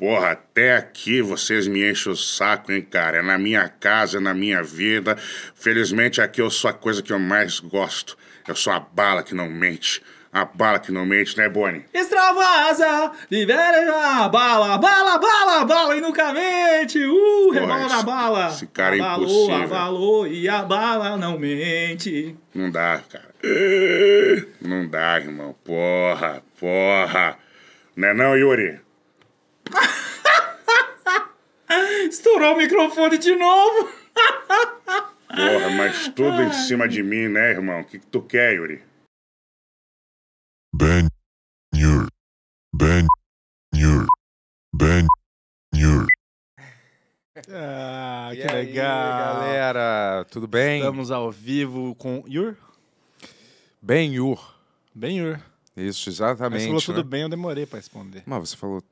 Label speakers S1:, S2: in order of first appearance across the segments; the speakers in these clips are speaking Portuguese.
S1: Porra, até aqui
S2: vocês me enchem o saco, hein, cara? É na minha casa, é na minha vida. Felizmente aqui eu sou a coisa que eu mais gosto. Eu sou a bala que não mente. A bala que não mente, né, Boni?
S3: Extravasa! Libera a bala! Bala, bala, bala e nunca mente! Uh, rebola na bala! Esse cara
S4: é abalou, é impossível. avalou e a bala não mente.
S2: Não dá, cara. Não dá, irmão. Porra, porra. Não é não, Yuri?
S3: Estourou o microfone de novo.
S2: Porra, mas tudo em cima de mim, né, irmão? O que, que tu quer, Yuri? Ben Yur. Ben
S4: Yur. Ben Yur. Ah,
S2: que e legal. Aí, galera, tudo bem? Estamos ao
S4: vivo com
S2: Yur? Ben Yur. Ben Yur. Isso, exatamente. Mas você falou né? tudo
S4: bem, eu demorei para responder.
S2: Mas você falou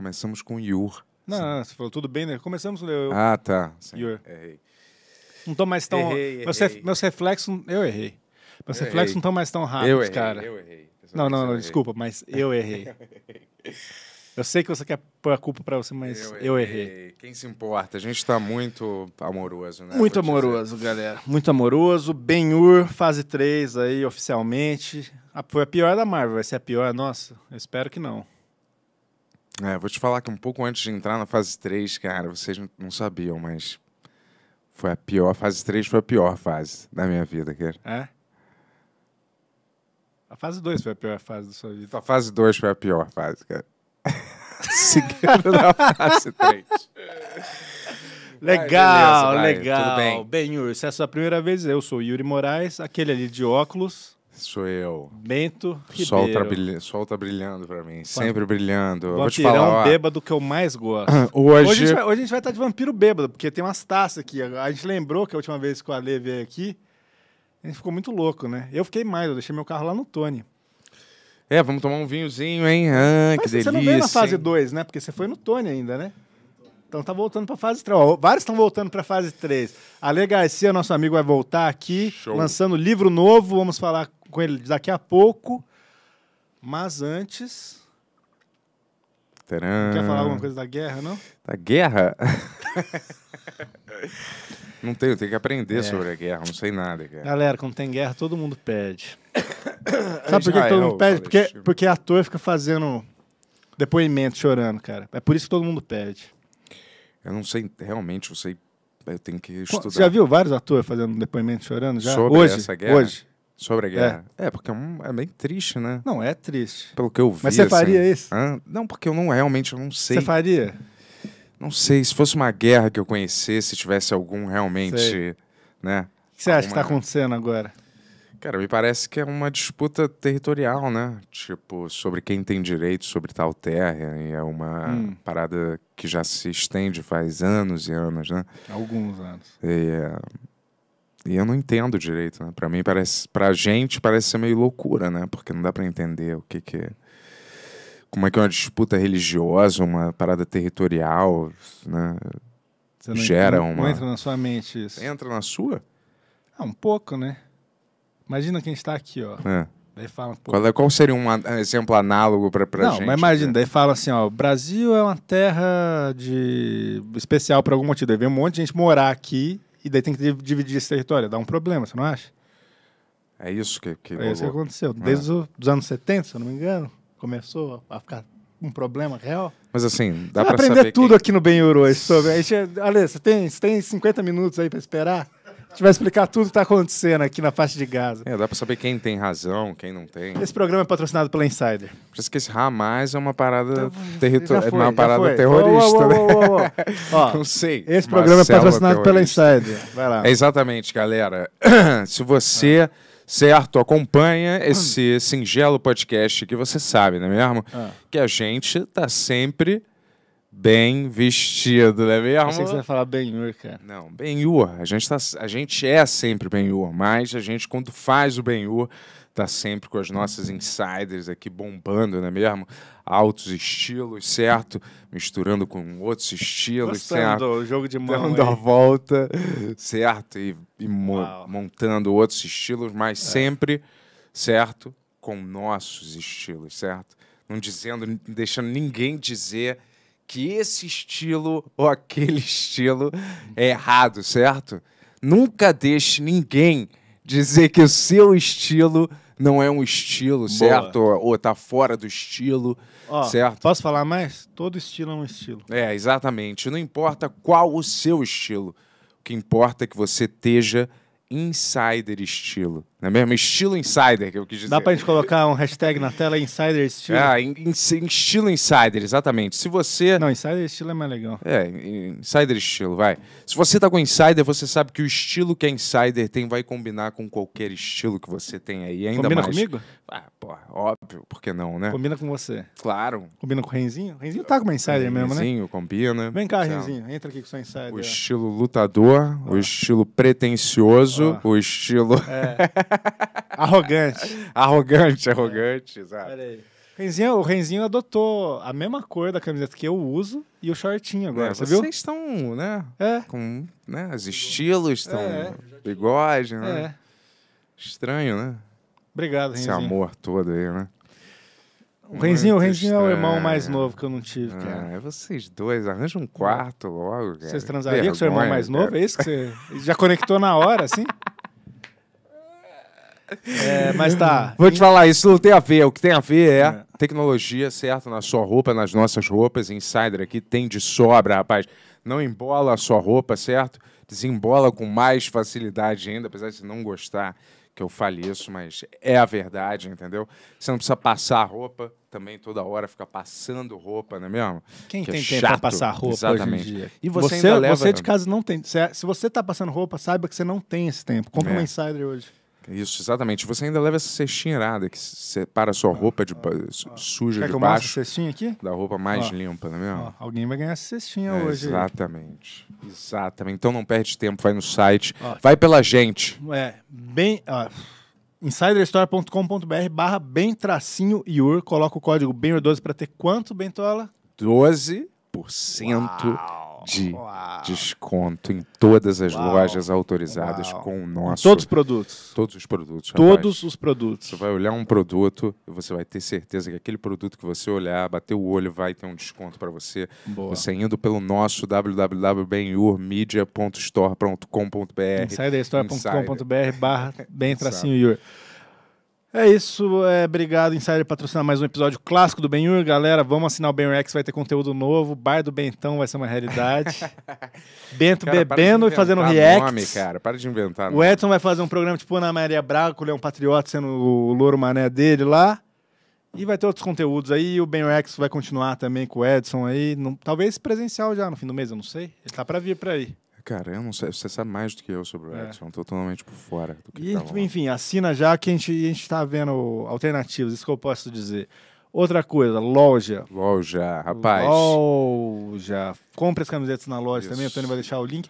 S2: Começamos com Yur.
S4: Não, não, você falou tudo bem, né? Começamos com eu. Ah, tá. Sim, Yur. Errei. Não tô mais tão. meus, reflexos. Eu errei. Meus reflexos não estão mais tão rápidos, eu errei, cara. Eu errei. Não, não, não, desculpa, mas eu errei. Eu sei que você quer pôr a culpa para você, mas eu, eu
S2: errei. Quem se importa? A gente está muito amoroso, né? Muito amoroso, dizer. galera.
S4: Muito amoroso. Ben-Hur, fase 3 aí, oficialmente. foi a pior da Marvel, vai ser a pior nossa? Eu espero que não.
S2: É, vou te falar que um pouco antes de entrar na fase 3, cara, vocês não sabiam, mas foi a pior. A fase 3 foi a pior fase da minha vida, cara.
S4: É? A fase 2 foi a pior fase da sua vida.
S2: A fase 2 foi a pior fase, cara. Seguindo da fase 3. Legal, vai, beleza, vai. legal. Tudo bem?
S4: Bem, Yuri, se é a sua primeira vez, eu sou o Yuri Moraes, aquele ali de óculos. Sou eu. Bento Ribeiro. Sol tá, brilha...
S2: Sol tá brilhando pra mim, sempre brilhando. Vampirão vou te falar, ó.
S4: bêbado que eu mais gosto. hoje... Hoje, a vai, hoje a gente vai estar tá de vampiro bêbado, porque tem umas taças aqui. A gente lembrou que a última vez que o Ale veio aqui, a gente ficou muito louco, né? Eu fiquei mais, eu deixei meu carro lá no Tony.
S2: É, vamos tomar um vinhozinho, hein? Ah, Mas que você delícia. Você não veio na fase
S4: 2, né? Porque você foi no Tony ainda, né? Então tá voltando para fase 3. vários estão voltando para fase 3. Ale Garcia, nosso amigo, vai voltar aqui, Show. lançando livro novo. Vamos falar com ele daqui a pouco. Mas antes.
S2: Tcharam. Quer falar alguma coisa da guerra, não? Da guerra? não tenho, tenho que aprender é. sobre a guerra, não sei nada. Cara.
S4: Galera, quando tem guerra, todo mundo pede. Sabe por que, ah, todo mundo pede? Porque, porque ator fica fazendo depoimento chorando, cara. É por isso que todo mundo pede.
S2: Eu não sei, realmente, eu sei. Eu tenho que estudar. Você já
S4: viu vários atores fazendo depoimento chorando
S2: já? Sobre hoje, essa guerra? Hoje. Sobre a é. guerra. É, é porque é, um, é bem triste, né? Não, é triste. Pelo que eu vi. Mas você assim, faria isso? Hã? Não, porque eu não realmente eu não sei. Você faria? Não sei. Se fosse uma guerra que eu conhecesse, tivesse algum realmente. Sei. né? O que você acha que está acontecendo agora? Cara, me parece que é uma disputa territorial, né? Tipo, sobre quem tem direito sobre tal terra. E é uma hum. parada que já se estende faz anos e anos, né?
S4: Alguns anos.
S2: E, eh, e eu não entendo direito, né? Pra mim parece. Pra gente parece ser meio loucura, né? Porque não dá para entender o que, que é. Como é que é uma disputa religiosa, uma parada territorial, né? Gera entra, uma. Não entra
S4: na sua mente isso. Entra na sua? Ah, um pouco, né? Imagina quem está aqui, ó. É. Daí falam, qual,
S2: é, qual, seria um exemplo análogo para pra gente? Não, mas imagina, né? daí fala assim, ó, o Brasil é uma terra de
S4: especial por algum motivo. Daí vem um monte de gente morar aqui e daí tem que dividir esse território. Dá um problema, você não acha?
S2: É isso que, que é isso que aconteceu. Desde é.
S4: os anos 70, se eu não me engano, começou a ficar um problema real.
S2: Mas assim, dá para aprender tudo
S4: quem... aqui no Ben Euro. Olha, você tem, você tem 50 minutos aí para esperar? A gente vai explicar tudo que está acontecendo
S2: aqui na faixa de Gaza. É, dá para saber quem tem razão, quem não tem. Esse programa é patrocinado pela Insider. isso que esse Hamas é uma parada então, territorial, é uma parada terrorista. Oh, oh, oh, Ó, não sei. Esse Marcelo programa é patrocinado é terrorista. pela Insider. Vai lá. É exatamente, galera. Se você ah. Certo, acompanha esse singelo podcast que você sabe, não é mesmo? Ah. Que a gente tá sempre bem vestido, né mesmo? Achei que você ia
S4: falar Ben-Hur, cara. Não,
S2: Ben-Hur, a, gente tá, a gente é sempre Ben-Hur, mas a gente quando faz o Ben-Hur tá sempre com as nossas insiders aqui bombando, não é mesmo? Altos estilos, certo? Misturando com outros estilos, Gostando, certo? O jogo de mão Dando aí. a volta, certo? E, e mo montando outros estilos, mas é. sempre, certo? Com nossos estilos, certo? Não dizendo, não deixando ninguém dizer que esse estilo ou aquele estilo é errado, certo? Nunca deixe ninguém dizer que o seu estilo não é um estilo, Boa. certo? Ou, ou tá fora do estilo, Ó, certo?
S4: Posso falar mais? Todo estilo é um estilo.
S2: É, exatamente. Não importa qual o seu estilo. O que importa é que você esteja insider estilo. Não é mesmo? Estilo insider, que eu quis dizer. Dá pra gente
S4: colocar um hashtag na tela, insider
S2: estilo? Ah, in, in, estilo insider, exatamente. Se você... Não, insider estilo é mais legal. É, insider estilo, vai. Se você tá com insider, você sabe que o estilo que a é insider tem vai combinar com qualquer estilo que você tem aí, ainda Combina mais. Combina comigo? Ah, óbvio, por que não, né?
S4: Combina com você. Claro. Combina com o Renzinho? Renzinho tá com uma insider Renzinho, mesmo, né? Renzinho,
S2: combina. Vem cá, Renzinho,
S4: entra aqui com sua insider. O estilo
S2: lutador, ah. o estilo pretencioso, ah. o estilo... É. arrogante. arrogante, arrogante, é. exato.
S4: Peraí. Renzinho, o Renzinho adotou a mesma cor da camiseta que eu uso e o shortinho é, agora, é, você vocês viu? Vocês
S2: estão, né? É. Com né, os estilos, estão é. bigode, né? É. Estranho, né? Obrigado, Renzinho. Esse amor todo aí, né?
S4: O Renzinho, o Renzinho é o irmão mais novo
S2: que eu não tive, ah, cara. Ah, é vocês dois, arranja um quarto logo, cara. Vocês transariam Vergonha, com seu irmão mais novo? Cara. É isso que você
S4: já conectou na hora, assim? É, mas tá.
S2: Vou te falar, isso não tem a ver. O que tem a ver é, é. tecnologia, certo? Na sua roupa, nas nossas roupas. Insider aqui tem de sobra, rapaz. Não embola a sua roupa, certo? Desembola com mais facilidade ainda, apesar de você não gostar que eu fale isso, mas é a verdade, entendeu? Você não precisa passar roupa também toda hora, ficar passando roupa, não é mesmo? Quem que é tem é tempo para passar roupa Exatamente. hoje em dia? E você, você, leva, você de
S4: casa não tem. Se é, você está passando roupa, saiba que você não tem esse tempo. Compre é. uma insider
S2: hoje. Isso, exatamente. Você ainda leva essa cestinha irada que separa a sua roupa de, ah, suja Quer de que baixo. Quer cestinha aqui? Da roupa mais ah, limpa, não é mesmo? Ó,
S4: alguém vai ganhar essa cestinha é, hoje.
S2: Exatamente. Exatamente. Então não perde tempo, vai no site. vai pela gente. É,
S4: bem... insiderstore.com.br barra bem tracinho Yur. Coloca o código bem 12 para ter quanto, Bentola?
S2: 12% Uau de desconto em todas as Uau. lojas autorizadas Uau. com o nosso. Todos os produtos. Todos os produtos. Rapaz. Todos os produtos. Você vai olhar um produto e você vai ter certeza que aquele produto que você olhar, bater o olho, vai ter um desconto para você. Boa. Você indo pelo nosso www.benhurmedia.store.com.br. Insiderstore.com.br
S4: barra bem tracinho Yur. É isso, é, obrigado Insider patrocinar mais um episódio clássico do Benhur, galera, vamos assinar o Benrex, vai ter conteúdo novo, Bar do Bentão vai ser uma realidade. Bento cara, bebendo e fazendo React. Nome, cara,
S2: para de inventar. O
S4: Edson vai fazer um programa tipo Ana Maria Braga, o Leão Patriota sendo o louro mané dele lá. E vai ter outros conteúdos aí, o Benrex vai continuar também com o Edson aí, talvez presencial já no fim do mês, eu não
S2: sei. Ele tá para vir para aí. Cara, eu não sei, você sabe mais do que eu sobre o é. Edson, tô totalmente por fora do que e, tá
S4: Enfim, assina já que a gente está vendo alternativas, isso que eu posso dizer. Outra coisa, loja.
S2: Loja, rapaz.
S4: Loja. Compre as camisetas na loja isso. também, o Tony vai deixar o link.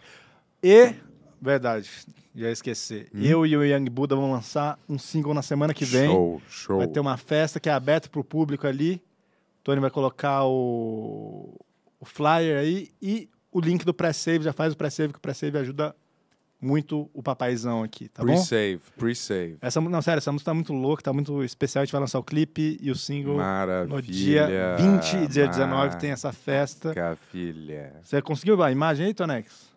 S4: E, verdade, já esqueci. Hum. Eu e o Young Buda vamos lançar um single na semana que vem. Show, show. Vai ter uma festa que é aberta para o público ali. Tony vai colocar o, o flyer aí e o link do pré-save, já faz o pré-save, que o pré-save ajuda muito o papaizão aqui, tá pre -save,
S2: bom? Pre-save,
S4: pre-save. Não, sério, essa música tá muito louca, tá muito especial. A gente vai lançar o clipe e o single Maravilha, no dia 20 e dia 19 tem essa festa.
S2: Maravilha.
S4: Você conseguiu a imagem aí, Tonex?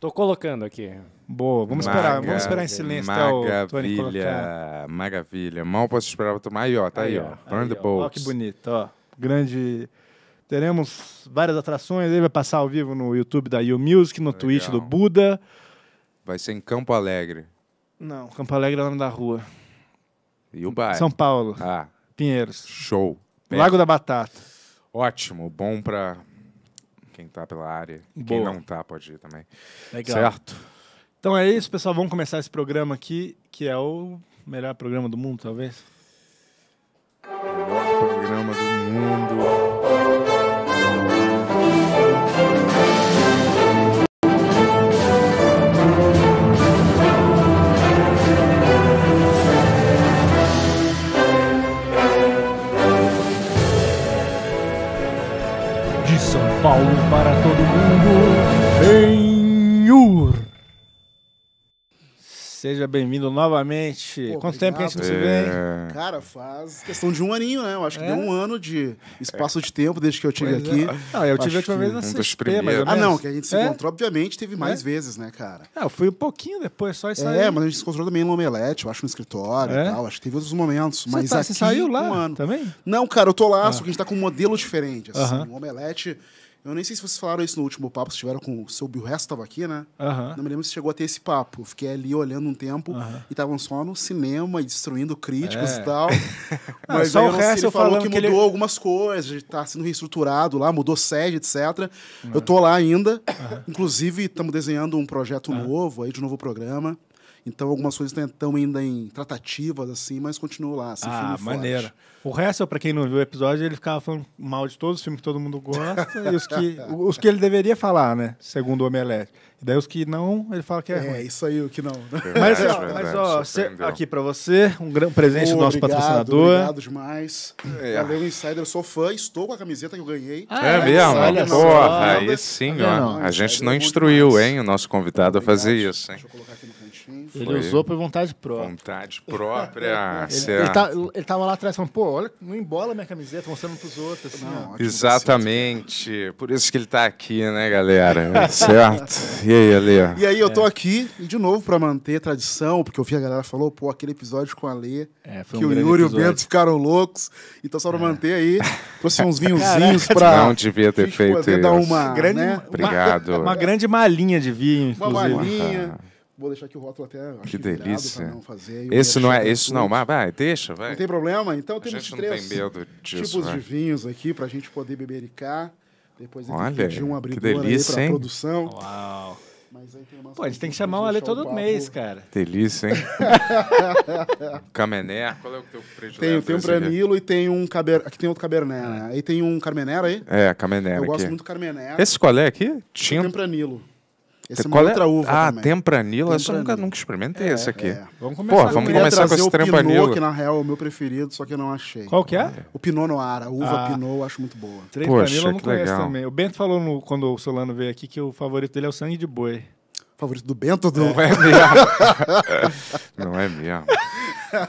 S4: Tô colocando aqui.
S2: Boa, vamos Maga, esperar, vamos esperar em silêncio Maravilha, até o Tony colocar. Maravilha, mal posso esperar pra tomar. Aí, ó, tá aí, aí ó. Burn aí, the ó. Ó, que
S4: bonito, ó. Grande Teremos várias atrações. Ele vai passar ao vivo no YouTube da You Music, no Legal. Twitch do Buda. Vai ser em Campo Alegre. Não, Campo Alegre é o nome da rua.
S2: E o bairro? São Paulo. Ah. Pinheiros. Show. Perto. Lago da Batata. Ótimo, bom para quem tá pela área. Boa. Quem não tá pode ir também. Legal. Certo.
S4: Então é isso, pessoal. Vamos começar esse programa aqui, que é o melhor programa do mundo, talvez. O melhor programa do mundo.
S3: Paulo para todo
S5: mundo. Benhur!
S4: Seja bem-vindo novamente. Pô, Quanto obrigado. tempo que a gente não se vê?
S5: Cara, faz questão de um aninho, né? Eu acho que é. deu um ano de espaço é. de tempo desde que eu tive é. aqui. É. Ah, eu tive a última vez na Ah, não, que a gente se é? encontrou, obviamente, teve mais é? vezes, né, cara? Ah, eu fui um pouquinho depois, só isso é, aí. É, mas a gente se encontrou também no Omelete, eu acho, no escritório e tal. Acho que teve outros momentos. Você mas tá, aqui, você saiu lá um ano. também? Não, cara, eu tô lá, ah. só que a gente tá com um modelo diferente. Assim, uh -huh. O Omelete eu nem sei se vocês falaram isso no último papo, se tiveram com o seu Bill Hess, estava aqui, né? Uhum. Não me lembro se chegou a ter esse papo. fiquei ali olhando um tempo uhum. e estavam só no cinema e destruindo críticos é. e tal. Ah, Mas só o resto ele falou que, que mudou algumas coisas, está sendo reestruturado lá, mudou sede, etc. Uhum. Eu é. tô lá ainda. Inclusive, estamos desenhando um projeto novo aí, de novo programa. Então algumas coisas estão é ainda em tratativas, assim, mas continuo lá. Assim, ah, maneira. O
S4: resto, para quem não viu o episódio, ele ficava falando mal de todos os filmes que todo mundo gosta e os que, os que ele deveria falar, né? Segundo o Omelete. E daí os que não, ele fala que é. É, ruim. isso aí, o que não. Verdade, mas, ó, verdade, mas, ó cê, aqui para você, um grande presente do nosso obrigado, patrocinador. Obrigado
S5: demais. É. Valeu, Insider. Eu sou fã, estou com a camiseta que eu ganhei. É ah, é, é mesmo? Olha Porra, aí sim,
S2: ó. a gente não é instruiu, hein, o nosso convidado a fazer isso, hein? Deixa eu colocar aqui no ele foi usou
S4: por vontade própria. Vontade própria. ele, ele, tá, ele tava lá atrás falando, pô, olha, não embola minha camiseta, mostrando pros outros. Assim, não,
S5: Exatamente.
S2: Por isso que ele tá aqui, né, galera? É certo?
S5: E aí, Alê? E aí, eu tô é. aqui, de novo, para manter a tradição, porque eu vi a galera falou, pô, aquele episódio com a Ale é, que um o Yuri e o Bento ficaram loucos. Então, só pra é. manter aí, trouxe uns vinhozinhos para Não devia ter feito isso. Dar uma, né? grande, né? Obrigado. Uma, uma grande malinha de vinho, inclusive. Uma malinha. Vou deixar aqui o rótulo até que delícia. não fazer. Esse não é, isso não,
S2: mas vai, deixa, vai. Não
S5: tem problema. Então temos três tem disso, tipos vai. de vinhos aqui para a gente poder bebericar. Depois Olha, tem que pedir um abridor para a produção.
S4: Uau. Pô, a gente tem que chamar o Ale todo papo. mês, cara. Delícia, hein?
S5: Camené, qual é o teu prejuízo? Tem, tem um Branilo e tem um Caber... Aqui tem outro Cabernet, ah. né? Aí tem um Carmenera aí. É, Carmenera Eu gosto muito do Carmenera. Esse
S2: qual é aqui? Tinto. Tem um
S5: Branilo. Esse é uma é? outra é? uva Ah, também. tempranilo. Eu nunca, nunca experimentei é, aqui. É. Vamos começar, Pô, vamos começar com esse tempranilo. Pinot, que na real é o meu preferido, só que eu não achei. Qual que é?
S4: é. O Pinot Noir. A uva ah. Pinot eu acho muito boa. Tempranilo eu não conheço legal. também. O Bento falou no, quando o Solano veio aqui que o favorito dele é o sangue de boi. Favorito do Bento? Do... Não é mesmo.
S2: não é mesmo.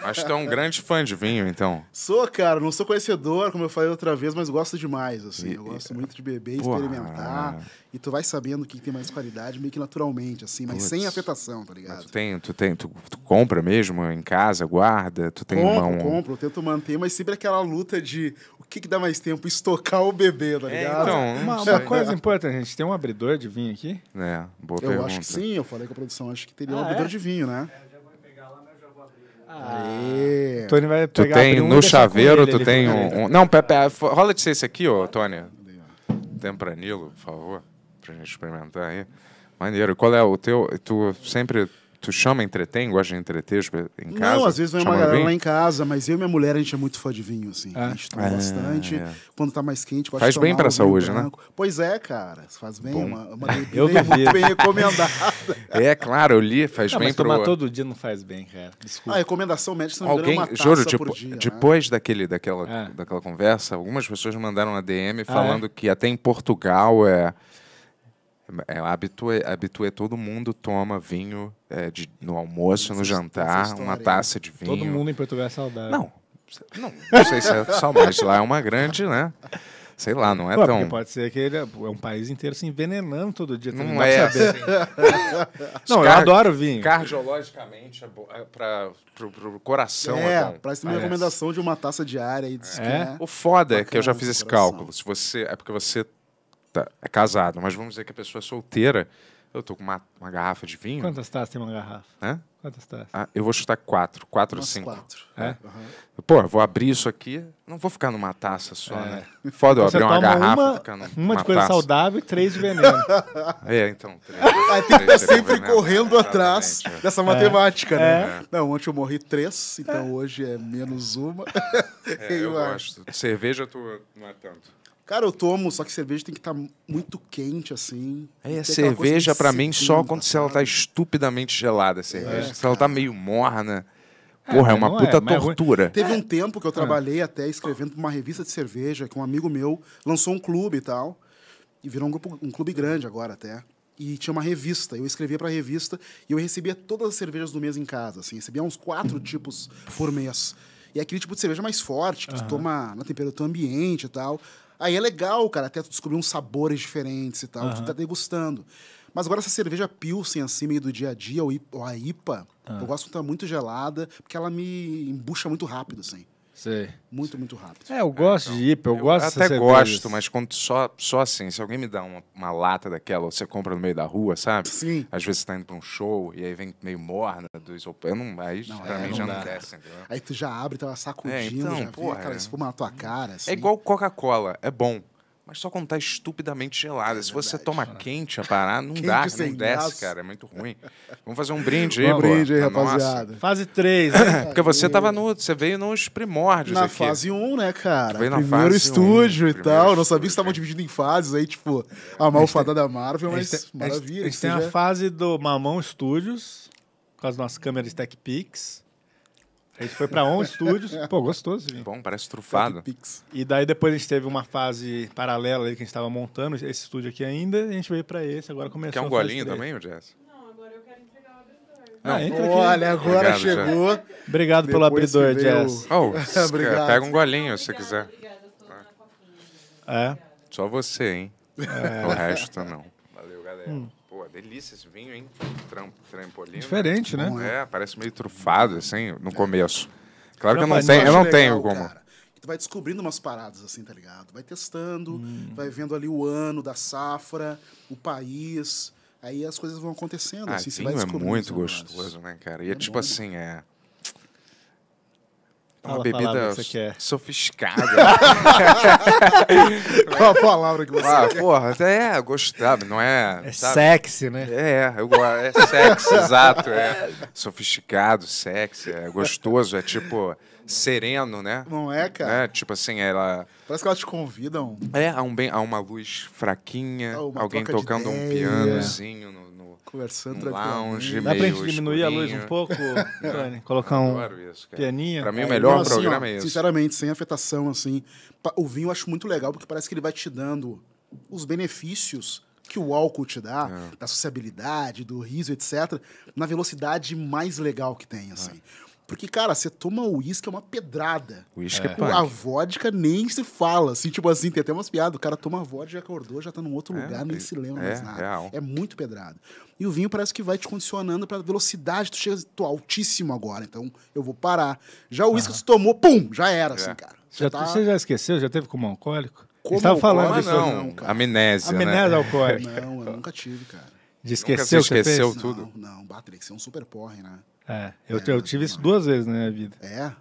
S2: Acho que tu é um grande fã de vinho, então.
S5: Sou, cara. Não sou conhecedor, como eu falei outra vez, mas gosto demais, assim. E, eu gosto muito de beber, Porra. experimentar. E tu vai sabendo o que tem mais qualidade, meio que naturalmente, assim. Mas sem afetação, tá ligado? Mas
S2: tu tem, tu tem, tu, tu, compra mesmo em casa, guarda? Tu tem compro, compro.
S5: Eu tento manter, mas sempre aquela luta de o que que dá mais tempo, estocar ou beber, tá é, ligado? É, então, uma, uma coisa
S4: importante, gente.
S5: Tem um abridor de vinho aqui?
S2: É,
S4: boa eu pergunta. Eu acho que
S5: sim. Eu falei com a produção, acho que teria ah, um é? abridor é? de vinho, né? É. Aê. Tony
S2: vai pegar tu tem um no chaveiro, ele, tu tem um, um, Não, Pepe, rola de ser esse aqui, ô, Tony. Tempranilo, por favor, pra gente experimentar aí. Maneiro. Qual é o teu? Tu sempre Tu chama entretém, gosta de entreter em casa? Não, às vezes vai uma galera lá em
S5: casa, mas eu e minha mulher, a gente é muito fã de vinho, assim. É? A gente toma é, bastante. É. Quando tá mais quente, gosta faz de tomar bem pra um saúde, né? Pois é, cara. Faz bem, Bom. uma, uma bebida muito bem recomendada. É,
S2: claro, eu li, faz não, bem mas pro... tomar todo
S5: dia não faz bem, cara. Desculpa. A ah, recomendação médica, se não Alguém, engano, é
S2: juro, tipo, dia, né? depois né? daquele, daquela, é. daquela conversa, algumas pessoas mandaram uma DM ah, é? falando que até em Portugal é... É, hábito, habitué, todo mundo toma vinho é, de, no almoço, no jantar, uma taça de vinho. Todo mundo
S4: em Portugal é saudável. Não, não, não sei se é saudável, mas lá
S2: é uma grande, né? Sei lá, não é Pô, tão.
S4: Pode ser que ele é, é um país inteiro se
S5: envenenando todo dia. Não, não é. não, eu adoro vinho.
S2: Cardiologicamente, é bo... é para o coração. É, é parece uma recomendação
S5: de uma taça diária. E diz é. Que, O foda é que eu já fiz esse
S2: cálculo. Se você, é porque você tá, é casado, mas vamos dizer que a pessoa é solteira, eu tô com uma, uma garrafa de vinho. Quantas taças tem uma garrafa? Hã? Quantas taças? Ah, eu vou chutar quatro. Quatro ou cinco. Quatro. É? Uhum. Pô, vou abrir isso aqui. Não vou ficar numa taça só, é. né? Foda eu então abrir uma garrafa. Uma, ficar uma, de coisa taça.
S4: saudável e três de veneno. é,
S5: então. Três, Aí tem que tá estar sempre veneno, correndo é. atrás é. dessa matemática, né? É. Não, ontem eu morri três, então hoje é menos uma. eu, eu gosto.
S2: Cerveja eu tô não é tanto.
S5: Cara, eu tomo, só que cerveja tem que estar tá muito quente, assim. É, cerveja para mim só
S2: quando se ela tá estupidamente gelada, a cerveja. É, se ela tá meio morna. É, porra, é, uma é, puta é, tortura. É Teve um
S5: tempo que eu ah. trabalhei até escrevendo pra uma revista de cerveja, que um amigo meu lançou um clube e tal. E virou um, grupo, um clube grande agora até. E tinha uma revista. Eu escrevia pra revista e eu recebia todas as cervejas do mês em casa. Assim, recebia uns quatro tipos por mês. E é aquele tipo de cerveja mais forte, que uhum. tu toma na temperatura ambiente e tal. Aí é legal, cara, até tu descobrir uns sabores diferentes e tal, uhum. tu tá degustando. Mas agora essa cerveja Pilsen, assim, meio do dia a dia, ou a IPA, uhum. Ah. eu gosto de estar tá muito gelada, porque ela me embucha muito rápido, assim. Sei. Muito, muito rápido.
S4: É, eu gosto é, então, de IPA, eu, eu gosto de Eu até gosto,
S2: mas quando só, só assim, se alguém me dá uma, uma lata daquela, você compra no meio da rua, sabe? Sim. Às vezes você tá indo pra um show e aí vem meio morna do isopor. Não, aí não, pra é, mim não já dá. não desce,
S5: entendeu? Aí tu já abre, tava sacudindo, é, então, já vê aquela é. espuma na tua cara. É assim.
S2: É igual Coca-Cola, é bom. Mas só quando tá estupidamente gelada. É Se você toma quente a parar, não quente dá, não desce, cara. É muito ruim. Vamos fazer um brinde aí, Um brinde aí, tá, rapaziada. Nossa. Fase 3, né? Porque você tava no. Você veio nos primórdios. Na aqui. fase 1, né,
S5: cara? Veio na Primeiro fase estúdio um, e tal. não sabia que estavam dividindo em fases aí, tipo, a malfadada da Marvel, mas tem, maravilha. A gente tem a
S4: fase do Mamão Studios, com as nossas câmeras TechPix. A gente foi para On Studios. Pô, gostoso. Gente. Bom,
S2: parece trufado.
S4: E daí depois a gente teve uma fase paralela aí que a gente estava montando esse estúdio aqui ainda. E a gente veio para esse. Agora começou Quer um golinho também,
S2: Jess? Não, agora eu quero
S4: entregar o abridor. Ah, Olha, agora Obrigado, chegou. Já. Obrigado depois pelo abridor, Jess. Oh, pega um
S2: golinho se obrigado, quiser. Obrigada, ah. É. Só você, hein? É. O resto não. Valeu, galera. Hum delícia esse vinho, hein? Tram, trampolino. Diferente, né? né? É, parece meio trufado, assim, no começo. Claro que eu não tenho, eu não legal, tenho como. Cara.
S5: tu vai descobrindo umas paradas, assim, tá ligado? Vai testando, hum. vai vendo ali o ano da safra, o país. Aí as coisas vão acontecendo, ah, assim, você vai é muito
S2: gostoso, né, cara? E é, é tipo bom, né? assim, é... Uma bebida sofisticada. Qual a palavra que você ah, quer? porra, é, é, gostado não é... É sabe? sexy, né? É, eu, é sexy, exato. É sofisticado, sexy, é gostoso, é tipo sereno, né? Não é, cara? É, tipo assim, ela...
S5: Parece que elas te convidam.
S2: É, a um bem, a uma luz fraquinha, ah, uma alguém
S5: tocando um pianozinho no Conversando um lounge, Dá pra gente diminuir a luz um pouco, Dani? Colocar um isso, pianinho? Pra mim, o é, melhor então, assim, programa ó, é esse. Sinceramente, sem afetação, assim. O vinho eu acho muito legal, porque parece que ele vai te dando os benefícios que o álcool te dá, é. da sociabilidade, do riso, etc., na velocidade mais legal que tem, assim. É. Porque, cara, você toma uísque, é uma pedrada. Uísque é, é A vodka nem se fala. Assim, tipo assim, tem até umas piadas. O cara toma vodka, já acordou, já tá num outro é, lugar, nem é, se lembra é mais nada. Real. É muito pedrada. E o vinho parece que vai te condicionando pra velocidade. Tu chega, tô altíssimo agora, então eu vou parar. Já o uísque uhum. tu tomou, pum, já era, é. assim, cara. já tá... Você já esqueceu? Já teve como alcoólico? Como estava falando disso. Não, cara. Amnésia, Amnésia né? alcoólica. Não, eu nunca tive, cara. De esqueceu, nunca esqueceu tudo? Não, não. Bah, que ser um super porre, né?
S4: É, eu, é, eu tive isso duas vezes na minha vida. É?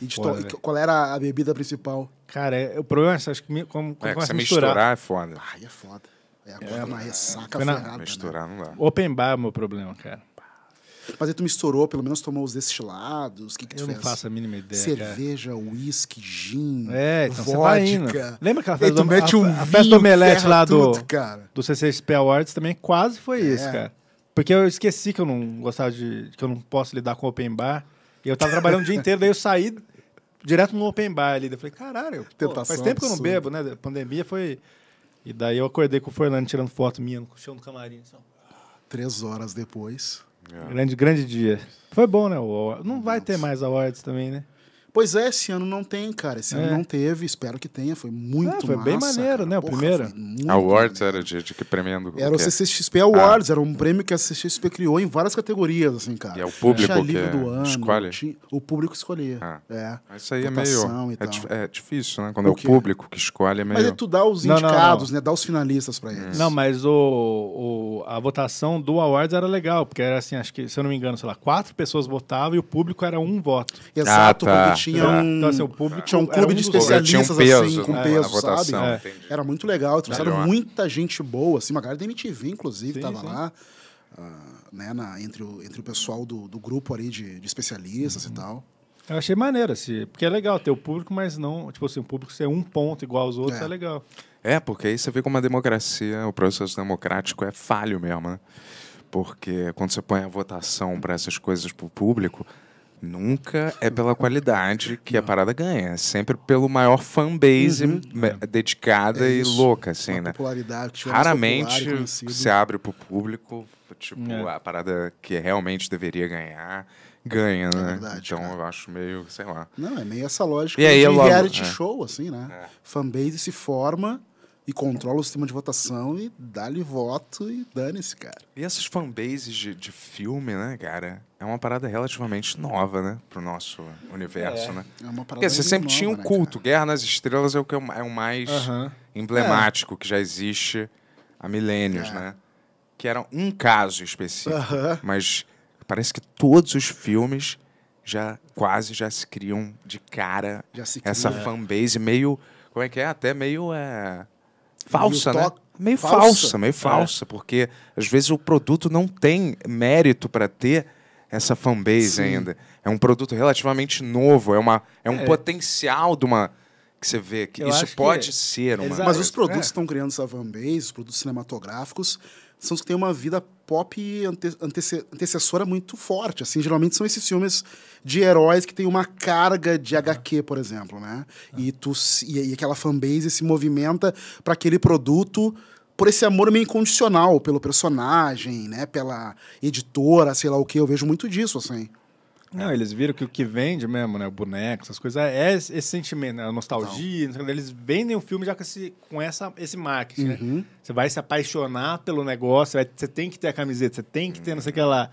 S4: E, foda, to... e
S5: qual era a bebida principal?
S4: Cara, é, o problema é acho que me, como, como é, que você misturar. misturar
S2: é foda. Ai, é foda. É, é
S4: agora é uma é,
S5: ressaca é, ferrada, na, né? Misturar né? não dá. Open bar é meu problema, cara. Mas aí tu misturou, pelo menos tomou os destilados, o que, que tu Eu fez? não faço a mínima ideia. Cerveja, uísque, gin, é, então vodka. Lembra aquela festa, do, a, um a, a festa do Omelete lá do, tudo, cara.
S4: do CCXP Awards também? Quase foi é. isso, cara. Porque eu esqueci que eu não gostava de. que eu não posso lidar com open bar. E eu tava trabalhando o dia inteiro, daí eu saí direto no open bar ali. Eu falei,
S3: caralho,
S1: pô, faz tempo que eu não bebo,
S4: né? A pandemia foi. E daí eu acordei com o Fernando tirando foto minha no chão do camarim. Só. Assim,
S5: Três horas depois. É. Grande, grande dia. Foi bom, né? O, não vai ter mais awards também, né? Pois é, esse ano não tem, cara. Esse é. ano não teve, espero que tenha. Foi muito é, foi massa, bem maneiro, cara. né? O Porra, primeiro.
S2: Ah, Awards maneiro. era de, de que prêmio?
S5: Era o é? CCXP é, ah. Awards, ah. era um prêmio que a CCXP criou em várias categorias, assim, cara. E é o público tinha livro que do é. ano, escolhe? Tinha, o público escolher. Ah. É. Isso aí é meio...
S2: É, é, difícil, né? Quando o é o público que escolhe, é meio... Mas é tu dá os não, indicados,
S5: não, não. né? Dá os finalistas pra eles. Não, mas
S4: o, o, a votação do Awards era legal, porque era assim, acho que, se eu não me engano, sei lá, quatro pessoas
S5: votavam e o público era um voto. Exato, ah, tá tinha um. Então, assim, o público tinha um clube um de especialistas, um assim, peso, assim, com né, peso, votação, sabe? É. Era muito legal, trouxeram muita gente boa, assim, uma galera da MTV, inclusive, estava lá. Uh, né, na, entre, o, entre o pessoal do, do grupo ali de, de especialistas uhum. e tal. Eu achei maneiro, assim, porque é legal ter o público, mas não,
S4: tipo assim, o público ser um ponto igual aos outros é, é legal.
S2: É, porque aí você vê como a democracia, o processo democrático é falho mesmo, né? Porque quando você põe a votação para essas coisas para o público, Nunca é pela qualidade que não. a parada ganha. É sempre pelo maior fanbase uhum. dedicada é e louca, assim, Uma né? Popularidade, Raramente se abre pro público, tipo, é. a parada que realmente deveria ganhar ganha, é né? Verdade, então cara. eu acho meio, sei lá.
S5: Não, é meio essa lógica e aí, de logo, reality é. show, assim, né? É. Fanbase se forma e controla o sistema de votação e dá-lhe voto e dane-se, cara.
S2: E essas fanbases de, de filme, né, cara? é uma parada relativamente nova, né? Pro nosso universo, é. né? É uma assim, parada Porque você sempre nova, tinha um né, culto. Né, Guerra nas Estrelas é o que é o é mais emblemático é. que já existe há milênios, é. né? Que era um caso específico. Mas parece que todos os filmes já quase já se criam de cara cria, essa é. fanbase meio. Como é que é? Até meio. É, falsa, meio né? Meio falsa, falsa meio é. falsa, porque às vezes o produto não tem mérito para ter essa fanbase Sim. ainda. É um produto relativamente novo, é, uma, é um é. potencial de uma. Que você vê que Eu isso pode que... ser uma. Mas os é. produtos que
S5: estão criando essa fanbase, os produtos cinematográficos, são os que têm uma vida pop ante antece antecessora muito forte. Assim, geralmente são esses filmes de heróis que têm uma carga de HQ, por exemplo, né? E, tu, e, e aquela fanbase se movimenta para aquele produto por esse amor meio incondicional pelo personagem, né? Pela editora, sei lá o que. Eu vejo muito disso, assim.
S4: Não, eles viram que o que vende mesmo, né? O boneco, essas coisas, é, é esse sentimento, né, a nostalgia. Então. Não. Eles vendem o filme já com esse, com essa, esse marketing, né. uhum. né? Você vai se apaixonar pelo negócio, vai, você tem que ter a camiseta, você tem que ter não sei o que lá.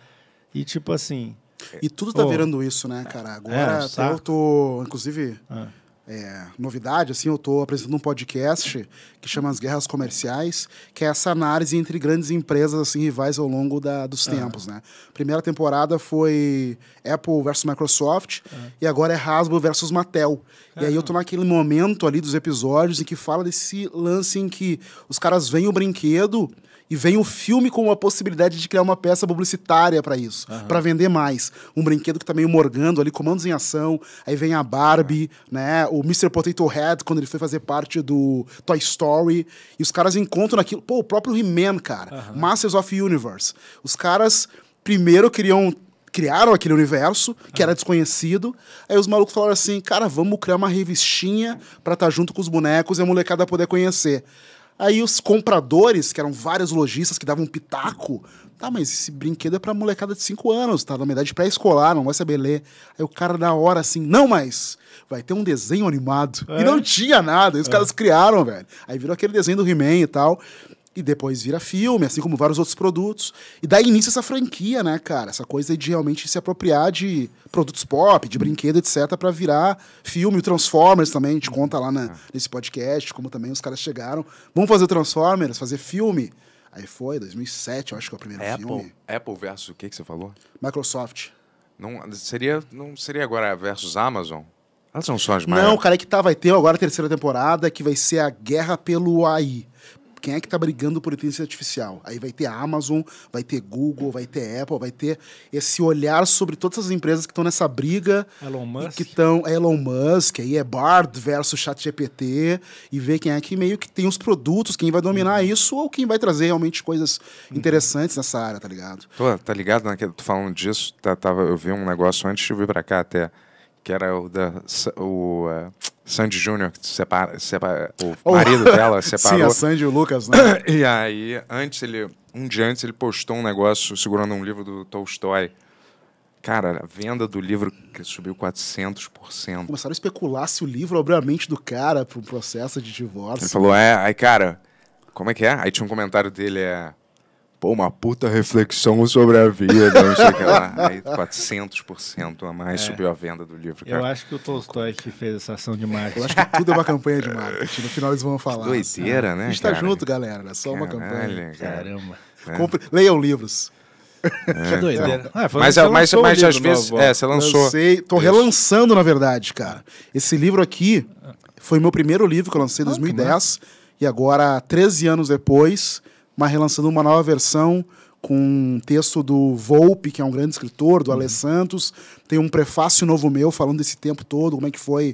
S4: E tipo assim. E
S5: tudo tá oh, virando isso, né, cara? Agora é, eu tô. Inclusive. É é, novidade, assim, eu estou apresentando um podcast que chama As Guerras Comerciais, que é essa análise entre grandes empresas assim rivais ao longo da, dos ah. tempos, né? Primeira temporada foi Apple versus Microsoft ah. e agora é Hasbro versus Mattel. E aí eu estou naquele momento ali dos episódios em que fala desse lance em que os caras veem o brinquedo e vem o filme com a possibilidade de criar uma peça publicitária para isso, uhum. para vender mais. Um brinquedo que tá meio morgando ali, comandos em ação. Aí vem a Barbie, uhum. né? O Mr. Potato Head, quando ele foi fazer parte do Toy Story. E os caras encontram naquilo. Pô, o próprio He-Man, cara. Uhum. Masters of Universe. Os caras primeiro queriam criaram aquele universo que era desconhecido. Aí os malucos falaram assim: cara, vamos criar uma revistinha pra estar tá junto com os bonecos e a molecada poder conhecer. Aí os compradores, que eram vários lojistas que davam um pitaco, tá, mas esse brinquedo é pra molecada de 5 anos, tá? Na idade pré-escolar, não vai saber ler. Aí o cara da hora assim, não, mas vai ter um desenho animado. É. E não tinha nada, aí os é. caras criaram, velho. Aí virou aquele desenho do He-Man e tal e depois vira filme, assim como vários outros produtos. E daí a essa franquia, né, cara? Essa coisa de realmente se apropriar de produtos pop, de brinquedo, etc, para virar filme. O Transformers também, a gente conta lá na, é. nesse podcast, como também os caras chegaram. Vamos fazer Transformers, fazer filme. Aí foi, 2007, eu acho que é o primeiro Apple, filme.
S2: Apple versus o que que você falou?
S5: Microsoft.
S2: Não seria, não seria agora versus Amazon? Elas são só as maiores. Não,
S5: cara, é que tá, vai ter agora a terceira temporada, que vai ser a guerra pelo AI. Quem é que está brigando por inteligência artificial? Aí vai ter a Amazon, vai ter Google, vai ter Apple, vai ter esse olhar sobre todas as empresas que estão nessa briga. Elon Musk. Que estão Elon Musk, aí é Bard versus ChatGPT, e ver quem é que meio que tem os produtos, quem vai dominar uhum. isso ou quem vai trazer realmente coisas uhum. interessantes nessa área, tá ligado?
S2: Tô, tá ligado naquele, né, tu falando disso, tá, tava, eu vi um negócio antes de vir pra cá até, que era o da. O, uh Sandy Júnior, separa, separa, o oh. marido dela separou. Sim, a Sandy e o Lucas, né? E aí, antes ele, um dia antes, ele postou um negócio segurando um livro do Tolstói. Cara, a venda do livro que subiu 400%.
S5: Começaram a especular se o livro abriu a mente do cara para um processo de divórcio. Ele falou,
S2: é, aí cara, como é que é? Aí tinha um comentário dele, é... Pô, uma puta reflexão sobre a vida, não sei que lá. Aí 400% a mais é. subiu a venda do livro, cara. Eu acho
S4: que o Tolstói que fez essa ação de marketing. Eu acho que tudo é uma
S5: campanha de marketing. No final eles vão falar. Que doideira, né? A gente tá cara? tá junto, galera. É só Caralho, uma campanha. Caramba. É. Compre... Leiam livros. É. Que doideira. Então. Ah, é. Ah, mas mas às vezes. é, você lançou. Lancei, tô Isso. relançando, na verdade, cara. Esse livro aqui foi meu primeiro livro que eu lancei em ah, 2010. E agora, 13 anos depois, mas relançando uma nova versão com um texto do Volpe, que é um grande escritor, do uhum. Ale Santos. Tem um prefácio novo meu falando desse tempo todo, como é que foi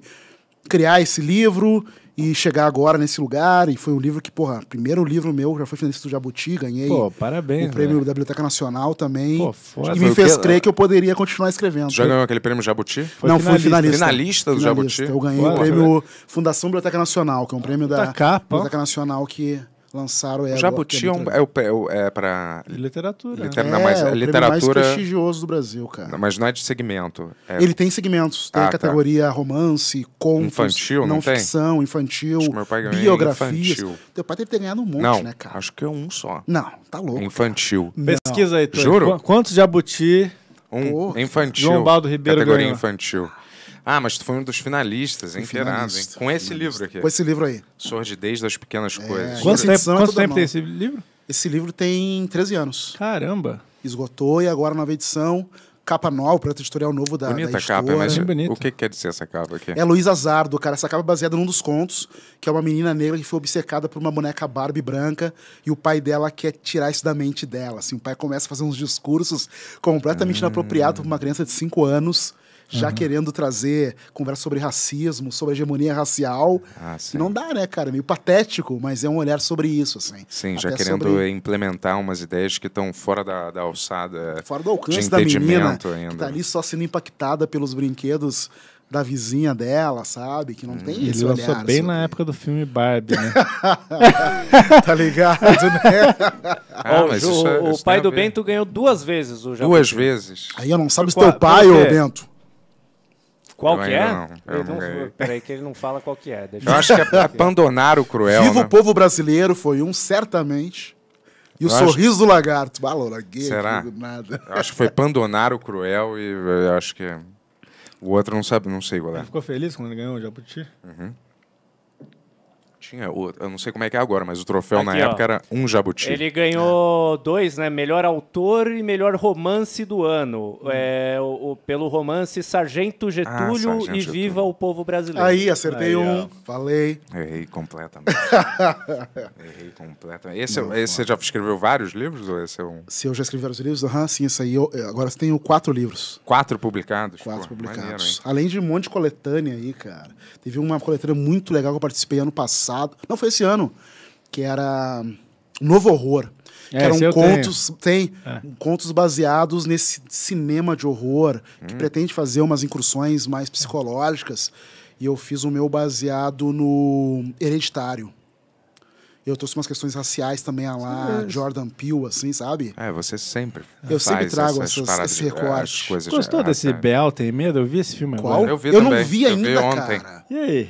S5: criar esse livro e chegar agora nesse lugar. E foi um livro que, porra, primeiro livro meu, já foi finalista do Jabuti, ganhei Pô, parabéns, o prêmio né? da Biblioteca Nacional também. Pô, foda. E me fez que... crer que eu poderia continuar escrevendo. Já ganhou aquele prêmio Jabuti? Foi Não, finalista. fui finalista. Finalista do finalista. Jabuti? Eu ganhei Pô, o prêmio Fundação Biblioteca Nacional, que é um prêmio da, da capa. Biblioteca Nacional que lançaram é o Jabuti é, um,
S2: é, o, é para literatura. Litera, é, né? não, mas é, é o literatura mais
S5: prestigioso do Brasil, cara.
S2: Não, mas não é de segmento. É... Ele tem segmentos, tem ah, tá. categoria
S5: tá. romance, contos, infantil, não, não ficção,
S2: infantil, acho meu pai biografia. Infantil.
S5: Teu pai deve ter ganhado um monte, não, né,
S2: cara? Acho que é um só. Não, tá louco. Infantil. Cara. Pesquisa aí, Tony. Juro?
S4: Quantos Jabuti? Um Porra. infantil. João
S2: Baldo Ribeiro categoria ganhou. infantil. Ah, mas tu foi um dos finalistas, hein? Finalista, hein? Com esse livro aqui. Com esse livro aí. Sordidez das Pequenas é, Coisas. Quanto tempo, quanto tempo tem esse
S5: livro? Esse livro tem 13 anos. Caramba! Esgotou e agora nova edição capa nova, o projeto editorial novo da, Bonita da capa, mas é
S2: bonita. o que quer dizer essa capa aqui? É Luiz
S5: Azardo, cara. Essa capa é baseada num dos contos, que é uma menina negra que foi obcecada por uma boneca Barbie branca e o pai dela quer tirar isso da mente dela. Assim, o pai começa a fazer uns discursos completamente hum. inapropriados para uma criança de 5 anos já uhum. querendo trazer conversa sobre racismo, sobre hegemonia racial. Ah, não dá, né, cara? Meio patético, mas é um olhar sobre isso, assim. Sim, Até já querendo sobre...
S2: implementar umas ideias que estão fora da, da alçada. Fora do alcance da menina, ainda. que tá ali
S5: né? só sendo impactada pelos brinquedos da vizinha dela, sabe? Que não hum. tem isso. esse ele olhar. Ele bem sobre... Assim.
S4: na época do filme Barbie, né? tá ligado, né? Ah, oh, isso, é- o, isso o pai do
S3: Bento ganhou duas vezes o Japão. Duas vezes.
S5: Aí eu não sabe se teu pai, ou o Bento.
S3: Qual eu que é? Não, eu não, peraí, que ele não fala qual que é. Deixa eu, eu acho que é
S5: abandonar o cruel. Viva né? o povo brasileiro foi um, certamente. E o eu sorriso acho... do lagarto. Balou, laguei, Será? nada.
S2: Eu acho que foi abandonar o cruel e eu acho que. O outro não sabe, não sei qual é. Ele
S4: ficou feliz quando ele ganhou o Jabuti?
S2: Uhum. Tinha, o, eu não sei como é que é agora, mas o troféu Aqui, na ó. época era um jabuti. Ele
S3: ganhou dois, né? Melhor autor e melhor romance do ano. Hum. É, o, o, pelo romance Sargento ah, Getúlio ah, Sargento e Getúlio. Viva o Povo Brasileiro. Aí, acertei Aí, um, ó.
S5: falei.
S2: Errei completamente. Errei completamente. Esse, é não, esse você já escreveu vários livros? Ou esse é um...
S5: Se eu já escrevi vários livros, aham, uhum, sim, isso aí. Eu, eh, agora tenho quatro livros. Quatro
S2: publicados? Quatro pô, publicados. Maneiro,
S5: Além de um monte de coletânea aí, cara. Teve uma coletânea muito legal que eu participei ano passado passado. Não, foi esse ano. Que era Novo Horror. Que é, eram contos. Tem é. contos baseados nesse cinema de horror, hum. que pretende fazer umas incursões mais psicológicas. E eu fiz o meu baseado no Hereditário. Eu trouxe umas questões raciais também a lá, Sim, Jordan Peele, assim, sabe? É, você sempre. Eu sempre trago essas, essas esse recorte. De, Gostou de desse
S4: Bel Tem Medo? Eu vi esse filme Qual? agora. Eu, vi eu também. não vi eu ainda, vi ontem. cara. E aí?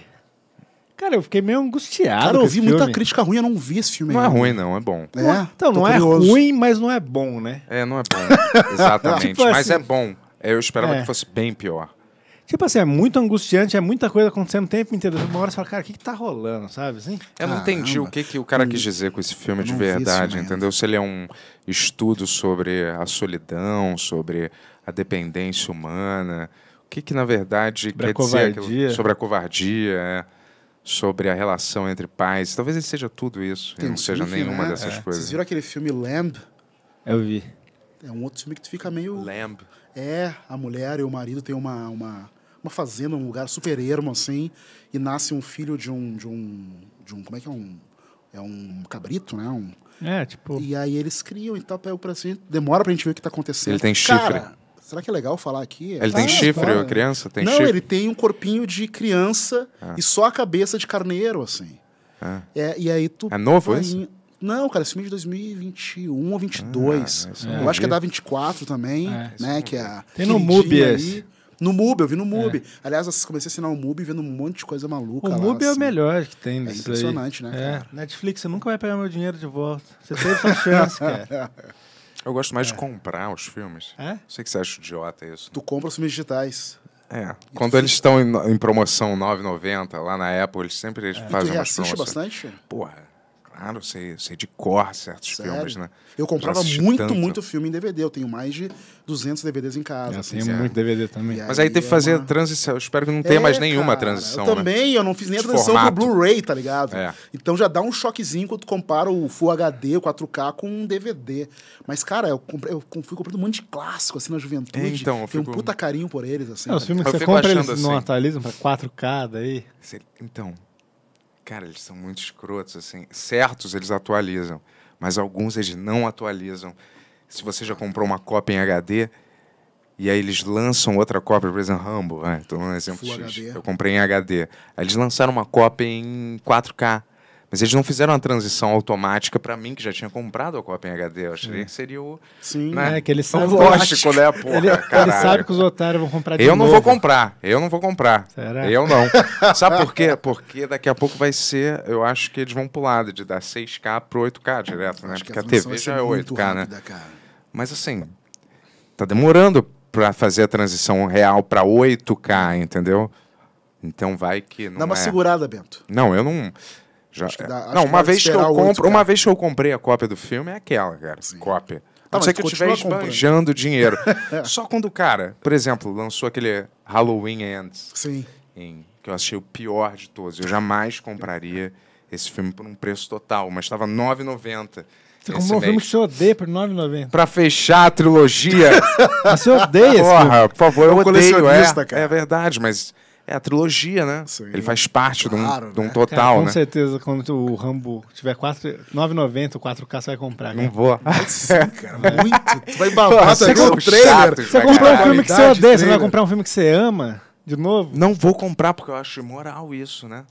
S4: Cara, eu fiquei meio angustiado. Cara, eu vi muita
S2: crítica ruim, eu não vi esse filme. Não é ainda. é ruim, não, é bom. É?
S4: Então, Tô não é curioso. é ruim, mas não é
S2: bom, né? É, não é bom. Exatamente. tipo mas assim... é bom. É, eu esperava é. que fosse bem pior.
S4: Tipo assim, é muito angustiante, é muita coisa acontecendo o tempo inteiro. Uma hora você fala, cara, o que, que tá rolando, sabe? Assim? Eu Caramba. não entendi o que,
S2: que o cara quis hum. dizer com esse filme de verdade, entendeu? Se ele é um estudo sobre a solidão, sobre a dependência humana. O que, que na verdade sobre quer dizer sobre a covardia, é sobre a relação entre pais. Talvez ele seja tudo isso, Tem não seja nenhuma né? dessas é. coisas. Vocês viram
S5: aquele filme Lamb? Eu vi. É um outro filme que tu fica meio. Lamb. É, a mulher e o marido têm uma, uma, uma fazenda, um lugar super ermo, assim, e nasce um filho de um. De um, de um como é que é um. É um cabrito, né? Um, é, tipo. E aí eles criam e tal, pega o assim, demora pra gente ver o que tá acontecendo. Ele tem chifre. Cara, Será que é legal falar aqui? Ele ah, tem chifre, a criança tem Não, chifre. Não, ele tem um corpinho de criança ah. e só a cabeça de carneiro, assim. Ah. É, e aí tu. É novo isso? Não, cara, esse filme é de 2021 ou 22. Ah, é. eu acho que é da 24 também, é, né? Que é Tem no MUBI esse. No MUBI, eu vi no MUBI. É. Aliás, eu comecei a assinar o MUBI vendo um monte de coisa maluca. O lá, MUBI assim. é o assim. melhor
S2: que tem. É
S4: impressionante, aí. né,
S5: é. cara? Netflix, você nunca vai pegar meu dinheiro de volta. Você teve sua chance, cara. Eu gosto mais é. de comprar os filmes. É?
S2: Sei que você acha idiota isso. Né?
S5: Tu compra os filmes digitais. É.
S2: E Quando eles estão em, em, promoção 9,90 lá na Apple, eles sempre é. fazem tu umas promoções. bastante? Porra. Claro, sei, sei é de cor certos Sério? filmes, né? Eu comprava muito, tanto. muito
S5: filme em DVD. Eu tenho mais de 200 DVDs em casa. Eu assim, é. muito DVD também. E Mas aí, aí teve que é fazer
S2: uma... a transição. Eu espero que não tenha é, mais nenhuma cara, transição. Eu né? também, eu não fiz nem a transição formato. pro
S5: Blu-ray, tá ligado? É. Então já dá um choquezinho quando tu compara o Full HD, o 4K com um DVD. Mas, cara, eu, comprei, eu fui comprando um monte de clássico, assim, na juventude. É, então, eu fico... Tenho um puta carinho por eles, assim. É, os tá filmes que você compra, eles assim. não atualizam
S4: pra 4K daí. Então...
S2: Cara, eles são muito escrotos, assim. Certos eles atualizam, mas alguns eles não atualizam. Se você já comprou uma cópia em HD, e aí eles lançam outra cópia, por exemplo, Rambo, né? Tô um exemplo X. Eu comprei em HD. Aí eles lançaram uma cópia em 4K. Mas eles não fizeram a transição automática para mim, que já tinha comprado a Copa em HD. Eu achei que seria o. Sim, né? é que né, ele sabe. Lógico, né? Porra, ele, ele, sabe que os otários vão comprar de Eu novo. não vou comprar, eu não vou comprar. Será? Eu não. sabe por quê? Porque daqui a pouco vai ser. Eu acho que eles vão pular de dar 6K pro 8K direto, né? Acho Porque a, a TV já é 8K, rápida, né? Cara. Mas assim, tá demorando para fazer a transição real para 8K, entendeu? Então vai que. Não Dá uma é... segurada, Bento. Não, eu não. Já, é.
S5: dá, não, uma vez que eu compro, uma vez
S2: que eu comprei a cópia do filme é aquela, cara. Sim. Cópia. Tá, não sei que eu estiver esbanjando dinheiro. Só quando o cara, por exemplo, lançou aquele Halloween Ends. Sim. Em, que eu achei o pior de todos. Eu jamais compraria esse filme por um preço total, mas estava 9,90.
S1: Você comprou um filme que você
S2: odeia por 9,90. Pra fechar a trilogia. você odeia Porra, esse filme. por favor, eu, eu é odeio, é, cara. é verdade, mas é a trilogia, né? Sim. Ele faz parte claro, de, um, né? de, um, total,
S4: Cara, com né? Com certeza, quando o Rambo tiver 9,90 ou 4K, você vai comprar. Cara. Não né? vou. Nossa, cara, muito. Tu vai embalar. Tá você comprou um você comprou um filme que você odeia, você vai comprar um filme que você ama de novo? Não vou comprar, porque eu acho imoral isso, né?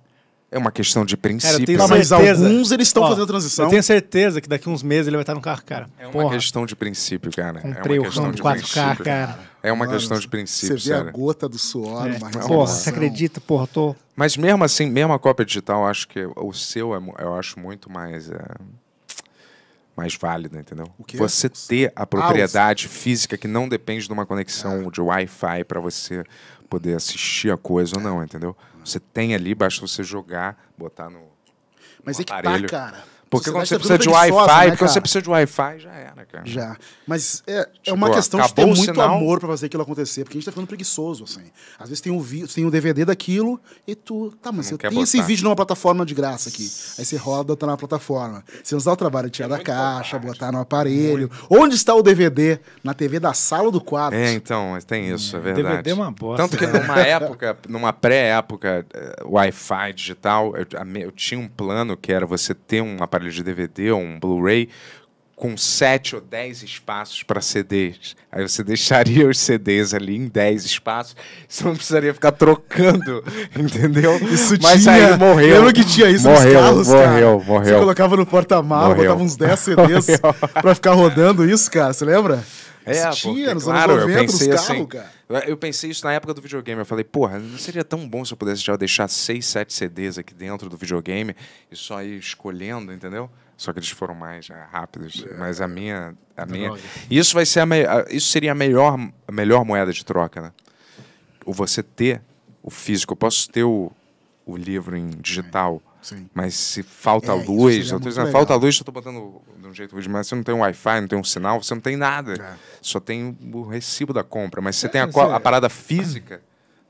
S2: É uma questão de princípio. Cara, né? mas alguns
S4: eles estão fazendo transição. Eu tenho certeza que daqui uns meses ele vai estar no carro, cara.
S2: É uma Porra. questão de princípio, cara. Comprei é uma questão o de 4K, princípio. cara. É uma Mano, questão de princípio.
S5: Você vê sério. a gota do suor, é. uma Porra, você acredita,
S4: porra, tô...
S2: Mas mesmo assim, mesmo a cópia digital, acho que o seu é, eu acho muito mais. É, mais válida, entendeu? Você ter a propriedade ah, física que não depende de uma conexão é. de Wi-Fi para você poder assistir a coisa ou não, entendeu? Você tem ali, basta você jogar, botar no.
S5: Mas no é que tá, cara porque quando você, precisa de Wi-Fi, porque né, você
S2: precisa de Wi-Fi, já era, cara. Já.
S5: Mas é, é tipo, é uma questão de ter muito sinal... amor para fazer aquilo acontecer, porque a gente tá ficando preguiçoso, assim. Às vezes tem um vídeo, tem um DVD daquilo, e tu, tá, mas Não eu tenho botar. esse vídeo numa plataforma de graça aqui. Aí você roda, tá na plataforma. Você usar o trabalho de tirar é da caixa, botar no né? aparelho. Muito. Onde está o DVD? Na TV da sala do quarto. É,
S2: então, tem isso, é, é verdade. DVD
S5: é uma bosta. Tanto que né? numa
S2: época, numa pré-época, uh, Wi-Fi digital, eu, eu, tinha um plano que era você ter um aparelho aparelho de DVD ou um Blu-ray com 7 ou 10 espaços para CDs. Aí você deixaria os CDs ali em 10 espaços, você não precisaria ficar trocando, entendeu? Isso Mas tinha... aí morreu. Lembra que tinha isso morreu, nos carros, morreu, cara? Morreu, morreu. Você colocava
S5: no porta-malas, botava uns 10 CDs para ficar rodando isso, cara, você lembra? É, isso pô, tinha nos claro, anos 90 nos carros, assim, cara.
S2: Eu pensei isso na época do videogame. Eu falei, porra, não seria tão bom se eu pudesse já deixar seis, sete CDs aqui dentro do videogame e só ir escolhendo, entendeu? Só que eles foram mais né, rápidos. É. Mas a minha. A minha... Isso vai ser a me... Isso seria a melhor, a melhor moeda de troca, né? Ou você ter o físico. Eu posso ter o, o livro em digital, Sim. Mas se falta é, luz, eu tô dizendo, falta luz, eu estou botando de um jeito ruim, mas você não tem um Wi-Fi, não tem um sinal, você não tem nada. É. Só tem o recibo da compra. Mas você é, tem a, é. a, parada física.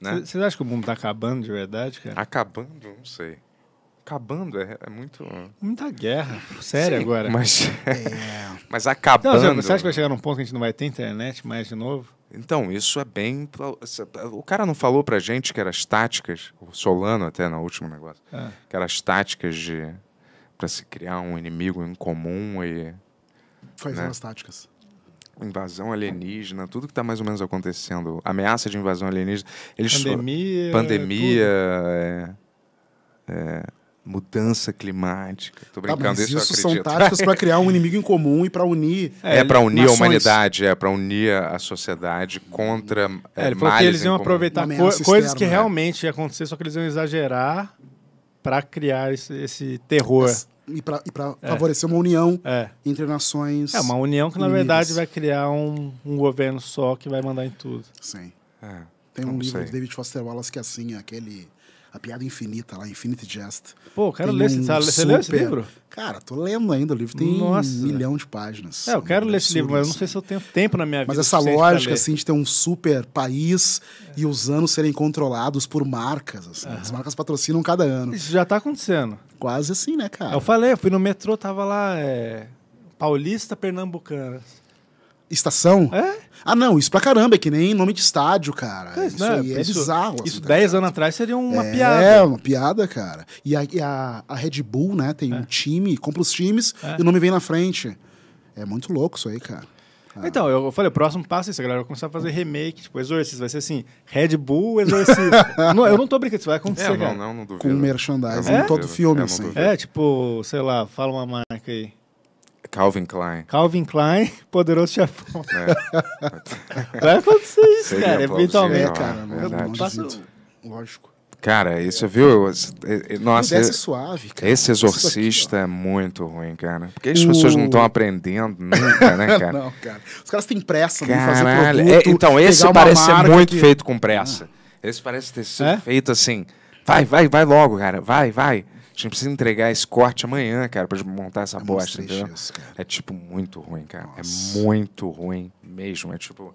S2: Vocês né? acham que o mundo está acabando de verdade, cara? Acabando? Não sei. Acabando é, é muito.
S4: Muita guerra. Sério Sim, agora. Mas, é. mas acabando. Não, você acha que vai chegar num ponto que a gente não vai ter internet mais de novo?
S2: Então, isso é bem. O cara não falou pra gente que eram táticas, o Solano até no último negócio, é. que eram táticas de. para se criar um inimigo em comum e.
S5: fazendo né? as táticas?
S2: Invasão alienígena, tudo que está mais ou menos acontecendo. Ameaça de invasão alienígena. Eles pandemia. Pandemia. É, é, mudança climática. Tô ah, brincando, tá, isso eu acredito. são táticas para
S5: criar um inimigo em comum e para unir. É, é para unir nações. a humanidade,
S2: é para unir a sociedade contra. É, é males falou que
S5: eles iam aproveitar co coisas que né?
S4: realmente ia acontecer, só que eles iam exagerar para criar
S5: esse, esse
S4: terror. e para é. favorecer
S5: uma união é. entre nações. É, uma união que, na inimigas. verdade,
S4: vai criar um, um, governo só que vai mandar em tudo. Sim. É,
S5: Tem um livro sei. do David Foster Wallace que é assim, é aquele a piada infinita lá, Infinity Jest. Pô, quero ler, um você super... leu esse livro? Cara, tô lendo ainda, o livro tem Nossa. um milhão de páginas. É, eu quero ler esse livro, mas eu não sei se eu assim. tenho tempo na minha vida. Mas essa lógica, assim, de ter um super país é. e os anos serem controlados por marcas, assim, As marcas patrocinam cada ano. Isso já tá
S4: acontecendo.
S5: Quase assim, né, cara? Eu falei, eu fui no metrô, tava lá, é... Paulista Pernambucana. Estação? É? Ah, não, isso pra caramba, é que nem nome de estádio, cara.
S4: Né, é, isso aí é bizarro. Assim, isso 10 tá anos atrás seria uma é, piada. É,
S5: uma piada, cara. E a, e a, a Red Bull, né, tem é. um time, compra os times é. e o nome vem na frente. É muito louco isso aí, cara.
S4: Ah. Então, eu falei, o próximo passo é isso, a galera vai começar a fazer remake, tipo, Exorcista, vai ser assim,
S5: Red Bull Exorcista.
S4: não, eu não tô brincando, isso vai acontecer, é, não, cara. Não, não, não duvido. Com
S5: merchandising é, em todo filme, assim.
S4: É, tipo, sei lá, fala uma marca aí.
S2: Calvin Klein.
S4: Calvin Klein, poderoso chefão. É. Vai acontecer isso, seria cara, eventualmente.
S2: É, cara, não passo, lógico. Cara, isso, é. viu? nossa, é suave, cara. esse exorcista aqui, é muito ruim, cara. Porque as o... pessoas não estão aprendendo nunca, né, cara? não,
S5: cara. Os caras têm pressa de fazer produto, é, Então, esse parece ser muito que... feito com pressa. Ah.
S2: Esse parece ter sido é? feito assim. Vai, vai, vai logo, cara. Vai, vai gente precisa entregar esse corte amanhã, cara, pra montar essa é bosta, entendeu? é tipo muito ruim, cara. É Nossa. É muito ruim mesmo. É tipo.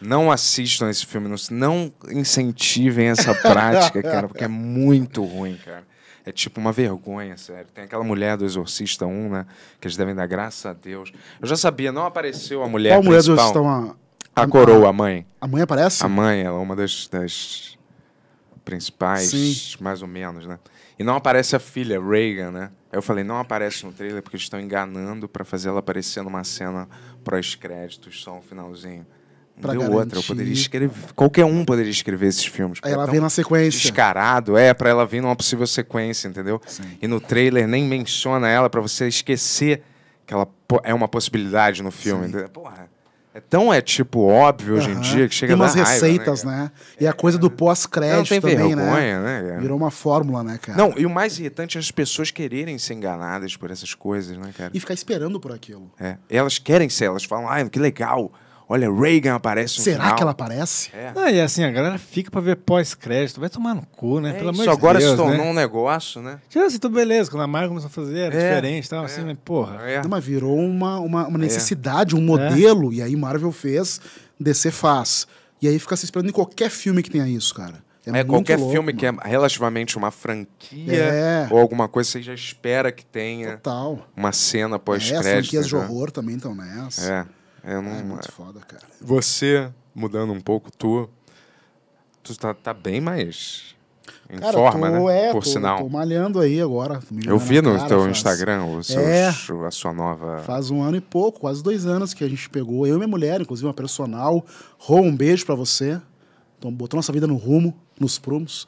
S2: Não assistam esse filme, não, incentivem essa prática, cara, porque é muito ruim, cara. É tipo uma vergonha, sério. Tem aquela mulher do Exorcista 1, né? Que eles devem dar graça a Deus. Eu já sabia, não apareceu a mulher Qual principal. mulher do Exorcista 1? A, a coroa, a mãe. A mãe aparece? A mãe, ela é uma das, das principais, Sim. mais ou menos, né? E não aparece a filha, Reagan, né? eu falei, não aparece no trailer porque eles estão enganando para fazer ela aparecer numa cena pós-créditos, só um finalzinho. pra deu garantir. outra, eu poderia escrever. Qualquer um poderia escrever esses filmes. Aí ela é vem na sequência. Descarado, é, para ela vir numa possível sequência, entendeu? Sim. E no trailer nem menciona ela para você esquecer que ela é uma possibilidade no filme. Porra é tão é tipo óbvio hoje em dia que chega Tem umas né, receitas,
S5: né? né? E a coisa do é. pós-crédito também, né? vergonha,
S2: né? né Virou uma
S5: fórmula, né, cara? Não, e o mais
S2: irritante é as pessoas quererem ser enganadas por essas coisas, né, cara? E
S5: ficar esperando por aquilo.
S2: É. Elas querem ser, elas falam, ah, que legal Olha, Reagan aparece no Será final. que ela
S5: aparece? É. Ah,
S4: e assim, a galera fica pra ver pós-crédito. Vai tomar no cu, né? É Pelo amor de Deus. agora se tornou né? um negócio,
S5: né? Tipo assim, tudo beleza. Quando a Marvel começou a fazer, era é. diferente e é. Assim, mas, né? porra. É. Não, mas virou uma, uma, uma é. necessidade, um modelo. E aí Marvel fez, DC faz. E aí fica se esperando em qualquer filme que tenha isso, cara. É, é qualquer louco, filme
S2: mano. que é relativamente uma franquia é. ou alguma coisa, você já
S5: espera que tenha Total.
S2: uma cena pós-crédito. É, as franquias né? de horror
S5: também estão nessa. É.
S2: É, não, é muito foda, cara. Você, mudando um pouco, tu. Tu tá, tá bem mais. Em cara, forma, tô, né? É, Por tô, sinal. Tô
S5: malhando aí agora.
S2: Eu vi no cara, teu faz... Instagram o seu, é, a sua nova.
S5: Faz um ano e pouco, quase dois anos que a gente pegou. Eu e minha mulher, inclusive uma personal. Rô, um beijo para você. Então, botou nossa vida no rumo, nos prumos.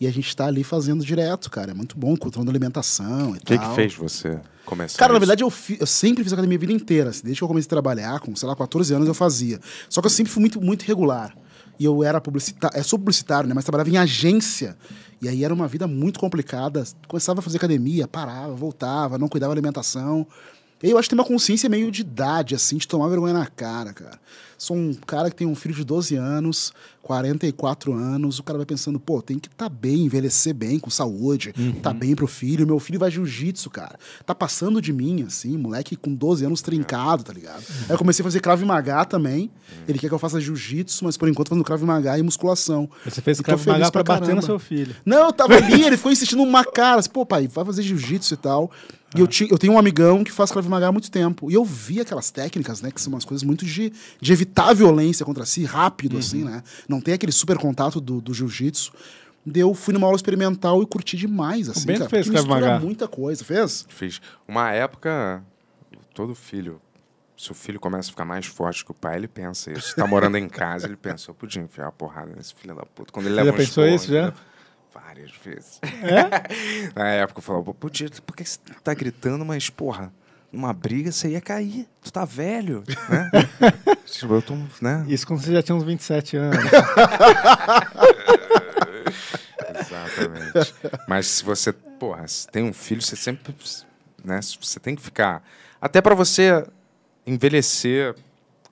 S5: E a gente está ali fazendo direto, cara. É muito bom, controlando alimentação e que tal. O que fez
S2: você começar Cara,
S5: isso? na verdade, eu, fi, eu, sempre fiz academia a vida inteira. Assim, desde que eu comecei a trabalhar, com, sei lá, 14 anos eu fazia. Só que eu sempre fui muito, muito regular. E eu era publicitário, é, sou publicitário, né? Mas trabalhava em agência. E aí era uma vida muito complicada. Começava a fazer academia, parava, voltava, não cuidava da alimentação. Eu acho que tem uma consciência meio de idade, assim, de tomar vergonha na cara, cara. Sou um cara que tem um filho de 12 anos, 44 anos, o cara vai pensando, pô, tem que tá bem, envelhecer bem, com saúde, tá uhum. tá bem pro filho. Meu filho vai jiu-jitsu, cara. Tá passando de mim, assim, moleque com 12 anos trincado, tá ligado? Uhum. Aí eu comecei a fazer krav magá também. Uhum. Ele quer que eu faça jiu-jitsu, mas por enquanto fazendo krav magá e musculação.
S4: Você fez então krav magá pra, pra bater no seu filho.
S5: Não, eu tava ali, ele ficou insistindo numa cara, assim, pô, pai, vai fazer jiu-jitsu e tal. E eu, eu tenho um amigão que faz Krav Maga há muito tempo. E eu vi aquelas técnicas, né? Que são umas coisas muito de, de evitar violência contra si, rápido, uhum. assim, né? Não tem aquele super contato do, do jiu-jitsu. Eu fui numa aula experimental e curti demais, assim, o Bento cara. Fez Krav Maga. muita
S2: coisa, fez? Fiz. Uma época, todo filho se o filho começa a ficar mais forte que o pai, ele pensa isso. Tá morando em casa, ele pensa, eu podia enfiar a porrada nesse filho da puta. Quando ele, ele leva já pensou esporte, isso já? Né? várias vezes. É? Na época eu falava, por que você tá gritando, mas, porra, numa briga você ia cair. Tu tá velho, né? Tipo, eu tô, né? Isso quando você já tinha uns 27 anos. Exatamente. Mas se você, porra, se tem um filho, você sempre, né, você tem que ficar até para você envelhecer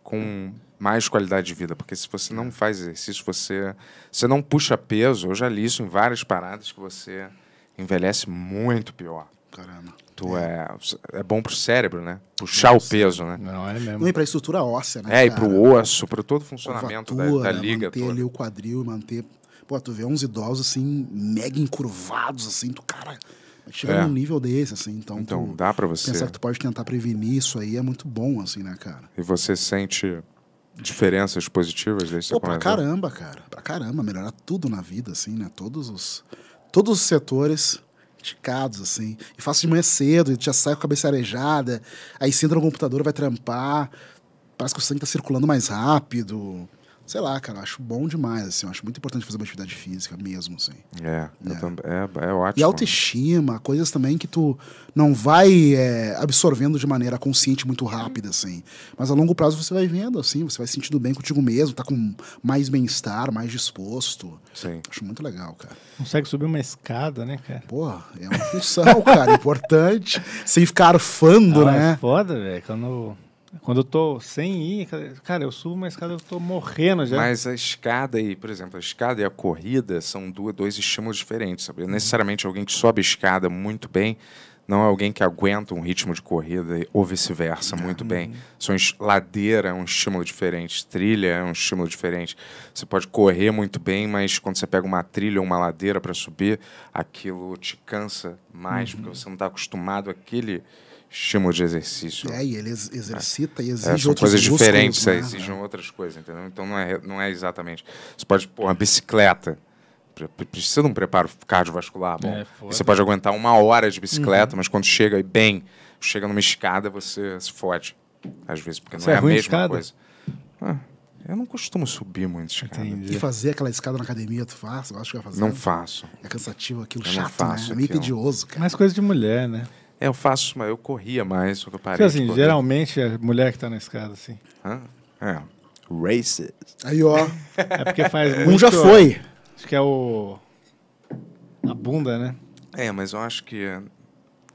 S2: com mais qualidade de vida, porque se você não é. faz exercício, você, você não puxa peso. Eu já li isso em várias paradas que você envelhece muito pior. Caramba. Tu é. É, é bom pro cérebro, né? Puxar Nossa. o peso, né? Não, é mesmo. Não, e pra
S5: estrutura óssea, né? É, cara? e pro
S2: osso, pra todo o funcionamento Ovatura, da, da né?
S5: liga. Manter toda. ali o quadril, manter. Pô, tu vê uns idosos assim, mega encurvados, assim, tu, cara. Chega é. num nível desse, assim, então. Então, dá pra você. Pensar que tu pode tentar prevenir isso aí é muito bom, assim, né, cara?
S2: E você sente diferenças positivas desse Pô, pra
S5: caramba, cara. Pra caramba, melhorar tudo na vida, assim, né? Todos os, todos os setores criticados, assim. E faço de manhã cedo, e já saio com a cabeça arejada, aí você entra no computador, vai trampar, parece que o sangue tá circulando mais rápido sei lá, cara, acho bom demais, assim, acho muito importante fazer uma atividade física mesmo, assim. É, é. é, é ótimo. E autoestima, coisas também que tu não vai é, absorvendo de maneira consciente muito rápida, assim, mas a longo prazo você vai vendo, assim, você vai se sentindo bem contigo mesmo, tá com mais bem-estar, mais disposto. Sim. Acho muito legal, cara.
S4: Consegue subir uma escada, né, cara? Porra, é uma
S5: função, cara, importante, sem ficar arfando, ah, é né? É
S4: foda, velho, quando quando eu tô sem ir, cara, eu subo uma escada, eu tô morrendo já. Mas
S2: a escada e, por exemplo, a escada e a corrida são duas, dois estímulos diferentes. Sabe? Uhum. Necessariamente alguém que sobe escada muito bem não é alguém que aguenta um ritmo de corrida ou vice-versa muito bem. São ladeira é um estímulo diferente, trilha é um estímulo diferente. Você pode correr muito bem, mas quando você pega uma trilha ou uma ladeira para subir, aquilo te cansa mais, uhum. porque você não está acostumado àquele estímulo de exercício. É, e
S5: ele ex exercita é. e exige é, são coisas diferentes, né? exigem
S2: outras coisas, entendeu? Então não é, não é exatamente. Você pode, pôr uma bicicleta precisa de um preparo cardiovascular. Bom, é, você pode aguentar uma hora de bicicleta, uhum. mas quando chega e bem, chega numa escada, você se fode. Às
S5: vezes, porque você não é, é a mesma escada? coisa.
S2: Ah, eu não costumo subir muito escada. Entendi. E
S5: fazer aquela escada na academia, tu faz? Eu acho que vai fazer. Não faço. É cansativo aquilo, eu chato, né? É meio tedioso, cara. Mais coisa de mulher, né?
S2: É, eu faço, mas eu corria mais do que eu parei. Assim, geralmente
S4: é mulher que está na escada, assim.
S2: Hã? É. Races.
S5: Aí, ó. É porque faz muito. Um já foi.
S4: Acho que é o. A bunda, né?
S2: É, mas eu acho que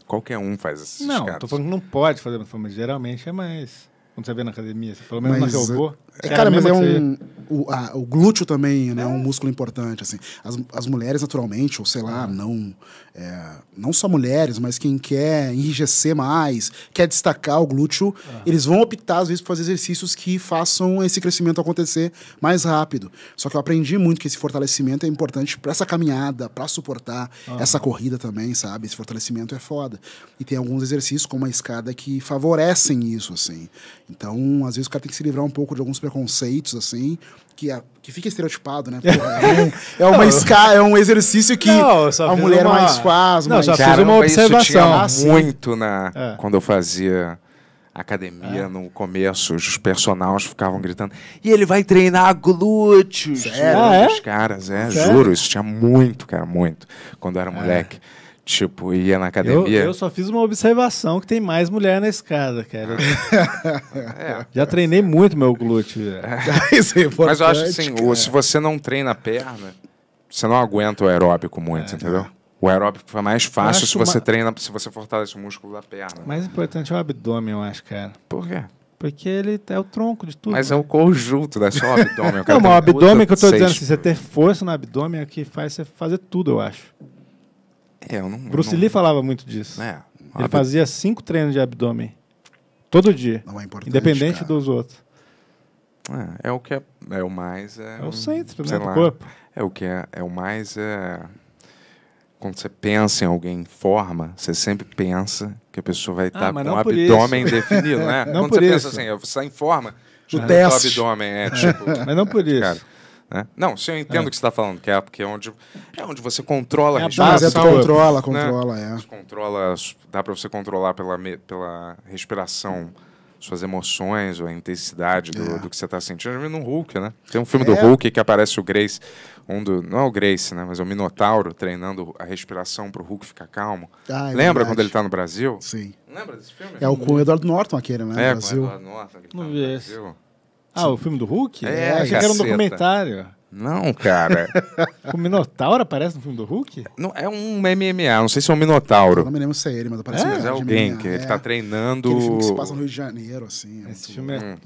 S2: qualquer um faz essas Não, estou tô falando que não pode fazer, mas geralmente é mais.
S4: Quando você vê na academia, pelo menos mas, na que eu vou. É, cara, mas é um.
S5: O, a, o, glúteo também né, é um músculo importante. Assim. As, as mulheres, naturalmente, ou sei lá, é. não. É, não só mulheres, mas quem quer enrijecer mais, quer destacar o glúteo, é. eles vão optar, às vezes, por fazer exercícios que façam esse crescimento acontecer mais rápido. Só que eu aprendi muito que esse fortalecimento é importante para essa caminhada, para suportar essa corrida também, sabe? Esse fortalecimento é foda. E tem alguns exercícios, como a escada, que favorecem isso, assim. Então, às vezes, o cara tem que se livrar um pouco de alguns preconceitos, assim, que, a, é, que fica estereotipado, né? é, um, é uma escala, é um exercício que não, a mulher uma... mais faz. Não, mas... só Cara, fiz uma observação. Isso tinha assim. muito
S2: na, é. quando eu fazia academia é. no começo, os personagens ficavam gritando,
S3: e ele vai treinar glúteos. Sério?
S2: Ah, é? Os caras, é, Sério? juro, isso tinha muito, cara, muito, quando era é. moleque tipo, ia na academia. Eu, eu,
S4: só fiz uma observação que tem mais mulher na escada, cara.
S2: é, Já treinei muito meu glúteo. É. Isso é Mas eu acho assim, se você não treina a perna, você não aguenta o aeróbico muito, é, entendeu? O aeróbico é mais fácil se você uma... treina, se você fortalece o músculo da perna.
S4: O mais importante é o abdômen, eu acho, cara. Por quê? Porque ele é o tronco de tudo. Mas é o conjunto, não é só o abdômen. não, o abdômen que eu tô seis... dizendo, assim, você ter força no abdômen é que faz você fazer tudo, eu acho. É, eu não. Bruce não... Lee falava muito disso. É, Ele ab... fazia cinco treinos de abdômen. Todo dia. Não é importante. Independente cara. dos outros.
S2: É, é, o que é, é o mais. É, é o centro, né? Lá, do corpo. É o que é, é o mais. É, quando você pensa em alguém em forma, você sempre pensa que a pessoa vai estar ah, tá com o abdômen isso. definido, né? não quando por você isso. pensa assim, você está em forma, o teste. o abdômen é tipo. mas não por isso. Cara, né? Não, sim, eu entendo é. o é. que você está falando, que é porque é onde, é onde você controla é a respiração. Base, é controla, controla, né? é. Controla, dá para você controlar pela, pela respiração suas emoções ou a intensidade do, é. do que você está sentindo. Eu vi no Hulk, né? Tem um filme é. do Hulk que aparece o Grace, um do, não é o Grace, né? Mas é o Minotauro treinando a respiração para o Hulk ficar calmo.
S5: Ah, é Lembra verdade. quando ele
S2: está no Brasil?
S5: Sim. Lembra desse filme? É o com o Eduardo Norton aquele, né? É, Brasil. com o Eduardo Norton. tá não vi esse. Ah, o filme do Hulk? É, é achei que era um documentário. Não, cara. o Minotauro aparece no filme do Hulk?
S2: Não, é um MMA, não sei se é um
S5: Minotauro. não me lembro se é ele, mas aparece é? Mas é, é alguém MMA. que ele é. tá treinando. Aquele filme que se passa no Rio de Janeiro, assim. É Esse filme é bom. é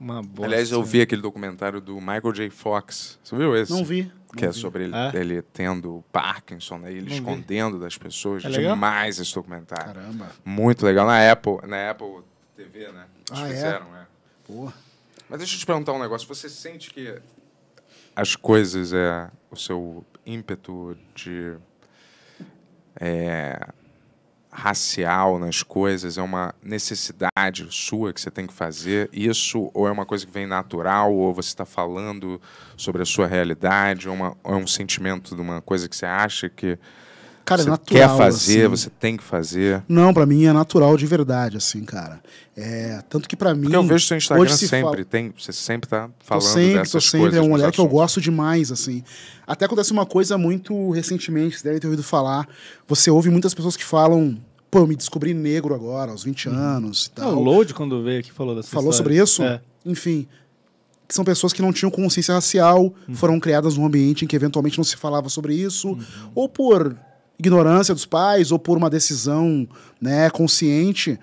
S5: uma boa.
S2: Aliás, eu vi aquele documentário do Michael J. Fox. Você viu esse? Não vi. Que é não é vi. sobre ele, ele, tendo Parkinson, né? ele não escondendo vi. das pessoas. É Demais legal? esse documentário. Caramba. Muito legal. Na Apple, na Apple TV, né? Eles ah, fizeram, é? Porra. Mas deixa eu te perguntar um negócio. Você sente que as coisas, é, o seu ímpeto de é, racial nas coisas é uma necessidade sua que você tem que fazer isso ou é uma coisa que vem natural ou você está falando sobre a sua realidade ou, uma, ou é um sentimento de uma coisa que você acha que Cara, você é natural. quer fazer, assim. você tem que fazer.
S5: Não, para mim é natural de verdade, assim, cara. É, tanto que para mim. Porque eu vejo seu Instagram se sempre, fala...
S2: tem, você sempre tá falando tô sempre, dessas tô sempre, coisas, É um olhar que
S5: eu gosto demais, assim. Até acontece uma coisa muito recentemente, você deve ter ouvido falar. Você ouve muitas pessoas que falam pô, eu me descobri negro agora, aos 20 uhum. anos e tal. O
S4: Load, quando veio aqui, falou dessa Falou história. sobre isso? É.
S5: Enfim. Que são pessoas que não tinham consciência racial, uhum. foram criadas num ambiente em que eventualmente não se falava sobre isso, uhum. ou por ignorância dos pais ou por uma decisão né, consciente.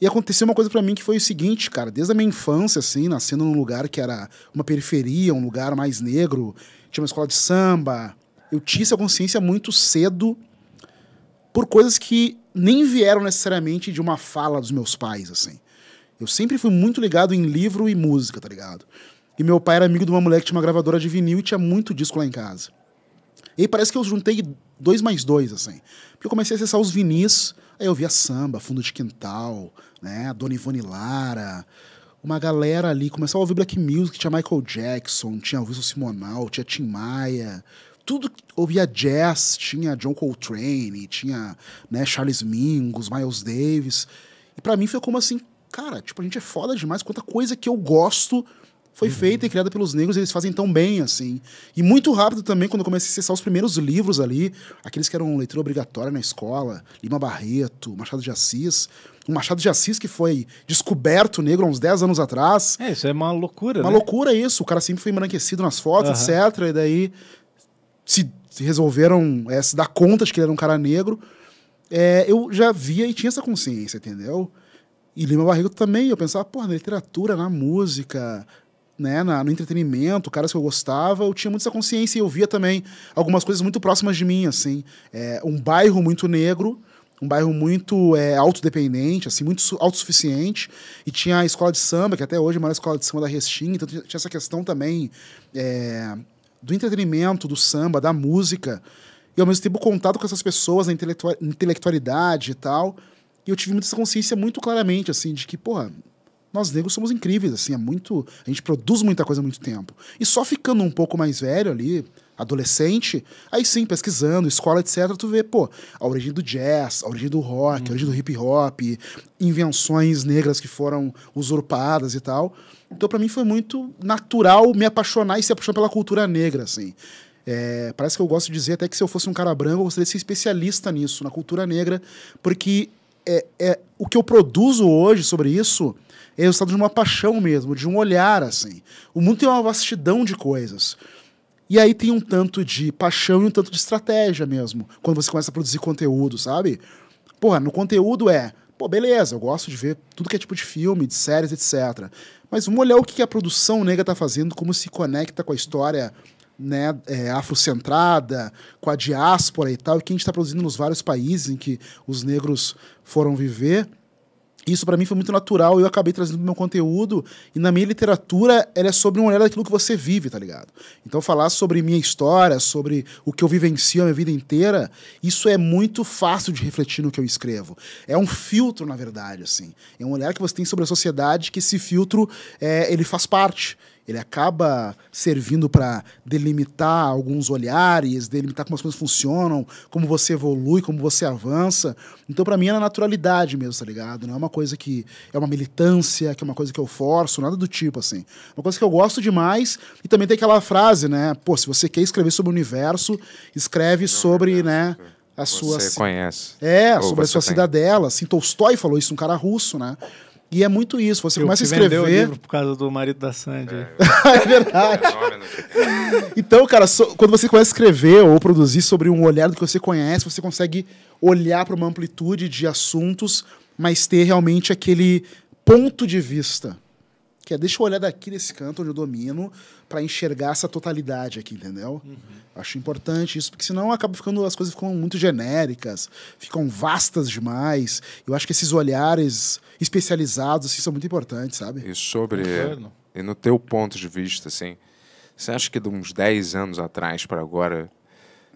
S5: E aconteceu uma coisa para mim que foi o seguinte, cara, desde a minha infância, assim, nascendo num lugar que era uma periferia, um lugar mais negro, tinha uma escola de samba, eu tinha essa consciência muito cedo por coisas que nem vieram necessariamente de uma fala dos meus pais, assim. Eu sempre fui muito ligado em livro e música, tá ligado? E meu pai era amigo de uma mulher que tinha uma gravadora de vinil e tinha muito disco lá em casa. E aí parece que eu juntei dois mais dois, assim. Porque eu comecei a acessar os vinis, aí eu via samba, fundo de quintal, né? Dona Ivone Lara, uma galera ali. Começava a ouvir Black Music, tinha Michael Jackson, tinha Wilson Simonal, tinha Tim Maia. Tudo ouvia jazz, tinha John Coltrane, tinha né, Charles Mingus, Miles Davis. E para mim foi como assim, cara, tipo, a gente é foda demais, quanta coisa que eu gosto foi uhum. feita e criada pelos negros, eles fazem tão bem, assim. E muito rápido também, quando eu comecei a acessar os primeiros livros ali, aqueles que eram leitura obrigatória na escola, Lima Barreto, Machado de Assis. O Machado de Assis que foi descoberto negro há uns 10 anos atrás. É, isso é uma loucura, Uma né? loucura isso. O cara sempre foi embranquecido nas fotos, uhum. etc. E daí se, se resolveram é, se dar conta de que ele era um cara negro. É, eu já via e tinha essa consciência, entendeu? E Lima Barreto também, eu pensava, pô, na literatura, na música, né, na, no entretenimento, caras que eu gostava, eu tinha muita consciência e eu via também algumas coisas muito próximas de mim, assim. É, um bairro muito negro, um bairro muito é, autodependente, assim, muito autossuficiente. E tinha a escola de samba, que até hoje é a maior escola de samba da Restinga, então tinha essa questão também é, do entretenimento, do samba, da música. E ao mesmo tempo contato com essas pessoas, a intelectualidade e tal. E eu tive muita consciência muito claramente, assim, de que, porra, nós negros somos incríveis, assim, é muito. A gente produz muita coisa há muito tempo. E só ficando um pouco mais velho ali, adolescente, aí sim, pesquisando, escola, etc., tu vê, pô, a origem do jazz, a origem do rock, hum. a origem do hip hop, invenções negras que foram usurpadas e tal. Então, para mim, foi muito natural me apaixonar e se apaixonar pela cultura negra, assim. É, parece que eu gosto de dizer até que se eu fosse um cara branco, eu gostaria de ser especialista nisso, na cultura negra, porque é, é o que eu produzo hoje sobre isso é resultado de uma paixão mesmo, de um olhar assim. O mundo tem uma vastidão de coisas. E aí tem um tanto de paixão e um tanto de estratégia mesmo, quando você começa a produzir conteúdo, sabe? Porra, no conteúdo é, pô, beleza, eu gosto de ver tudo que é tipo de filme, de séries, etc. Mas vamos olhar o que a produção negra tá fazendo, como se conecta com a história né, é, afrocentrada, com a diáspora e tal, e que a gente está produzindo nos vários países em que os negros foram viver isso para mim foi muito natural eu acabei trazendo meu conteúdo e na minha literatura ela é sobre um olhar daquilo que você vive, tá ligado? Então falar sobre minha história, sobre o que eu vivencio a minha vida inteira, isso é muito fácil de refletir no que eu escrevo. É um filtro, na verdade, assim. É um olhar que você tem sobre a sociedade que esse filtro é, ele faz parte ele acaba servindo para delimitar alguns olhares, delimitar como as coisas funcionam, como você evolui, como você avança. Então, para mim, é na naturalidade mesmo, tá ligado? Não é uma coisa que é uma militância, que é uma coisa que eu forço, nada do tipo, assim. É uma coisa que eu gosto demais. E também tem aquela frase, né? Pô, se você quer escrever sobre o universo, escreve Não, sobre, é né? É a sua. Você conhece. É, sobre a sua tem. cidadela. Assim, Tolstói falou isso, um cara russo, né? E é muito isso. Você eu começa a escrever. O livro
S4: por causa do marido da Sandy. É, é eu... é verdade.
S5: então, cara, so... quando você começa a escrever ou produzir sobre um olhar do que você conhece, você consegue olhar para uma amplitude de assuntos, mas ter realmente aquele ponto de vista que é deixa eu olhar daqui desse canto onde eu domino para enxergar essa totalidade aqui, entendeu? Uhum. Acho importante isso, porque senão acaba ficando as coisas ficam muito genéricas, ficam vastas demais. Eu acho que esses olhares especializados assim, são muito importantes, sabe? E sobre
S2: e no teu ponto de vista, assim, você acha que de uns 10 anos atrás para agora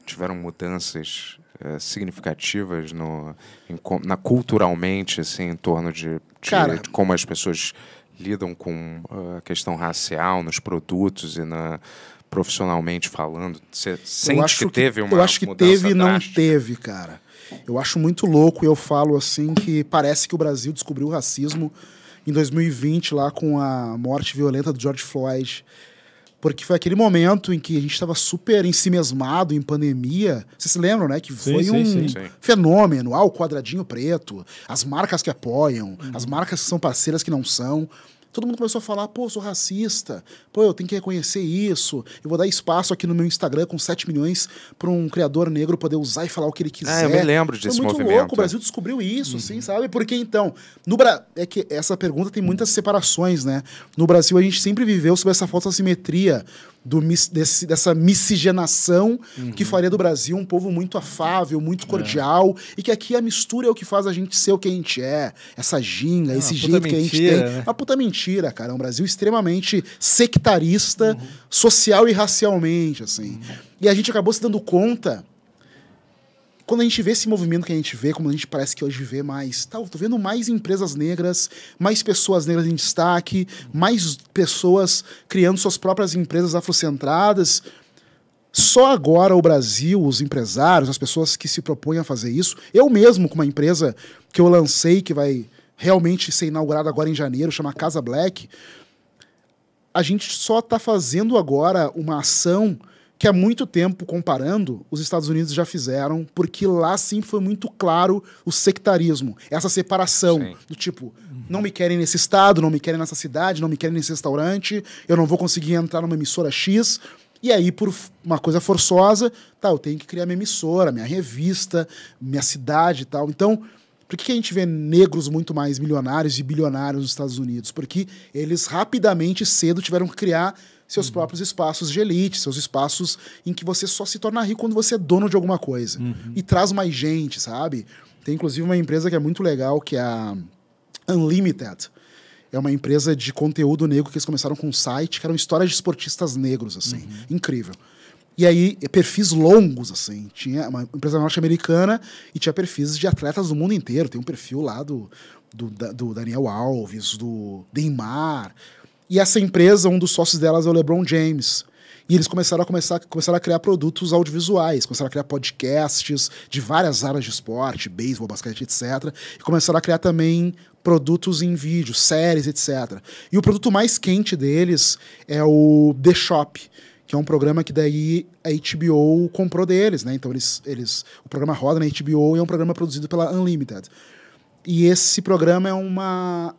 S2: tiveram mudanças é, significativas no, em, na culturalmente assim em torno de, de, Cara, de como as pessoas lidam com ah, a questão racial nos produtos e na profissionalmente falando? Você sente que, que, teve uma Eu acho que teve e
S5: não teve, cara. Eu acho muito louco e eu falo assim que parece que o Brasil descobriu o racismo em 2020 lá com a morte violenta do George Floyd porque foi aquele momento em que a gente estava super ensimesmado em pandemia. Vocês se lembram, né? Que sim, foi sim, um sim. fenômeno. Ah, o quadradinho preto, as marcas que apoiam, uhum. as marcas que são parceiras que não são todo mundo começou a falar, pô, eu sou racista, pô, eu tenho que reconhecer isso, eu vou dar espaço aqui no meu Instagram com 7 milhões para um criador negro poder usar e falar o que ele quiser. Ah, eu me lembro desse Foi muito movimento. louco, o Brasil descobriu isso, assim, uhum. assim, sabe? Porque então, no Bra... é que essa pergunta tem muitas separações, né? No Brasil a gente sempre viveu sob essa falsa simetria do, desse, dessa miscigenação uhum. que faria do Brasil um povo muito afável, muito é. cordial, é. e que aqui a mistura é o que faz a gente ser o que a gente é, essa ginga, é, esse jeito mentira, que a gente tem. Né? Uma puta mentira, cara. É um Brasil extremamente sectarista, uhum. social e racialmente, assim. Uhum. E a gente acabou se dando conta quando a gente vê esse movimento que a gente vê, como a gente parece que hoje vê mais, tá, tô vendo mais empresas negras, mais pessoas negras em destaque, mais pessoas criando suas próprias empresas afrocentradas. Só agora o Brasil, os empresários, as pessoas que se propõem a fazer isso, eu mesmo com uma empresa que eu lancei que vai realmente ser inaugurada agora em janeiro, chama Casa Black, a gente só está fazendo agora uma ação que há muito tempo, comparando, os Estados Unidos já fizeram, porque lá sim foi muito claro o sectarismo, essa separação sim. do tipo, uhum. não me querem nesse estado, não me querem nessa cidade, não me querem nesse restaurante, eu não vou conseguir entrar numa emissora X. E aí, por uma coisa forçosa, tá, eu tenho que criar minha emissora, minha revista, minha cidade e tal. Então, por que, a gente vê negros muito mais milionários e bilionários nos Estados Unidos? Porque eles rapidamente, cedo, tiveram que criar seus uhum. próprios espaços de elite, seus espaços em que você só se torna rico quando você é dono de alguma coisa. Uhum. E traz mais gente, sabe? Tem inclusive uma empresa que é muito legal, que é a Unlimited. É uma empresa de conteúdo negro que eles começaram com um site, que eram histórias de esportistas negros, assim. Uhum. Incrível. E aí, é perfis longos, assim. Tinha uma empresa norte-americana e tinha perfis de atletas do mundo inteiro. Tem um perfil lá do, do, do Daniel Alves, do Neymar, e essa empresa, um dos sócios delas é o LeBron James. E eles começaram a, começar, começaram a criar produtos audiovisuais, começaram a criar podcasts de várias áreas de esporte, beisebol, basquete, etc. E começaram a criar também produtos em vídeo, séries, etc. E o produto mais quente deles é o The Shop, que é um programa que daí a HBO comprou deles, né? Então eles, eles o programa roda na HBO e é um programa produzido pela Unlimited. E esse programa é uma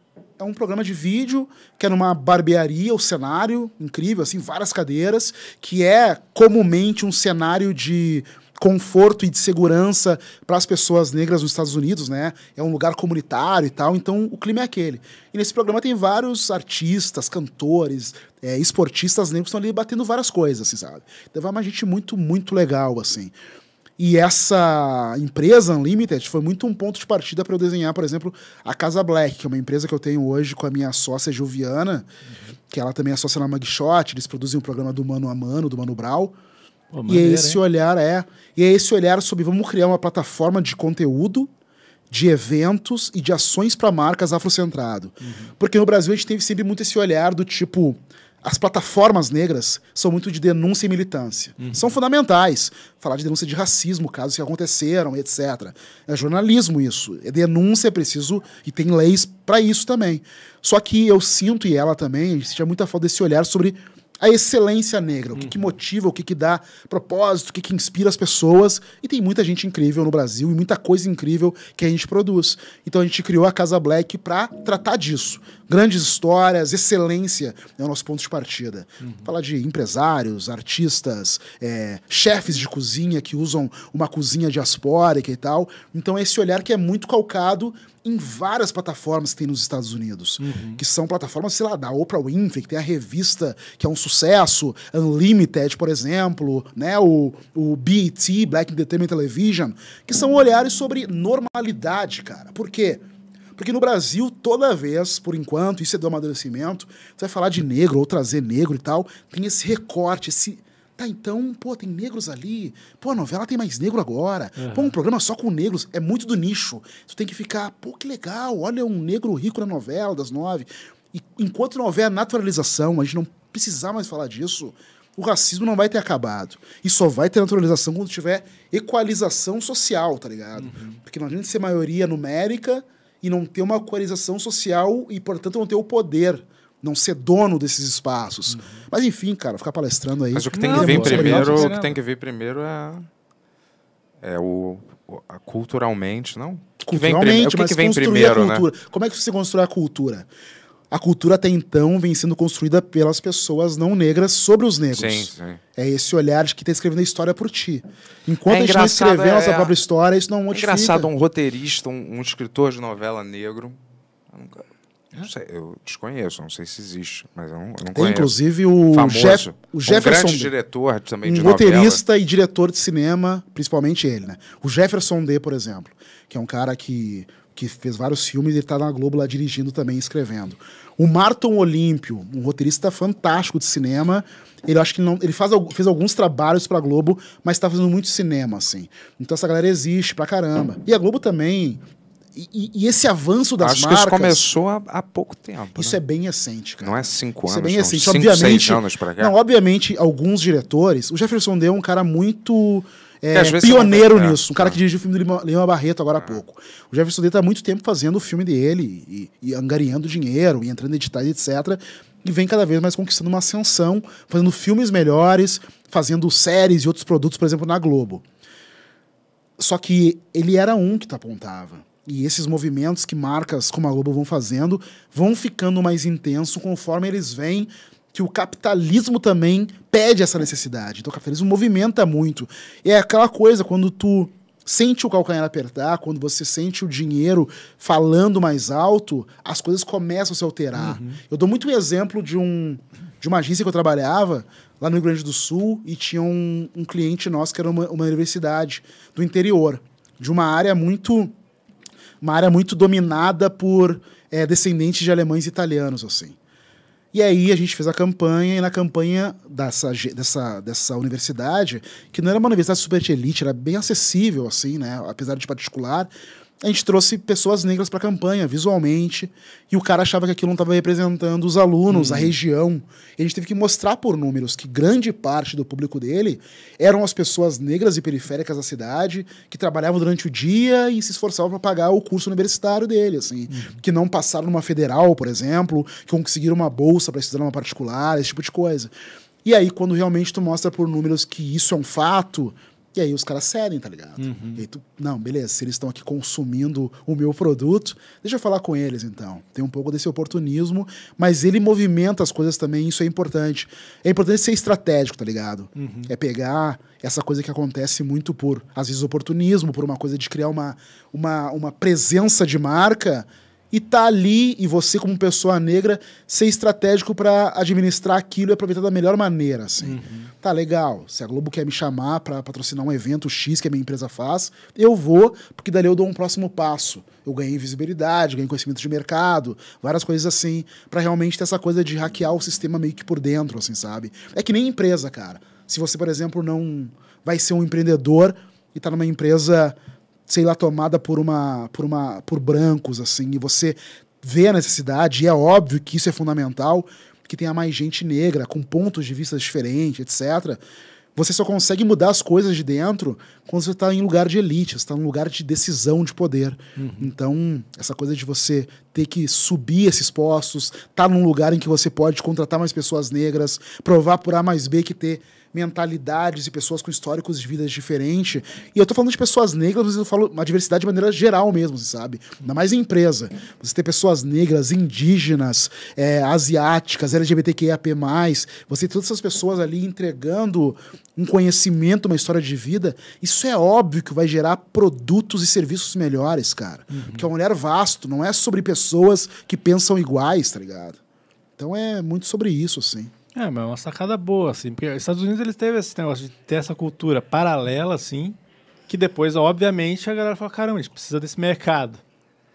S5: é um programa de vídeo que é numa barbearia, o cenário incrível, assim, várias cadeiras, que é comumente um cenário de conforto e de segurança para as pessoas negras nos Estados Unidos, né? É um lugar comunitário e tal, então o clima é aquele. E nesse programa tem vários artistas, cantores, é, esportistas negros que estão ali batendo várias coisas, assim, sabe? Então vai uma gente muito, muito legal, assim. E essa empresa, Unlimited, foi muito um ponto de partida para eu desenhar, por exemplo, a Casa Black, que é uma empresa que eu tenho hoje com a minha sócia Juviana, uhum. que ela também é sócia na Mugshot, eles produzem um programa do Mano a Mano, do Mano Brau.
S1: Pô, e é esse hein?
S5: olhar é, e é esse olhar sobre vamos criar uma plataforma de conteúdo, de eventos e de ações para marcas afrocentrado. Uhum. Porque no Brasil a gente teve sempre muito esse olhar do tipo, as plataformas negras são muito de denúncia e militância. Uhum. São fundamentais. Falar de denúncia de racismo, casos que aconteceram, etc. É jornalismo isso. É denúncia, é preciso. E tem leis para isso também. Só que eu sinto, e ela também, a gente tinha muita falta desse olhar sobre a excelência negra, o que, que uhum. motiva, o que, que dá propósito, o que, que inspira as pessoas. E tem muita gente incrível no Brasil e muita coisa incrível que a gente produz. Então a gente criou a Casa Black para tratar disso. Grandes histórias, excelência é o nosso ponto de partida. Uhum. Falar de empresários, artistas, é, chefes de cozinha que usam uma cozinha diaspórica e tal. Então é esse olhar que é muito calcado em várias plataformas que tem nos Estados Unidos, uhum. que são plataformas, sei lá, da Oprah Winfrey, que tem a revista que é um sucesso, Unlimited, por exemplo, né, o, o BET, Black Entertainment Television, que são olhares sobre normalidade, cara. Por quê? Porque no Brasil, toda vez, por enquanto, isso é do amadurecimento, você vai falar de negro ou trazer negro e tal, tem esse recorte, esse, Tá, então, pô, tem negros ali. Pô, a novela tem mais negro agora. Uhum. Pô, um programa só com negros é muito do nicho. Tu tem que ficar, pô, que legal, olha um negro rico na novela das nove. E enquanto não houver naturalização, a gente não precisar mais falar disso, o racismo não vai ter acabado. E só vai ter naturalização quando tiver equalização social, tá ligado? Uhum. Porque não adianta ser maioria numérica e não ter uma equalização social e, portanto, não ter o poder não ser dono desses espaços. Uhum. Mas enfim, cara, ficar palestrando aí. Mas o que tem não, que vir primeiro, o que tem
S2: que vir primeiro é é o, culturalmente, não?
S5: Culturalmente, que vem, o que, vem primeiro, né? Como é que você constrói a cultura? A cultura até então vem sendo construída pelas pessoas não negras sobre os negros. Sim, sim. É esse olhar de que está escrevendo a história por ti. Enquanto é a gente não escrever é, nossa é. própria história, isso não modifica. É engraçado um
S2: roteirista, um, um escritor de novela negro. Nunca, não sei, eu desconheço, não sei se existe, mas eu não, eu não conheço. Inclusive o, Famoso, Jeff, o Jefferson. Um grande diretor também um de roteirista
S5: novela. e diretor de cinema, principalmente ele, né? O Jefferson D, por exemplo, que é um cara que, que fez vários filmes e ele tá na Globo lá dirigindo também, escrevendo. O Marton Olímpio, um roteirista fantástico de cinema. Ele acho que não, ele faz, fez alguns trabalhos pra Globo, mas tá fazendo muito cinema, assim. Então essa galera existe pra caramba. E a Globo também e, e, esse avanço das Acho marcas. Acho que começou há, há pouco tempo. Isso né? é bem recente, cara. Não é cinco isso é anos. é bem recente. Cinco, obviamente, seis anos pra cá. Não, obviamente, alguns diretores. O Jefferson Deu é um cara muito. É, pioneiro né? nisso. Um cara é. que dirigiu o filme do Lima Barreto agora é. há pouco. O Jefferson Deu está há muito tempo fazendo o filme dele e, e angariando dinheiro e entrando em editais, etc. E vem cada vez mais conquistando uma ascensão, fazendo filmes melhores, fazendo séries e outros produtos, por exemplo, na Globo. Só que ele era um que tu apontava. E esses movimentos que marcas como a Globo vão fazendo vão ficando mais intenso conforme eles vêm que o capitalismo também pede essa necessidade. Então o capitalismo movimenta muito. E é aquela coisa quando tu sente o calcanhar apertar, quando você sente o dinheiro falando mais alto, as coisas começam a se alterar. Uhum. Eu dou muito um exemplo de um de uma agência que eu trabalhava lá no Rio Grande do Sul e tinha um, um cliente nosso que era uma, uma universidade do interior, de uma área muito uma área muito dominada por é, descendentes de alemães e italianos, assim. E aí a gente fez a campanha, e na campanha dessa, dessa, dessa universidade, que não era uma universidade super elite, era bem acessível, assim, né? Apesar de particular, a gente trouxe pessoas negras para a campanha, visualmente, e o cara achava que aquilo não estava representando os alunos, hum. a uhum. região. E a gente teve que mostrar por números que grande parte do público dele eram as pessoas negras e periféricas da cidade, que trabalhavam durante o dia e se esforçavam para pagar o curso universitário dele, assim, hum. que não passaram numa federal, por exemplo, que conseguiram uma bolsa para estudar numa particular, esse tipo de coisa. E aí, quando realmente tu mostra por números que isso é um fato, e aí os caras cedem, tá ligado? Uhum. E aí tu, não, beleza, se eles estão aqui consumindo o meu produto, deixa eu falar com eles então. Tem um pouco desse oportunismo, mas ele movimenta as coisas também, isso é importante. É importante ser estratégico, tá ligado? Uhum. É pegar essa coisa que acontece muito por, às vezes, oportunismo, por uma coisa de criar uma, uma, uma presença de marca e tá ali, e você como pessoa negra, ser estratégico para administrar aquilo e aproveitar da melhor maneira, assim. Uhum. Tá legal, se a Globo quer me chamar para patrocinar um evento X que a minha empresa faz, eu vou, porque dali eu dou um próximo passo. Eu ganhei visibilidade, ganhei conhecimento de mercado, várias coisas assim, para realmente ter essa coisa de hackear o sistema meio que por dentro, assim, sabe? É que nem empresa, cara. Se você, por exemplo, não vai ser um empreendedor e tá numa empresa sei lá, tomada por uma, por uma, por brancos, assim, e você vê a necessidade, e é óbvio que isso é fundamental, que tenha mais gente negra, com pontos de vista diferentes, etc. Você só consegue mudar as coisas de dentro quando você está em lugar de elite, você está em lugar de decisão, de poder. Uhum. Então, essa coisa de você ter que subir esses postos, estar tá num lugar em que você pode contratar mais pessoas negras, provar por A mais B que ter mentalidades e pessoas com históricos de vidas diferentes. E eu tô falando de pessoas negras, mas eu falo uma diversidade de maneira geral mesmo, sabe? Ainda mais em empresa. Você tem pessoas negras, indígenas, é, asiáticas, LGBTQIA, você tem todas essas pessoas ali entregando um conhecimento, uma história de vida, isso é óbvio que vai gerar produtos e serviços melhores, cara. Uhum. Porque é um olhar vasto, não é sobre pessoas que pensam iguais, tá ligado? Então é muito sobre isso, assim.
S4: É, mas é uma sacada boa, assim. Porque os Estados Unidos eles teve esse negócio de ter essa cultura paralela, assim, que depois, obviamente, a galera fala, caramba, a gente precisa desse mercado.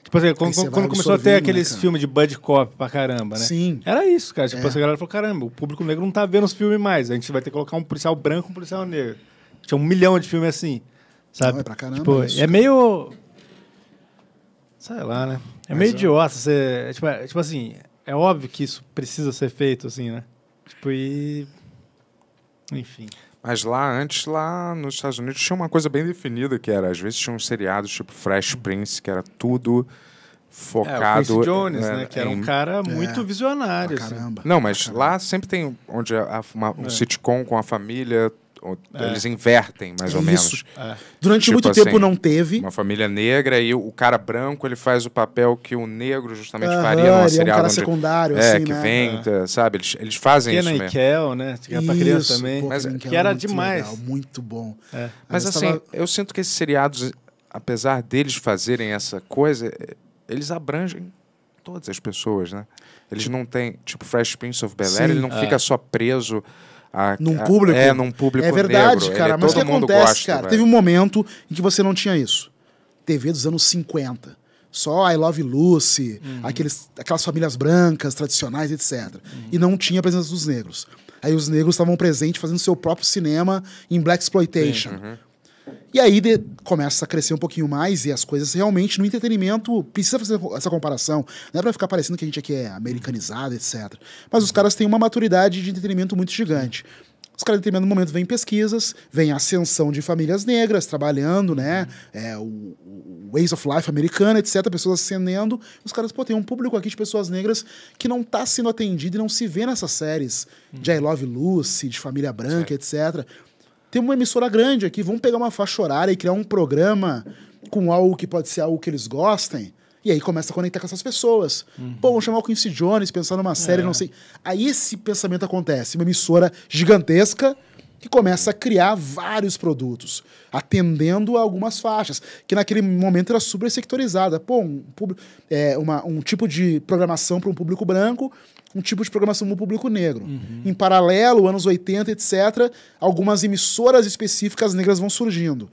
S4: Tipo assim, quando, quando começou a ter né, aqueles né, filmes de Bud Cop pra caramba, né? Sim. Era isso, cara. Tipo, é. Assim, a galera falou, caramba, o público negro não tá vendo os filmes mais. A gente vai ter que colocar um policial branco e um policial negro. Tinha um milhão de filmes assim, sabe? Não, é pra caramba. Tipo, isso, é meio... Sei lá, né? É Mas meio é. idiota. Você... Tipo, é, tipo assim, é óbvio que isso precisa ser feito, assim, né? Tipo, e. Enfim.
S2: Mas lá, antes, lá nos Estados Unidos, tinha uma coisa bem definida, que era, às vezes, tinha uns seriados tipo Fresh Prince, que era tudo focado. É, o Jones, é, né? Que era um cara é, muito é. visionário. Assim. Caramba. assim. Não, mas lá sempre tem onde é uma, um é. sitcom com a família, é. Eles invertem, mais ou Isso. menos. É. Durante tipo muito assim, tempo não teve. Uma família negra e o cara branco ele faz o papel que o negro justamente Aham, faria numa É um cara onde, secundário, é, assim, que né? vem, é. sabe? Eles, eles fazem Kena isso. Mesmo.
S5: Kel, né? Que era é pra criança também. Pô, Mas, que é era demais. Legal, muito bom. É. Mas assim, tava...
S2: eu sinto que esses seriados, apesar deles fazerem essa coisa, eles abrangem todas as pessoas, né? Eles não têm. Tipo, Fresh Prince of Bel Air, ele não fica só preso a, num público. É, num público É verdade, negro. É cara. mas o que acontece, gosta, cara? Velho. Teve um
S5: momento em que você não tinha isso. TV dos anos 50. Só I Love Lucy, uhum. aqueles, aquelas famílias brancas, tradicionais, etc. Uhum. E não tinha a presença dos negros. Aí os negros estavam presentes fazendo seu próprio cinema em Black Exploitation. Uhum e aí de, começa a crescer um pouquinho mais e as coisas realmente no entretenimento precisa fazer essa comparação. Não é pra ficar parecendo que a gente aqui é americanizado, etc. Mas os caras têm uma maturidade de entretenimento muito gigante. Os caras, em determinado momento, vêm pesquisas, vem ascensão de famílias negras trabalhando, né? É, o, o Ways of Life americana etc. Pessoas ascendendo. Os caras, pô, tem um público aqui de pessoas negras que não está sendo atendido e não se vê nessas séries de I Love Lucy, de Família Branca, certo. etc tem uma emissora grande aqui, vamos pegar uma faixa horária e criar um programa com algo que pode ser algo que eles gostem. E aí começa a conectar com essas pessoas. Uhum. Pô, vamos chamar o Quincy Jones, pensar numa série, é. não sei. Aí esse pensamento acontece. Uma emissora gigantesca que começa a criar vários produtos, atendendo a algumas faixas, que naquele momento era super sectorizada. Pô, um, público, é, uma, um tipo de programação para um público branco um tipo de programação para o público negro. Uhum. Em paralelo, anos 80, etc., algumas emissoras específicas negras vão surgindo.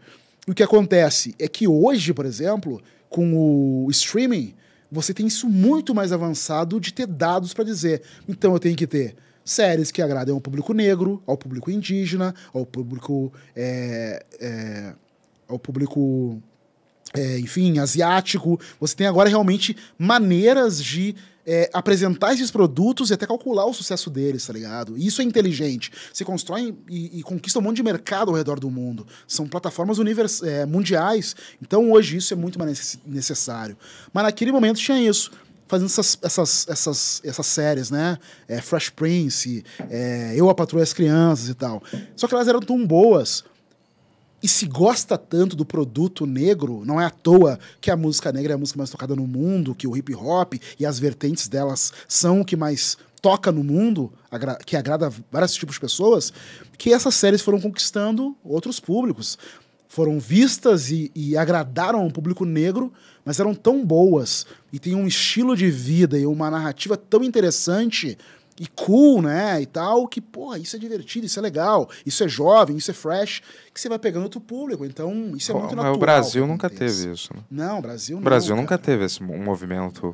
S5: E o que acontece é que hoje, por exemplo, com o streaming, você tem isso muito mais avançado de ter dados para dizer. Então eu tenho que ter séries que agradem ao público negro, ao público indígena, ao público. É, é, ao público. É, enfim, asiático. Você tem agora realmente maneiras de é, apresentar esses produtos e até calcular o sucesso deles, tá ligado? Isso é inteligente. Você constrói e, e conquista um monte de mercado ao redor do mundo. São plataformas univers, é, mundiais. Então hoje isso é muito mais necessário. Mas naquele momento tinha isso fazendo essas, essas, essas, essas séries, né? É, Fresh Prince, é, Eu a Patrulha as Crianças e tal. Só que elas eram tão boas e se gosta tanto do produto negro, não é à toa que a música negra é a música mais tocada no mundo, que o hip hop e as vertentes delas são o que mais toca no mundo, que agrada vários tipos de pessoas, que essas séries foram conquistando outros públicos. Foram vistas e, e agradaram um público negro, mas eram tão boas e tem um estilo de vida e uma narrativa tão interessante e cool, né? E tal, que, pô, isso é divertido, isso é legal, isso é jovem, isso é fresh, que você vai pegando outro público. Então, isso é muito natural. Mas o Brasil
S2: nunca teve isso, né? Não, o Brasil não. O Brasil nunca teve esse movimento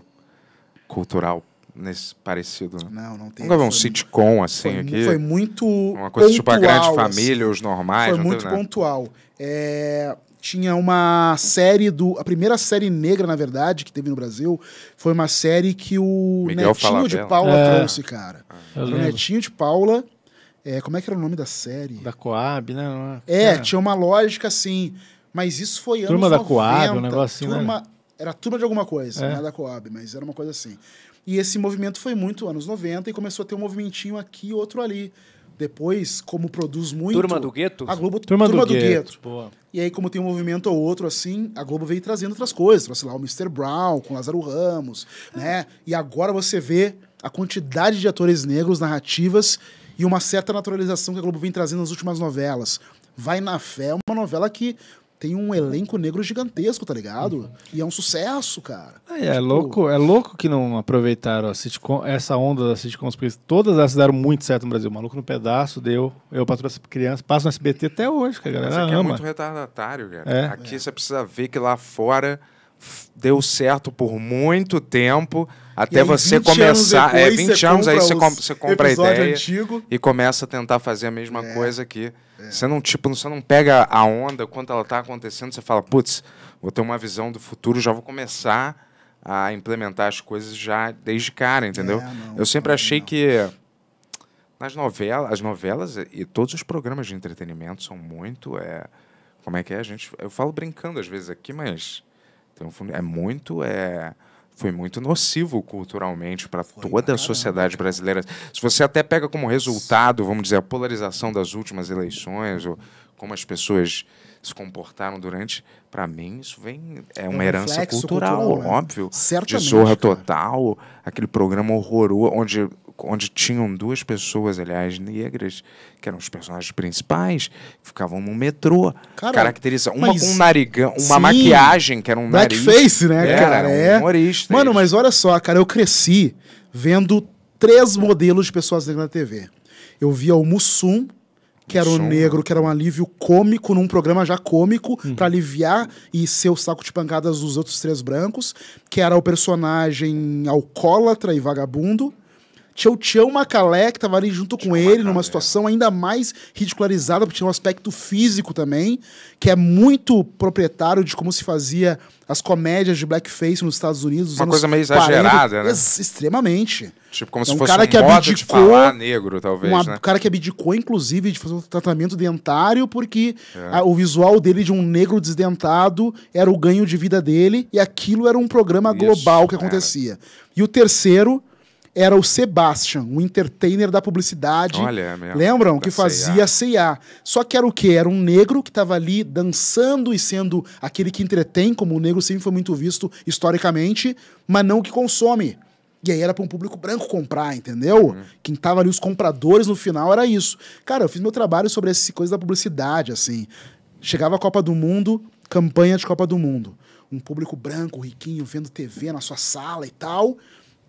S2: cultural nesse parecido, né? Não, não tem. Nunca um sitcom assim foi, aqui. Foi muito. Uma coisa pontual, tipo a grande assim. família, assim. os normais. Foi muito teve,
S5: pontual. Né? É, tinha uma série do. A primeira série negra, na verdade, que teve no Brasil, foi uma série que o Miguel Netinho de Paula é. trouxe, cara. Ah, o Netinho de Paula. É, como é que era o nome da série? Da Coab, né? É, é. tinha uma lógica assim. Mas isso foi anos Turma da 90, Coab, um negócio assim, né? turma, né? Era turma de alguma coisa, é. não era é da Coab, mas era uma coisa assim. E esse movimento foi muito anos 90 e começou a ter um movimentinho aqui outro ali. Depois, como produz muito. Turma do Gueto? A Globo Turma, Turma do, do Gueto. Gueto. E aí, como tem um movimento ou outro assim, a Globo veio trazendo outras coisas. Trouxe lá o Mr. Brown com Lázaro Ramos, né? E agora você vê a quantidade de atores negros, narrativas e uma certa naturalização que a Globo vem trazendo nas últimas novelas. Vai na Fé é uma novela que tem um elenco negro gigantesco, tá ligado? E é um sucesso, cara. É, é tipo... é louco,
S4: é louco que não aproveitaram sitcom, essa onda da sitcoms, porque todas elas deram muito certo no Brasil. Maluco no Pedaço deu, Eu Patrulho as Crianças, passa no SBT até hoje,
S2: cara. Isso Mas aqui é é ama. é muito retardatário, cara. É. Aqui é. você precisa ver que lá fora deu certo por muito tempo, até aí, você começar. É, depois, é, 20 anos aí você, com, você compra a ideia antigo. e começa a tentar fazer a mesma é, coisa aqui. É. Você não, tipo, você não pega a onda quando ela está acontecendo, você fala, putz, vou ter uma visão do futuro, já vou começar a implementar as coisas já desde cara, entendeu? É, não, eu sempre não, achei não. que nas novelas, as novelas e todos os programas de entretenimento são muito. É, como é que é? A gente, eu falo brincando às vezes aqui, mas então é muito é foi muito nocivo culturalmente para toda a sociedade brasileira. Se você até pega como resultado, vamos dizer, a polarização das últimas eleições, ou como as pessoas se comportaram durante, para mim isso vem é uma é um herança cultural, cultural né? óbvio, Certamente, de zorra total, aquele programa horroroso onde onde tinham duas pessoas, aliás, negras, que eram os personagens principais, que ficavam no metrô. Cara, Caracteriza uma com um narigão, uma Sim. maquiagem que era um Blackface, né, é, cara? Era um é.
S5: humorista. Mano, mas olha só, cara, eu cresci vendo três modelos de pessoas negras na TV. Eu via o Mussum, que era o um negro, que era um alívio cômico num programa já cômico, uhum. para aliviar e ser o saco de pancadas dos outros três brancos, que era o personagem alcoólatra e vagabundo, Tio o Tião Macalé, que estava ali junto com ele, Macalé. numa situação ainda mais ridicularizada, porque tinha um aspecto físico também, que é muito proprietário de como se fazia as comédias de blackface nos Estados Unidos. Uma coisa meio exagerada, né? Extremamente. Tipo, como é um se fosse cara um que modo abdicou, de falar
S2: negro, talvez, uma, né? Um cara
S5: que abdicou, inclusive, de fazer um tratamento dentário, porque é. a, o visual dele de um negro desdentado era o ganho de vida dele, e aquilo era um programa global que é. acontecia. E o terceiro era o Sebastian, o entertainer da publicidade. Olha, meu, Lembram? Que fazia CIA. Só que era o quê? Era um negro que estava ali dançando e sendo aquele que entretém, como o negro sempre foi muito visto historicamente, mas não que consome. E aí era para um público branco comprar, entendeu? Uhum. Quem tava ali, os compradores no final, era isso. Cara, eu fiz meu trabalho sobre essa coisa da publicidade, assim. Chegava a Copa do Mundo, campanha de Copa do Mundo. Um público branco, riquinho, vendo TV na sua sala e tal.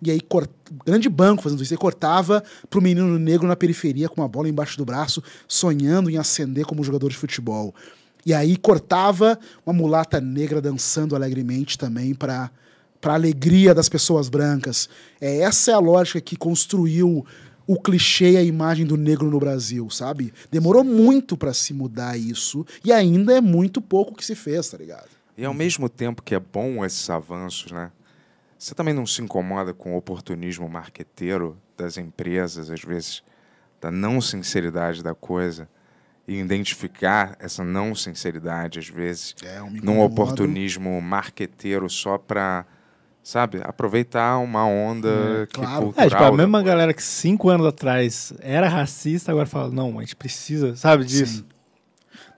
S5: E aí, cort... grande banco fazendo isso. e cortava para o menino negro na periferia com uma bola embaixo do braço, sonhando em ascender como jogador de futebol. E aí cortava uma mulata negra dançando alegremente também para para alegria das pessoas brancas. É, essa é a lógica que construiu o clichê e a imagem do negro no Brasil, sabe? Demorou muito para se mudar isso e ainda é muito pouco que se fez, tá ligado?
S2: E ao mesmo tempo que é bom esses avanços, né? Você também não se incomoda com o oportunismo marqueteiro das empresas, às vezes, da não sinceridade da coisa? E identificar essa não sinceridade, às vezes, é, um num oportunismo marqueteiro só para sabe, aproveitar uma onda hum, claro. cultural. É, tipo, a mesma
S4: galera que cinco anos atrás era racista, agora fala, não, a gente precisa, sabe, disso. Sim.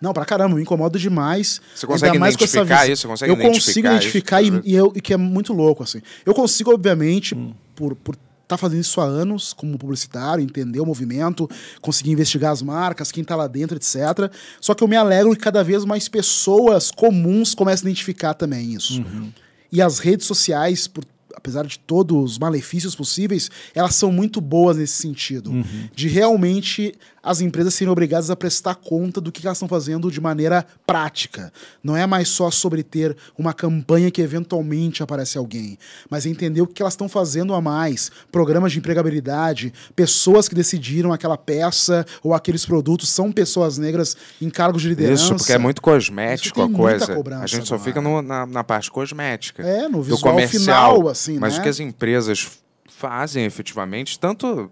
S5: Não, pra caramba, me incomodo demais. Você consegue mais identificar com essa vis... isso? Você consegue eu identificar consigo identificar isso? E, e, eu, e que é muito louco, assim. Eu consigo, obviamente, hum. por estar tá fazendo isso há anos como publicitário, entender o movimento, conseguir investigar as marcas, quem tá lá dentro, etc. Só que eu me alegro que cada vez mais pessoas comuns começam a identificar também isso. Uhum. E as redes sociais, por apesar de todos os malefícios possíveis, elas são muito boas nesse sentido. Uhum. De realmente as empresas serem obrigadas a prestar conta do que elas estão fazendo de maneira prática. Não é mais só sobre ter uma campanha que eventualmente aparece alguém, mas entender o que elas estão fazendo a mais, programas de empregabilidade, pessoas que decidiram aquela peça ou aqueles produtos são pessoas negras em cargos de liderança. Isso, porque é muito
S2: cosmético a coisa. a gente só agora. fica no, na, na, parte cosmética. É, no visual do comercial, final, assim, Mas né? o que as empresas fazem efetivamente, tanto,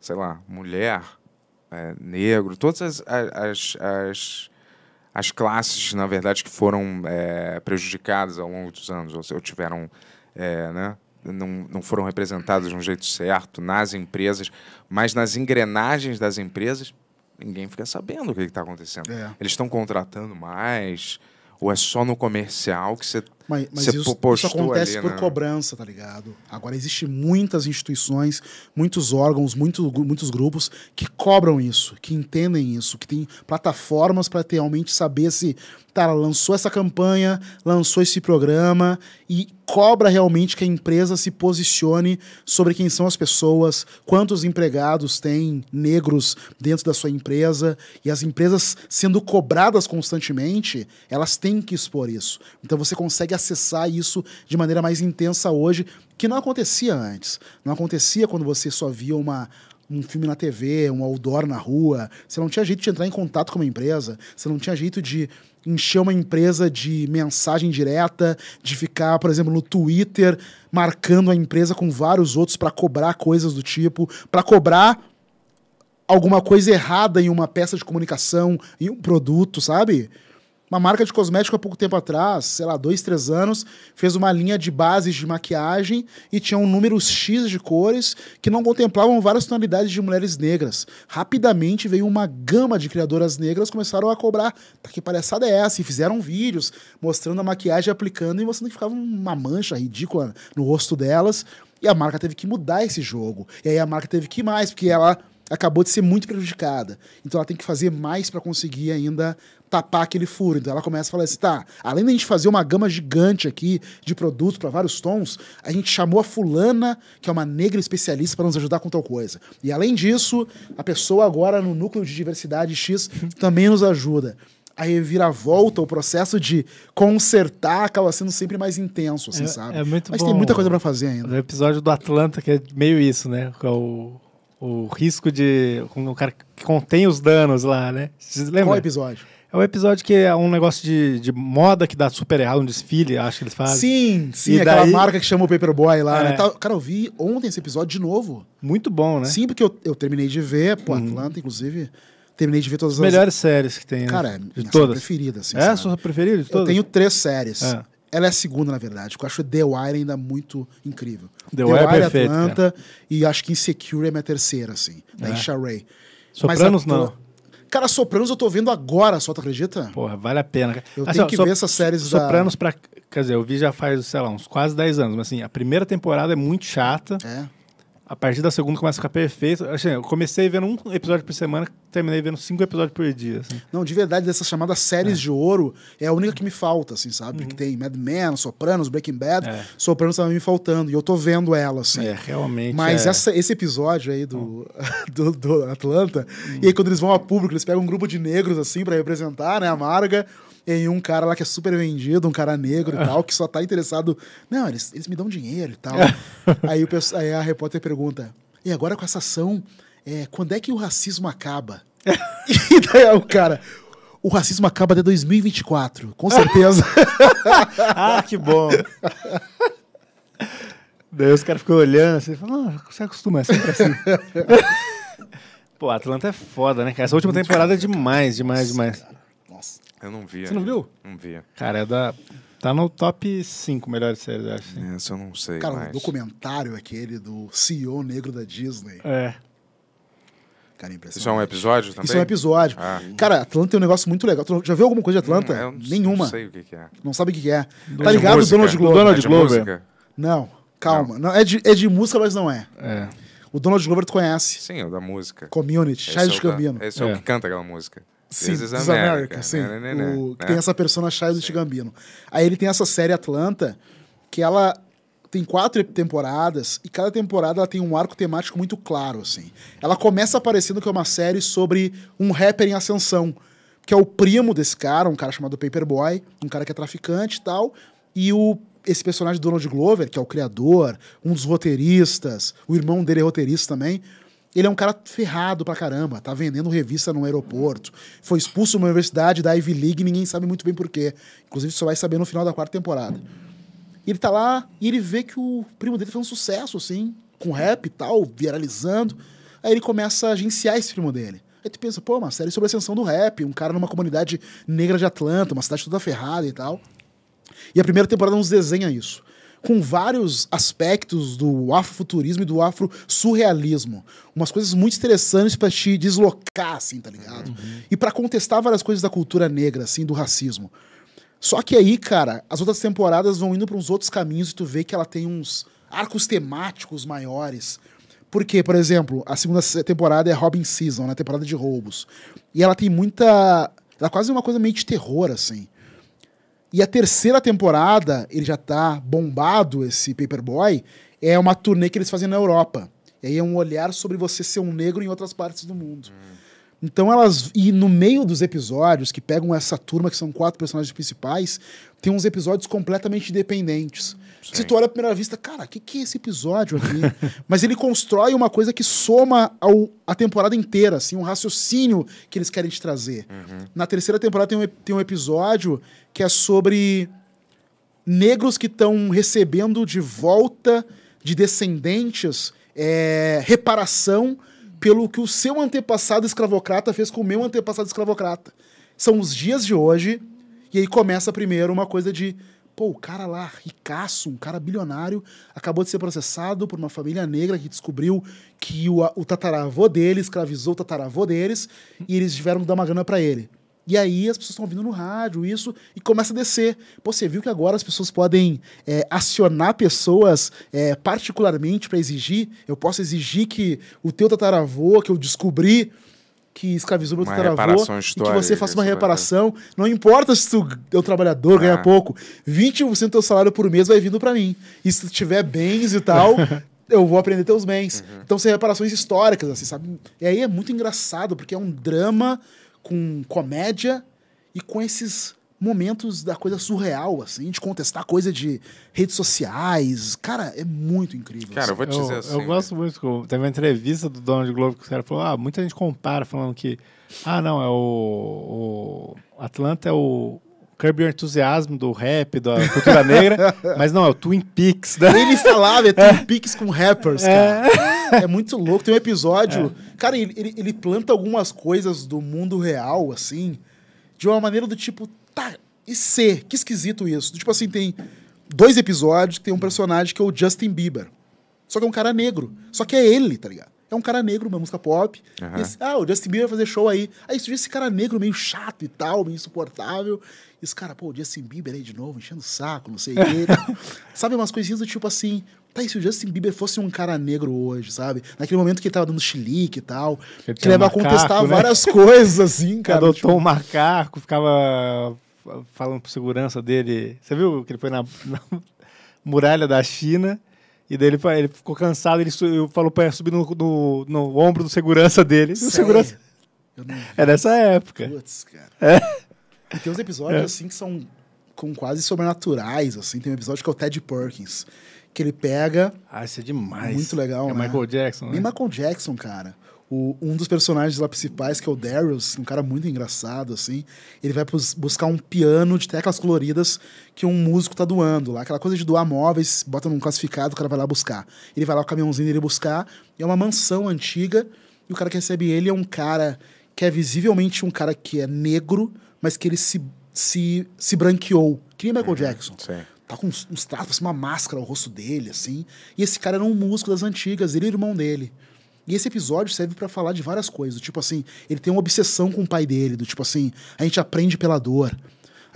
S2: sei lá, mulher é, negro, todas as, as, as, as, classes, na verdade, que foram é, prejudicadas ao longo dos anos, ou, ou tiveram, é, né, não, não foram representadas de um jeito certo nas empresas, mas nas engrenagens das empresas, ninguém fica sabendo o que está acontecendo. É. Eles estão contratando mais, ou é só no comercial que você mas, mas isso, isso, acontece ali, por né?
S5: cobrança, tá ligado? Agora, existem muitas instituições, muitos órgãos, muito, muitos grupos que cobram isso, que entendem isso, que tem plataformas para realmente saber se, cara, tá, lançou essa campanha, lançou esse programa e cobra realmente que a empresa se posicione sobre quem são as pessoas, quantos empregados tem negros dentro da sua empresa e as empresas sendo cobradas constantemente, elas têm que expor isso. Então você consegue acessar isso de maneira mais intensa hoje, que não acontecia antes. Não acontecia quando você só via uma, um filme na TV, um outdoor na rua. Você não tinha jeito de entrar em contato com uma empresa, você não tinha jeito de encher uma empresa de mensagem direta, de ficar, por exemplo, no Twitter marcando a empresa com vários outros para cobrar coisas do tipo, para cobrar alguma coisa errada em uma peça de comunicação, em um produto, sabe? Uma marca de cosmético há pouco tempo atrás, sei lá, dois, três anos, fez uma linha de bases de maquiagem e tinha um número X de cores que não contemplavam várias tonalidades de mulheres negras. Rapidamente veio uma gama de criadoras negras, começaram a cobrar. Tá que palhaçada é essa? E fizeram vídeos mostrando a maquiagem aplicando e mostrando que ficava uma mancha ridícula no rosto delas. E a marca teve que mudar esse jogo. E aí a marca teve que ir mais, porque ela acabou de ser muito prejudicada. Então ela tem que fazer mais para conseguir ainda tapar aquele furo. Então ela começa a falar assim: tá, além da gente fazer uma gama gigante aqui de produtos para vários tons, a gente chamou a fulana, que é uma negra especialista, para nos ajudar com tal coisa. E além disso, a pessoa agora no núcleo de diversidade X também nos ajuda a volta o processo de consertar acaba sendo sempre mais intenso, assim, é, sabe? É muito Mas bom. tem muita coisa para fazer ainda.
S4: O episódio do Atlanta, que é meio isso, né? É o, o risco de. O cara que contém os danos lá, né? lembra Qual episódio? É um episódio que é um negócio de, de moda que dá super errado, um desfile, acho que eles fazem. Sim, sim, e aquela daí... marca que
S5: chama o Paperboy lá, né? é. né? cara, eu vi ontem esse episódio de novo. Muito bom, né? Sim, porque eu, eu terminei de ver, pô, uhum. Atlanta, inclusive. Terminei de ver todas as. Melhores séries que tem, né? Cara, de todas. preferida, assim. É, sua preferida de todas? Eu tenho três séries. É. Ela é a segunda, na verdade, porque eu acho The Wire ainda muito incrível. The, The Wire, é Wire é perfeito, Atlanta, cara. e acho que Insecure é minha terceira, assim, da é. Isha Ray. Sopranos, Mas a, não. Cara, Sopranos eu tô vendo agora só, tu acredita?
S4: Porra, vale a pena. Eu assim, tenho ó, que so, ver essas séries so, da... Sopranos pra... Quer dizer, eu vi já faz, sei lá, uns quase 10 anos. Mas assim, a primeira temporada é muito chata. É a partir da segunda começa a ficar perfeito. Assim, eu comecei vendo um episódio por semana, terminei vendo cinco episódios por dia. Assim. Não,
S5: de verdade, dessas chamadas séries é. de ouro, é a única que me falta, assim, sabe? Uhum. Que tem Mad Men, Sopranos, Breaking Bad. É. Sopranos tava me faltando, e eu tô vendo ela, assim. É, realmente. Mas é. essa, esse episódio aí do, hum. do, do, Atlanta, uhum. e aí quando eles vão a público, eles pegam um grupo de negros, assim, para representar, né, a Marga em um cara lá que é super vendido, um cara negro e ah. tal, que só tá interessado. Não, eles, eles me dão dinheiro e tal. Ah. aí, o, aí a repórter pergunta: e agora com essa ação, é, quando é que o racismo acaba? e daí o cara. O racismo acaba de 2024, com certeza. ah, que
S4: bom. Daí os caras ficam olhando assim, falando, você acostuma, é sempre assim. Pô, Atlanta é foda, né, cara? Essa última temporada é demais, demais, demais.
S5: Eu não vi. Você não viu?
S4: Não vi. Cara, é da. Tá no top 5 melhores séries, eu acho.
S2: É, Sim. eu não sei.
S4: Cara, mas... um
S5: documentário aquele do CEO negro da Disney. É. Cara, é impressionante. Isso é um episódio também? Isso é um episódio. Ah. Cara, Atlanta tem um negócio muito legal. Tu já viu alguma coisa de Atlanta? Hum, Nenhuma. Não sei o que, que, é. Não sabe o que, que é. Do... Tá ligado o Donald Glover? Donald é Glover. Música? Não, calma. Não. não. é, de, é de música, mas não é. É. O Donald Glover tu conhece.
S2: Sim, é da música. Community, Charles é de Gambino. Esse é, é o que canta aquela música. Sim, This is America, né, sim. Né, né, né, o, que tem é. essa
S5: persona Charles sim. Gambino. Aí ele tem essa série Atlanta, que ela tem quatro temporadas, e cada temporada ela tem um arco temático muito claro, assim. Ela começa aparecendo que é uma série sobre um rapper em ascensão, que é o primo desse cara, um cara chamado Paperboy, um cara que é traficante e tal, e o esse personagem Donald Glover, que é o criador, um dos roteiristas, o irmão dele é roteirista também, ele é um cara ferrado pra caramba, tá vendendo revista no aeroporto, foi expulso de uma universidade da Ivy League, ninguém sabe muito bem porquê. Inclusive, só vai saber no final da quarta temporada. Ele tá lá e ele vê que o primo dele foi um sucesso, assim, com rap e tal, viralizando. Aí ele começa a agenciar esse primo dele. Aí tu pensa, pô, uma série sobre a ascensão do rap, um cara numa comunidade negra de Atlanta, uma cidade toda ferrada e tal. E a primeira temporada nos desenha isso com vários aspectos do afrofuturismo e do afro-surrealismo. Umas coisas muito interessantes para te deslocar, assim, tá ligado? Uhum. E para contestar várias coisas da cultura negra, assim, do racismo. Só que aí, cara, as outras temporadas vão indo para uns outros caminhos e tu vê que ela tem uns arcos temáticos maiores. Porque, por exemplo, a segunda temporada é Robin Season, a né? temporada de roubos. E ela tem muita. Ela é quase uma coisa meio de terror, assim. E a terceira temporada, ele já tá bombado, esse Paperboy, é uma turnê que eles fazem na Europa. E aí é um olhar sobre você ser um negro em outras partes do mundo. Hum. Então elas. E no meio dos episódios, que pegam essa turma, que são quatro personagens principais, tem uns episódios completamente independentes. Hum. Sim. Se tu olha à primeira vista, cara, o que, que é esse episódio aqui? Mas ele constrói uma coisa que soma ao, a temporada inteira, assim, um raciocínio que eles querem te trazer. Uhum. Na terceira temporada tem um, tem um episódio que é sobre negros que estão recebendo de volta de descendentes é, reparação pelo que o seu antepassado escravocrata fez com o meu antepassado escravocrata. São os dias de hoje, e aí começa primeiro uma coisa de Pô, o cara lá, ricaço, um cara bilionário, acabou de ser processado por uma família negra que descobriu que o, o tataravô dele escravizou o tataravô deles e eles tiveram que dar uma grana para ele. E aí as pessoas estão ouvindo no rádio isso e começa a descer. Pô, você viu que agora as pessoas podem é, acionar pessoas é, particularmente para exigir? Eu posso exigir que o teu tataravô, que eu descobri, que escravizou meu uma tataravô e que você faça uma é reparação. Não importa se tu é trabalhador, ah. ganha pouco. 21% do teu salário por mês vai vindo para mim. E se tu tiver bens e tal, eu vou aprender teus bens. Uhum. Então são reparações históricas, assim, sabe? E aí é muito engraçado, porque é um drama com comédia e com esses momentos da coisa surreal, assim, de contestar coisa de redes sociais. Cara, é muito incrível. Cara, assim. eu vou te dizer eu, assim. Eu
S4: gosto muito. Teve uma entrevista do Donald Globo que o cara falou: ah, muita gente compara, falando que. Ah, não, é o. o Atlanta é o. Curb Your do rap, da cultura negra, mas não, é o Twin Peaks.
S5: Né? Ele falava, é Twin é. Peaks com rappers, é. cara. É, é muito louco. Tem um episódio. É. Cara, ele, ele planta algumas coisas do mundo real, assim, de uma maneira do tipo, Tá, e ser, que esquisito isso. Tipo assim, tem dois episódios que tem um personagem que é o Justin Bieber. Só que é um cara negro. Só que é ele, tá ligado? É um cara negro, uma música pop. Uhum. Esse, ah, o Justin Bieber vai fazer show aí. Aí surgiu esse cara negro meio chato e tal, meio insuportável. E esse cara, pô, o Justin Bieber aí de novo, enchendo o saco, não sei o quê. sabe, umas coisinhas do tipo assim... Tá, e se o Justin Bieber fosse um cara negro hoje, sabe? Naquele momento que ele tava dando chilique e tal. Ele que leva um a contestar né? várias coisas, assim, cara. Adotou tipo... um
S4: macaco, ficava falando pro segurança dele. Você viu que ele foi na, na muralha da China? E daí ele, ele ficou cansado, ele falou para subir no, no, no, ombro do segurança dele. O segurança... É nessa época. Putz, cara.
S5: É. E tem uns episódios é. assim que são com quase sobrenaturais, assim. Tem um episódio que é o Ted Perkins, que ele pega...
S4: Ah, isso é demais. Muito legal, é né? Michael Jackson, né? Bem
S5: Michael Jackson, cara. O, um dos personagens lá principais, que é o Darius, um cara muito engraçado, assim, ele vai buscar um piano de teclas coloridas que um músico tá doando lá. Aquela coisa de doar móveis, bota num classificado, o cara vai lá buscar. Ele vai lá, o caminhãozinho dele buscar, é uma mansão antiga, e o cara que recebe ele é um cara que é visivelmente um cara que é negro, mas que ele se, se, se branqueou. Que nem Michael uhum, Jackson. Sim tá com uns, uns traços, uma máscara ao rosto dele, assim. E esse cara era um músico das antigas, ele e o irmão dele. E esse episódio serve para falar de várias coisas. Do tipo assim, ele tem uma obsessão com o pai dele, do tipo assim, a gente aprende pela dor.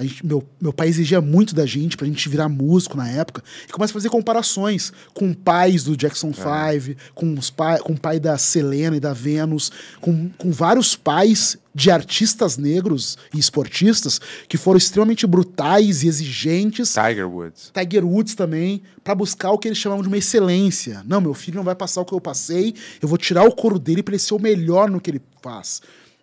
S5: Gente, meu, meu pai exigia muito da gente pra gente virar músico na época. E começa a fazer comparações com pais do Jackson 5, é. com, os pai, com o pai da Selena e da Venus, com, com vários pais de artistas negros e esportistas que foram extremamente brutais e exigentes. Tiger Woods. Tiger Woods também, para buscar o que eles chamavam de uma excelência. Não, meu filho não vai passar o que eu passei, eu vou tirar o couro dele para ele ser o melhor no que ele faz.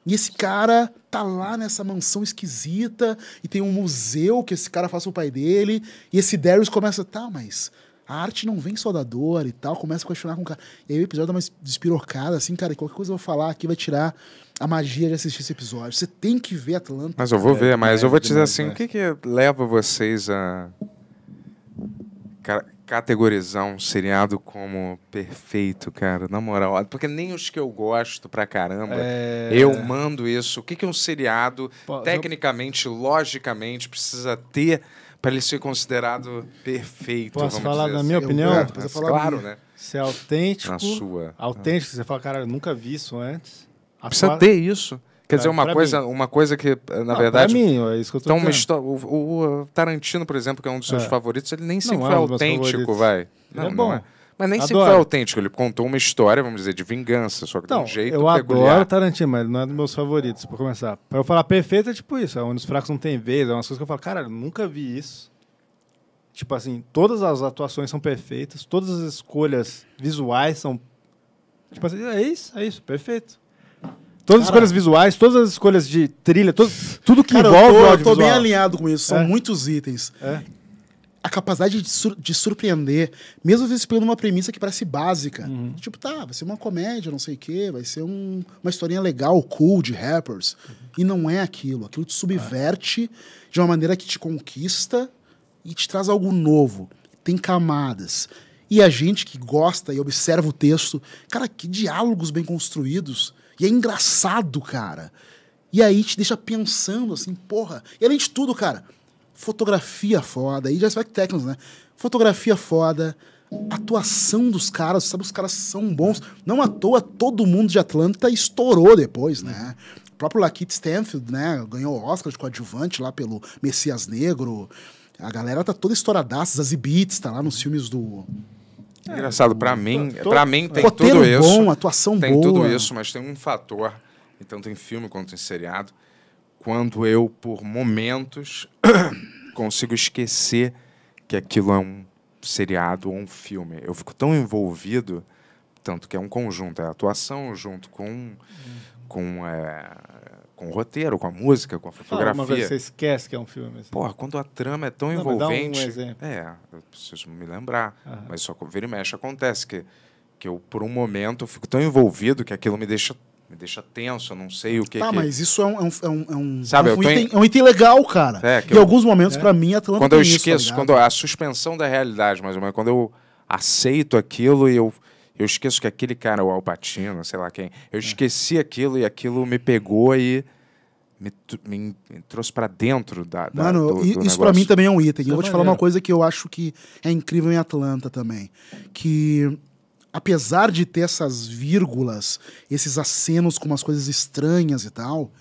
S5: E esse cara tá lá nessa mansão esquisita e tem um museu que esse cara faz o pai dele. E esse Darius começa, tá, mas a arte não vem só da dor e tal. Começa a questionar com o cara. E aí o episódio dá uma despirocada, assim, cara, e qualquer coisa eu vou falar aqui vai tirar a magia de assistir esse episódio. Você tem que ver Atlanta. Mas eu vou ver, mas é, eu vou é, te dizer assim, o que,
S2: que leva vocês a. Cara categorizar um seriado como perfeito, cara, na moral. Porque nem os que eu gosto pra caramba, é... eu mando isso. O que, que um seriado, Pô, tecnicamente, eu... logicamente, precisa ter para ele ser considerado perfeito? Posso falar na assim? minha assim. opinião? Eu,
S4: claro, minha. né? Ser é autêntico. Na sua. Autêntico. Você fala, cara, eu nunca vi isso antes. precisa ter isso. Quer dizer, uma coisa,
S2: uma coisa que, eh, na ah, verdade. Pra mim, é isso que eu tô então, história, o, o, o, Tarantino, por exemplo, que é um dos seus é. favoritos, ele nem sempre é é não foi é um autêntico, vai. Não, é bom. Não é. Mas nem adoro. sempre foi autêntico. Ele contou uma história, vamos dizer, de vingança, só que então, de um então, jeito eu peculiar. adoro
S4: Tarantino, mas não é dos meus favoritos, pra começar. Pra eu falar perfeito, é tipo isso. É onde os fracos não tem vez. É umas coisas que eu falo, cara, eu nunca vi isso. Tipo assim, todas as atuações são perfeitas, todas as escolhas visuais são... Tipo assim, é isso, é isso, perfeito. Todas as escolhas visuais, todas as escolhas de trilha, todo, tudo que Cara, envolve eu tô, eu tô bem alinhado
S5: com isso. São é. muitos itens. É. A capacidade de, sur de surpreender, mesmo às vezes pegando uma premissa que parece básica. Uhum. Tipo, tá, vai ser uma comédia, não sei o quê, vai ser um, uma historinha legal, cool, de rappers. Uhum. E não é aquilo. Aquilo te subverte é. de uma maneira que te conquista e te traz algo novo. Tem camadas. E a gente que gosta e observa o texto, cara, que diálogos bem construídos e é engraçado, cara. E aí te deixa pensando assim, porra. E além de tudo, cara, fotografia foda. E já é sabe que técnicos, né? Fotografia foda. Atuação dos caras, sabe? Os caras são bons. Não à toa, todo mundo de Atlanta estourou depois, né? O próprio Lakeith Stanfield, né? Ganhou Oscar de coadjuvante lá pelo Messias Negro. A galera tá toda estouradaça. as Beats tá lá nos filmes do
S2: é, Engraçado, para mim, para mim tem tudo isso. bom, atuação tem boa. tudo isso, mas tem um fator, então tem filme quanto tem seriado, quando eu por momentos consigo esquecer que aquilo é um seriado ou um filme. Eu fico tão envolvido, tanto que é um conjunto, é atuação junto com, uhum. com é, com o roteiro, com a música, com a fotografia. Ah, uma vez você
S4: esquece que é um filme. Assim. Porra, quando a trama é tão Não, envolvente. Dá um exemplo.
S2: É, eu preciso me lembrar. Mas só vira e mexe acontece que que eu por um momento fico tão envolvido que aquilo me deixa me deixa tenso, eu não sei o que. Tá, que... mas
S5: isso é um, é um, é um, é Sabe, é um, item, em... é um item legal, cara. É, que em eu... alguns momentos, é. para mim, Atlanta Quando eu esqueço, isso, tá
S2: quando a suspensão da realidade, mais ou menos, quando eu aceito aquilo e eu eu esqueço que aquele cara, o Alpatino, sei lá quem, eu é. esqueci aquilo e aquilo me pegou e me, me, me trouxe para dentro da. da Mano, do, do isso para mim também é um item. Eu vou te é falar uma
S5: coisa que eu acho que é incrível em Atlanta também. Que apesar de ter essas vírgulas, esses acenos com umas coisas estranhas e tal,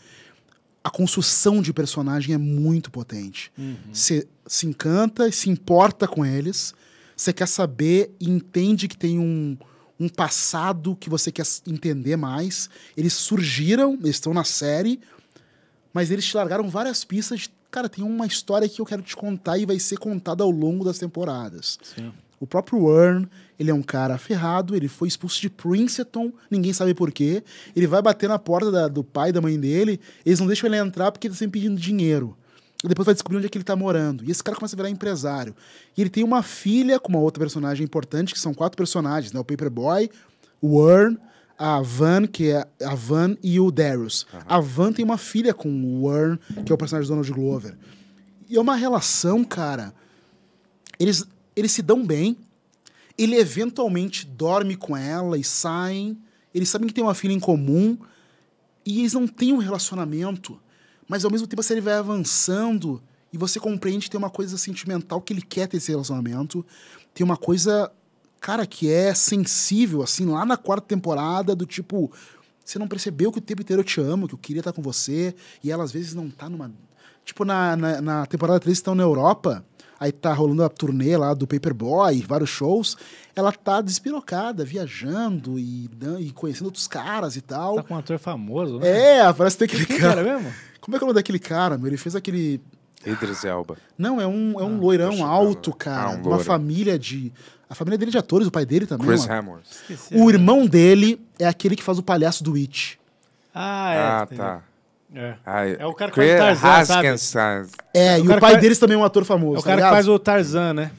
S5: a construção de personagem é muito potente. Você uhum. se encanta e se importa com eles, você quer saber e entende que tem um, um passado que você quer entender mais. Eles surgiram, eles estão na série, mas eles te largaram várias pistas de, cara, tem uma história que eu quero te contar e vai ser contada ao longo das temporadas. Sim. O próprio Earn, ele é um cara ferrado, ele foi expulso de Princeton, ninguém sabe porquê. Ele vai bater na porta da, do pai e da mãe dele, eles não deixam ele entrar porque ele tá sempre pedindo dinheiro. E depois vai descobrir onde é que ele tá morando. E esse cara começa a virar empresário. E ele tem uma filha com uma outra personagem importante, que são quatro personagens, né? O Paperboy, o Earn, a Van, que é a Van e o Darius. Uhum. A Van tem uma filha com o Earn, que é o personagem do Donald Glover. E é uma relação, cara. Eles, eles se dão bem. Ele eventualmente dorme com ela e saem. Eles sabem que tem uma filha em comum. E eles não têm um relacionamento mas ao mesmo tempo você vai avançando e você compreende que tem uma coisa sentimental que ele quer ter esse relacionamento, tem uma coisa, cara, que é sensível, assim, lá na quarta temporada, do tipo, você não percebeu que o tempo inteiro eu te amo, que eu queria estar com você, e ela às vezes não tá numa. Tipo, na, na, na temporada 3 estão na Europa, aí tá rolando a turnê lá do Paperboy, vários shows, ela tá despirocada, viajando e, e conhecendo outros caras e tal. Tá com um ator famoso, né? É, parece ter aquele cara. cara mesmo? Como é que é o nome daquele cara, meu? Ele fez aquele.
S2: Idris Elba.
S5: Não, é um, é um ah, loirão alto, cara. Ah, um uma família de. A família dele é de atores, o pai dele também. Chris uma... Hemsworth. O irmão dele é aquele que faz o palhaço do It.
S2: Ah, é. Ah, tá. É. Ah, é o cara que faz o Tarzan, sabe?
S5: É, é, o e o pai faz... deles também é um ator famoso. É o tá cara tá que faz o Tarzan, né?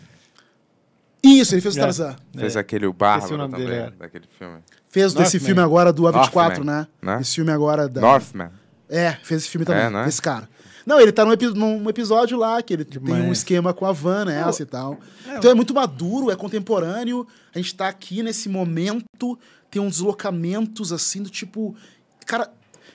S5: Isso, ele fez o é. Tarzan. Fez é. aquele O Bárbaro também, daquele filme. Fez North desse Man. filme agora do A24, né? né? Esse filme agora da... Northman. É, fez esse filme é, também, é, né? esse cara. Não, ele tá num, epi num episódio lá, que ele Demais. tem um esquema com a van, né, e tal. É, então é muito maduro, é contemporâneo. A gente tá aqui nesse momento, tem uns deslocamentos assim do tipo. Cara,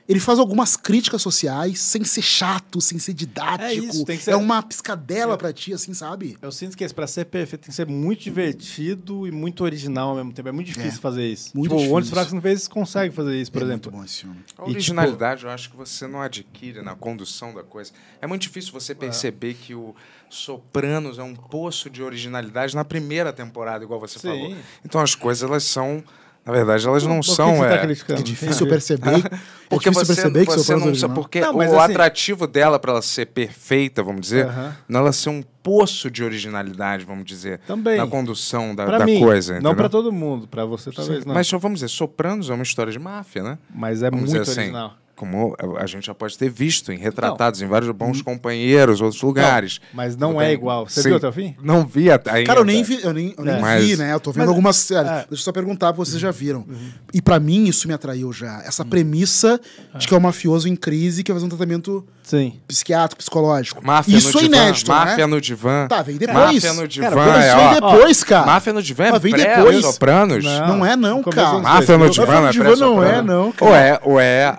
S5: ele faz algumas críticas sociais, sem ser chato, sem ser didático. É, isso, tem que ser... é uma piscadela para pra ti, assim, sabe? Eu sinto que pra ser perfeito tem que ser muito
S4: divertido e muito original ao mesmo tempo. É muito é. difícil é, fazer isso. Muito tipo, difícil. o Onde Fracos não fez consegue fazer isso, por é exemplo.
S5: Muito bom esse filme. A originalidade,
S2: e, tipo... eu acho que você não adquire na condução da coisa. É muito difícil você é. perceber que o Sopranos é um poço de originalidade na primeira temporada, igual você Sim. falou. Então as coisas elas são na verdade, elas não, são. Que é, tá é, é difícil perceber. porque é difícil você, perceber que você não sabe, porque não, o assim... atrativo dela para ela ser perfeita, vamos dizer, uh -huh. não ela ser um poço de originalidade, vamos dizer, também na condução da, da mim, coisa. Não para todo mundo, para você talvez Sim, não. Mas só vamos dizer, Sopranos é uma história de máfia, né? Mas é vamos muito assim. original como a gente já pode ter visto em retratados não. em vários bons companheiros, outros lugares. Não,
S4: mas
S5: não é igual.
S2: Você Sim, viu até o fim? Não vi até ainda. Cara, eu nem
S5: vi, eu nem, eu nem vi, né? Eu tô vendo mas, algumas. É. Deixa eu só perguntar, vocês uhum. já viram. Uhum. E para mim isso me atraiu já. Essa uhum. premissa é. de que é um mafioso em crise que vai fazer um tratamento Sim. psiquiátrico, psicológico. Máfia isso no é divã, inédito, né? Máfia no divã. Tá, vem depois. Máfia no divã cara, é, ó, depois, cara.
S2: Máfia no divã é ah, vem depois. Sopranos? Não.
S5: não é não, cara. É máfia no divã não é não, cara. Ou
S2: é, ou é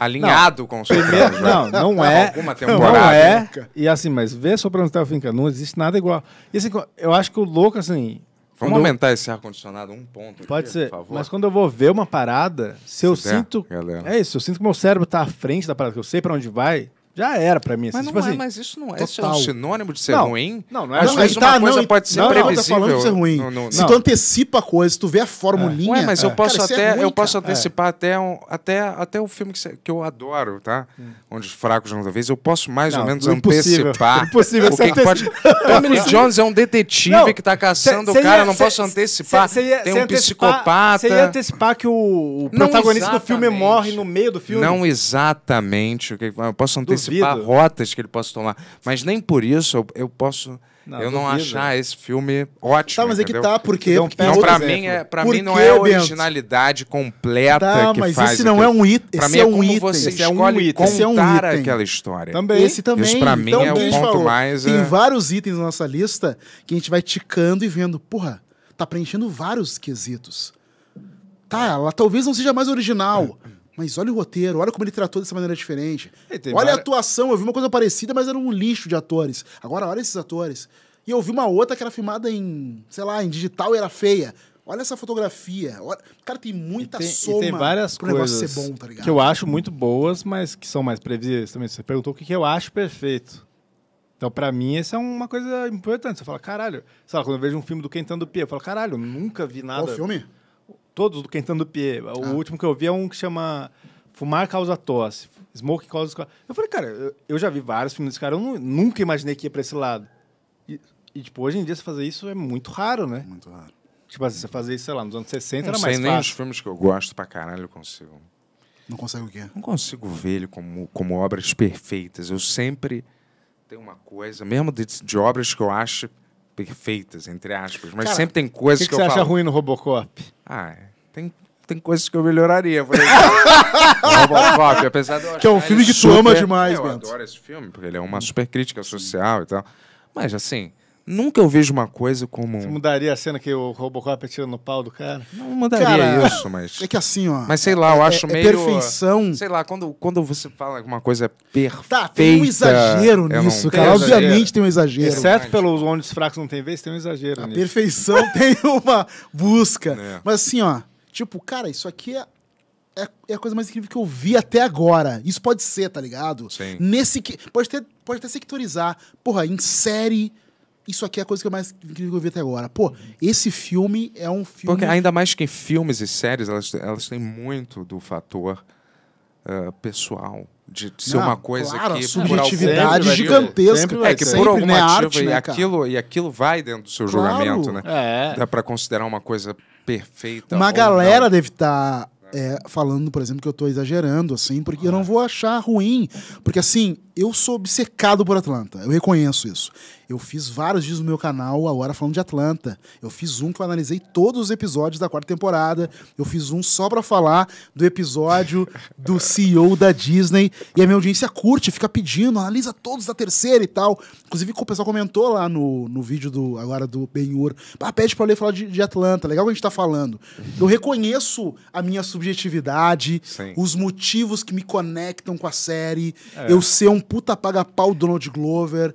S2: alinhado não. com o Sopranos. Né? Não, não tá é. Alguma temporada. Não é. Né?
S4: E assim, mas ver Sopranos até o fim, não existe nada igual. E assim, eu acho que o louco, assim.
S2: Vamos aumentar eu... esse ar-condicionado um ponto. Pode aqui, ser. Mas
S4: quando eu vou ver uma parada, se, se eu der, sinto. Galera. É isso, eu sinto que meu cérebro tá à frente da parada, que eu sei para onde vai, já era pra mim. Assim. Mas, tipo não é, assim, mas isso não é, isso é
S2: um sinônimo de ser não, ruim. Não, não é Às vezes tá, uma coisa não, pode ser não, previsível. Não, tá falando de ser ruim. Se tu
S5: antecipa a coisa, tu vê a formulinha... É. Ué, mas eu é. posso, cara, é até, é ruim, eu posso antecipar
S2: até, um, até, até o um filme que, que eu adoro, tá? Hum. Onde os fracos não da vez, eu posso mais ou menos é antecipar. Impossível. O que, pode... Tommy Jones é um detetive que tá caçando o cara, não posso antecipar. Tem um psicopata... Você ia
S4: antecipar que o protagonista do filme
S2: morre no meio do filme? Não exatamente. Eu posso antecipar antecipar duvido. rotas que ele possa tomar. Mas nem por isso eu, eu posso. Não, eu não duvido. achar esse filme ótimo. Tá, mas entendeu? é que tá, porque. Então, porque não, pra mim, é, pra por mim que, não é a originalidade Bento? completa tá, que mas faz. Esse não aquilo. é um item. Pra mim é, é um item. Você esse é um item. Esse é um item. aquela história. Também. Esse também. Isso pra mim é então, é o ponto falou. mais. Tem é...
S5: vários itens na nossa lista que a gente vai ticando e vendo. Porra, tá preenchendo vários quesitos. Tá, ela talvez não seja mais original. É mas olha o roteiro, olha como ele tratou dessa maneira diferente. É, olha várias... a atuação, eu vi uma coisa parecida, mas era um lixo de atores. Agora olha esses atores. E eu vi uma outra que era filmada em, sei lá, em digital e era feia. Olha essa fotografia. Olha... Cara, tem muita e tem, soma e tem várias pro coisas negócio ser bom, tá ligado? Que eu
S4: acho muito boas, mas que são mais previsíveis também. Você perguntou o que eu acho perfeito. Então, para mim, essa é uma coisa importante. Você fala, caralho. Sabe, quando eu vejo um filme do Quentando Pia, eu falo, caralho, nunca vi nada. Qual filme? todos do Quentin Dupier. O ah. último que eu vi é um que chama Fumar Causa Tosse. Smoke Causa... Eu falei, cara, eu, já vi vários filmes desse cara, eu nunca imaginei que ia pra esse lado. E, e, tipo, hoje em dia, você fazer isso é muito raro, né? Muito raro. Tipo assim, você fazer isso, sei lá, nos anos 60 não era mais fácil. nem os filmes que eu
S2: gosto pra caralho eu consigo.
S5: Não consegue o quê? Não
S2: consigo ver ele como, como obras perfeitas. Eu sempre
S5: tenho uma coisa, mesmo
S2: de, de obras que eu acho perfeitas, entre aspas, mas Cara, sempre tem coisas que, que, que eu você acha ruim no Robocop? Ah, é tem, tem coisas que eu melhoraria. Por Robocop, apesar de eu Que é um filme que tu ama demais, eu Bento. adoro esse filme, porque ele é uma hum. super crítica social e tal. Mas, assim, nunca eu vejo uma coisa como... Você mudaria a cena
S4: que o Robocop atira no pau do cara? Não mudaria Cara, isso, é mas... É
S2: que assim, ó. Mas sei lá, eu é, acho é, é
S4: perfeição.
S2: Sei lá, quando, quando você fala que uma
S4: coisa é perfeita... Tá, tem um exagero nisso, cara. exagero. Obviamente tem um exagero. Exceto
S5: pelos onde os fracos não tem vez, tem um exagero A nisso. perfeição tem uma busca. É. Mas assim, ó, Tipo, cara, isso aqui é, é, é, a coisa mais incrível que eu vi até agora. Isso pode ser, tá ligado? Sim. Nesse que. Pode, ter, pode até sectorizar. Porra, em série. Isso aqui é a coisa que eu é mais incrível que eu vi até agora. Pô, esse filme é um filme. Porque ainda
S2: mais que filmes e séries, elas, elas têm muito do fator uh, pessoal de ser não, uma ah, coisa claro, que subjetividade por gigantesca é que por algum motivo arte, e, né, aquilo, e aquilo vai dentro do seu claro. julgamento né é. dá para considerar uma coisa perfeita uma galera
S5: não. deve estar tá, é, falando por exemplo que eu estou exagerando assim porque ah. eu não vou achar ruim porque assim eu sou obcecado por Atlanta, eu reconheço isso. Eu fiz vários dias no meu canal agora falando de Atlanta. Eu fiz um que eu analisei todos os episódios da quarta temporada. Eu fiz um só para falar do episódio do CEO da Disney. E a minha audiência curte, fica pedindo, analisa todos da terceira e tal. Inclusive, o pessoal comentou lá no, no vídeo do agora do Ben-Hur. Ah, pede pra ler falar de, de, Atlanta, legal que a gente tá falando. Eu reconheço a minha subjetividade, Sim. os motivos que me conectam com a série, é. eu ser um puta paga pau Donald Glover.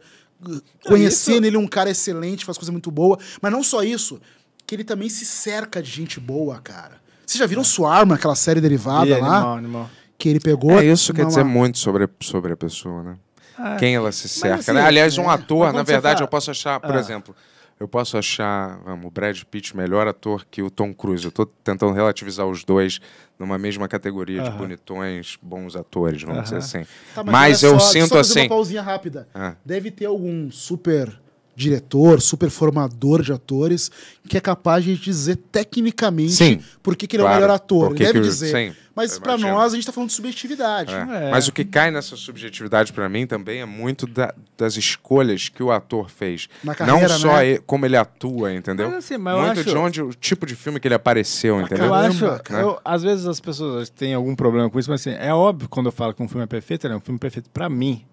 S5: conhecendo ele um cara excelente, faz coisa muito boa. Mas não só isso, que ele também se cerca de gente boa, cara. Vocês já viram é. Swarm, aquela série derivada e lá? Animal, animal. Que ele pegou. É, isso quer dizer muito
S2: sobre, sobre a pessoa, né?
S5: É. Quem ela se
S4: cerca. Né?
S2: Assim, né? Aliás, um é. ator, é. na verdade, fala... eu posso achar, por ah. exemplo eu posso achar vamos, o Brad Pitt melhor ator que o Tom Cruise. Eu estou tentando relativizar os dois numa mesma categoria de bonitões, bons atores, vamos dizer assim. Tá, mas, mas eu só, sinto só assim. Uma
S5: pausinha rápida. Ah. Deve ter algum super diretor, super formador de atores que é capaz de dizer tecnicamente é por que, ele claro. é o melhor ator. Ele deve dizer. Mas para nós, a gente está falando de subjetividade. É. É. Mas o que
S2: cai nessa subjetividade para mim também é muito da, das escolhas que o ator fez. Carreira, não né? só né? ele, como ele atua, entendeu? Mas, assim, mas muito acho... de onde o tipo de filme que ele apareceu, entendeu? Eu acho. Né? Eu,
S4: às vezes as pessoas têm algum problema com isso, mas assim, é óbvio quando eu falo que um filme é perfeito, ele é né? um filme perfeito para mim.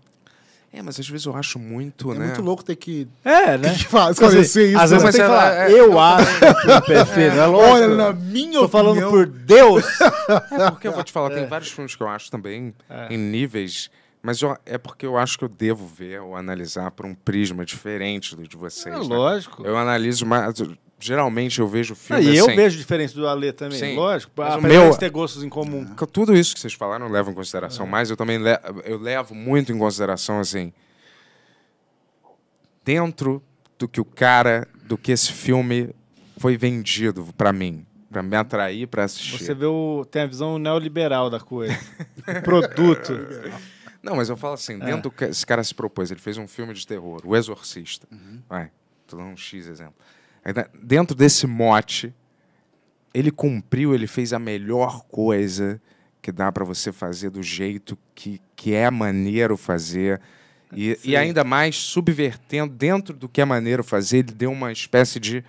S4: É, mas às vezes eu
S2: acho muito,
S4: é né? É muito louco ter
S5: que. É, né? Que faz, isso, às né? vezes você tem que falar, é, eu acho
S2: é perfeito. É, lógico. Olha, na minha Tô opinião. falando por Deus. É porque eu vou te falar, tem é. vários filmes que eu acho também é. em níveis. Mas eu, é porque eu acho que eu devo ver ou analisar por um prisma diferente do de vocês. Né? É né? lógico. Eu analiso mais Geralmente eu vejo filme. Ah, e eu assim.
S4: vejo diferença do Ale também, Sim. lógico. Mas apesar meu... de ter gostos em comum.
S2: Tudo isso que vocês falaram eu levo em consideração, é. mas eu também le... eu levo muito em consideração, assim. Dentro do que o cara, do que esse filme foi vendido para mim, para me atrair para assistir. Você
S4: vê o... tem a visão neoliberal da coisa. produto.
S2: Não, mas eu falo assim, é. dentro é. do que esse cara se propôs, ele fez um filme de terror, O Exorcista. Uhum. Vai, tô dando um X exemplo. Dentro desse mote, ele cumpriu, ele fez a melhor coisa que dá para você fazer do jeito que, que é maneiro fazer. E, e, ainda mais subvertendo dentro do que é maneiro fazer, ele deu uma espécie de.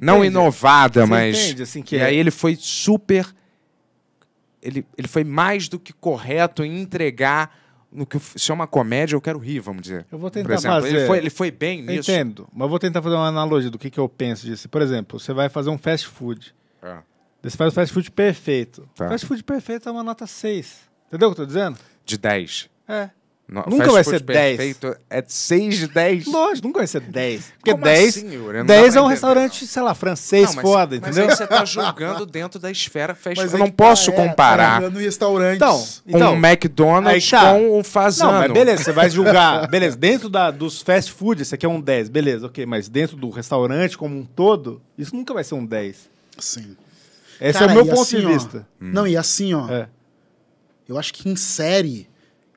S2: não inovada, você mas. Entende, assim, que e é... aí ele foi super. Ele, ele foi mais do que correto em entregar no que se é uma comédia, eu quero rir, vamos dizer. Eu vou tentar Por exemplo, fazer. Ele foi, ele foi bem nisso.
S4: Entendo, mas vou tentar fazer uma analogia do que, que eu penso disso. Por exemplo, você vai fazer um fast food. É. Você faz o fast food perfeito. Tá. Fast food perfeito é uma nota 6. Entendeu o que eu tô dizendo?
S2: De 10. É. No, nunca vai ser 10. É 6 de 10. Lógico, nunca vai ser 10. Porque 10, assim, é
S4: um restaurante, sei lá, francês,
S5: não, mas, foda, entendeu? Mas você tá julgando dentro da esfera fast food. Mas eu não é posso é, comparar. Tá restaurantes. Então, então, um McDonald's tá. com um fazano. Não, mas beleza, você vai julgar. beleza, dentro
S4: da, dos fast food, esse aqui é um 10. Beleza, ok. Mas dentro do restaurante como um todo, isso
S5: nunca vai ser um 10.
S2: Sim.
S4: Esse é Cara, é o meu ponto assim, de ó, vista. Não, e
S5: assim, ó. É. Eu acho que em série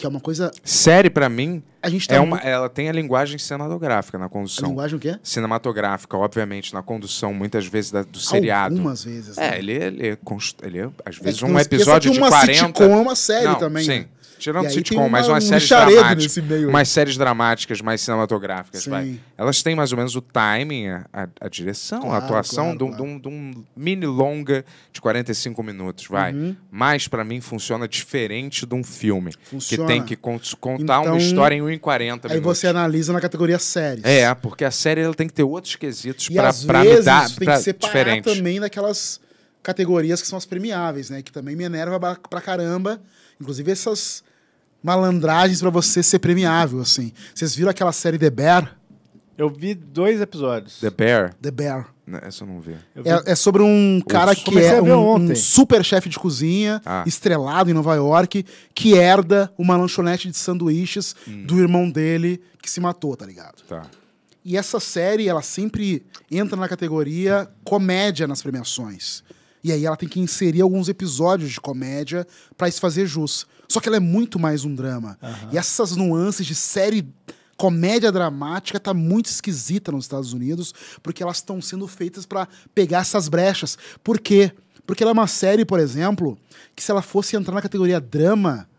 S5: que é uma coisa.
S2: Série, para mim,
S5: a gente tá é uma, ela
S2: tem a linguagem cinematográfica na condução. A linguagem o quê? Cinematográfica, obviamente, na condução, muitas vezes, da, do seriado. Algumas vezes. Né? É, ele, é, ele, é ele, ele, é, às vezes, tipo é um episódio tipo de 40. Uma sitcom é uma série Não, também. Sim. Né? Tirando sitcom, mas uma, umas séries dramáticas. Umas séries dramáticas, mais cinematográficas, Sim. vai. Elas têm mais ou menos o timing, a, a direção, claro, a atuação claro, claro. de, um, mini longa de 45 minutos, vai. Uhum. Mas para mim funciona diferente de um filme. Funciona. Que tem que contar então, uma história em 1,40 em aí minutos. Aí você
S5: analisa na categoria séries. É,
S2: porque a série ela tem que ter outros quesitos para me dar. Tem pra, que separar diferente.
S5: também daquelas categorias que são as premiáveis, né? Que também me enerva pra caramba. Inclusive essas malandragens para você ser premiável, assim. Vocês viram aquela série The Bear? Eu vi dois episódios. The Bear? The Bear. Não, essa eu não vi. Eu é, vi. É, é, sobre um cara que Comecei é um, um, super chefe de cozinha, ah. estrelado em Nova York, que herda uma lanchonete de sanduíches hum. do irmão dele que se matou, tá ligado? Tá. E essa série, ela sempre entra na categoria comédia nas premiações. E aí ela tem que inserir alguns episódios de comédia para se fazer jus. Só que ela é muito mais um drama. Uhum. E essas nuances de série comédia dramática tá muito esquisita nos Estados Unidos, porque elas estão sendo feitas para pegar essas brechas. Por quê? Porque ela é uma série, por exemplo, que se ela fosse entrar na categoria drama,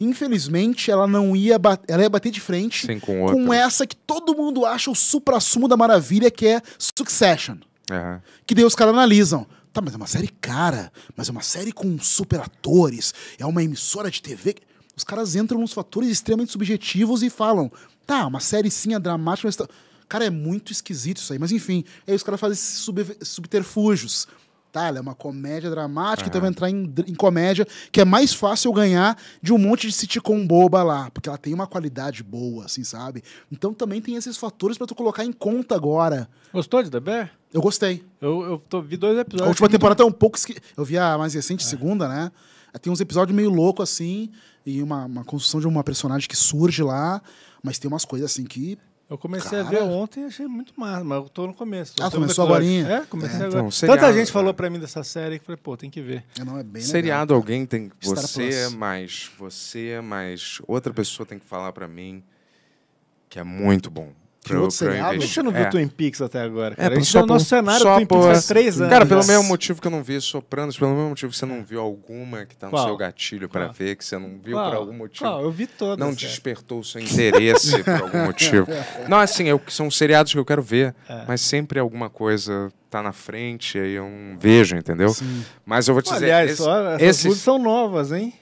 S5: infelizmente ela não ia bater, ela ia bater de frente Sim, com, com, essa que todo mundo acha o supra-sumo da maravilha, que é Succession. Uhum. Que daí os caras analisam. Tá, mas é uma série cara, mas é uma série com super atores, é uma emissora de TV. Os caras entram nos fatores extremamente subjetivos e falam: tá, uma série sim é dramática, mas. Tá... Cara, é muito esquisito isso aí. Mas enfim, aí os caras fazem esses sub subterfúgios. Tá, ela é uma comédia dramática, uhum. então vai entrar em, em, comédia, que é mais fácil ganhar de um monte de sitcom boba lá, porque ela tem uma qualidade boa, assim, sabe? Então também tem esses fatores para tu colocar em conta agora. Gostou de The Bear? Eu gostei. Eu,
S4: eu tô, vi dois episódios. A última temporada é
S5: um pouco. Esqui... Eu vi a mais recente, é. segunda, né? Tem uns episódios meio louco assim, e uma, uma construção de uma personagem que surge lá, mas tem umas coisas assim que. Eu comecei cara... a ver ontem
S4: e achei muito massa, mas eu tô no começo. Tô ah, começou agora? É, comecei é, agora. Então, seriado, Tanta gente cara. É. falou pra mim dessa série que falei, pô, tem que ver. É, não, é bem seriado, legal, alguém tem. Star você
S2: Plus. é mais. Você é mais. Outra pessoa tem que falar pra mim que é muito bom deixa outro seriado? Por que você não viu é. Twin Peaks até agora? É, cara? É, Isso é o nosso cenário Twin Peaks faz três anos. Cara, pelo mesmo motivo que eu não vi Sopranos, pelo mesmo motivo que você não viu alguma que tá no Qual? seu gatilho para ver, que você não viu Qual? por algum motivo. Qual? Eu vi todas. Não é. despertou o seu interesse por algum motivo. não, assim, eu, são seriados que eu quero ver, é. mas sempre alguma coisa tá na frente aí eu não vejo, entendeu? Sim. Mas eu vou te Pô, dizer... Aliás, esse, essas esses...
S4: são novas, hein?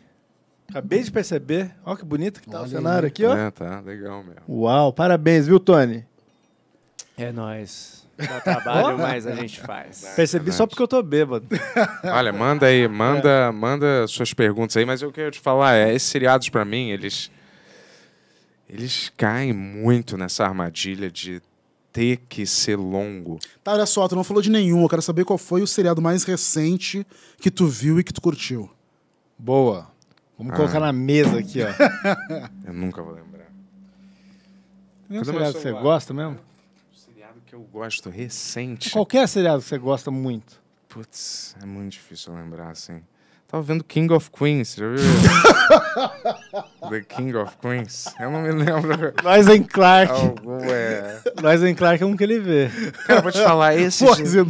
S4: Acabei de perceber. Olha que bonito que tá Olha o cenário aí. aqui, ó. É, tá legal mesmo. Uau, parabéns, viu, Tony?
S3: É nóis. Dá trabalho, mas a gente faz. Percebi é só porque eu tô bêbado. Olha,
S2: manda aí, manda, é. manda suas perguntas aí, mas eu quero te falar, é, esses seriados para mim, eles eles caem muito nessa armadilha de ter que ser longo.
S5: Tá, olha só, tu não falou de nenhum, eu quero saber qual foi o seriado mais recente que tu viu e que tu curtiu. Boa. Vamos ah. colocar na mesa aqui, ó.
S2: eu nunca vou lembrar. Tem um seriado que você gosta mesmo? Um seriado que eu gosto recente. Qualquer seriado que você gosta muito. Putz, é muito difícil lembrar, assim. Tava vendo King of Queens, já viu? The King of Queens. Eu não me lembro. em Clark. Algum, é...
S4: em Clark é um que ele vê. Cara, vou te falar, esses.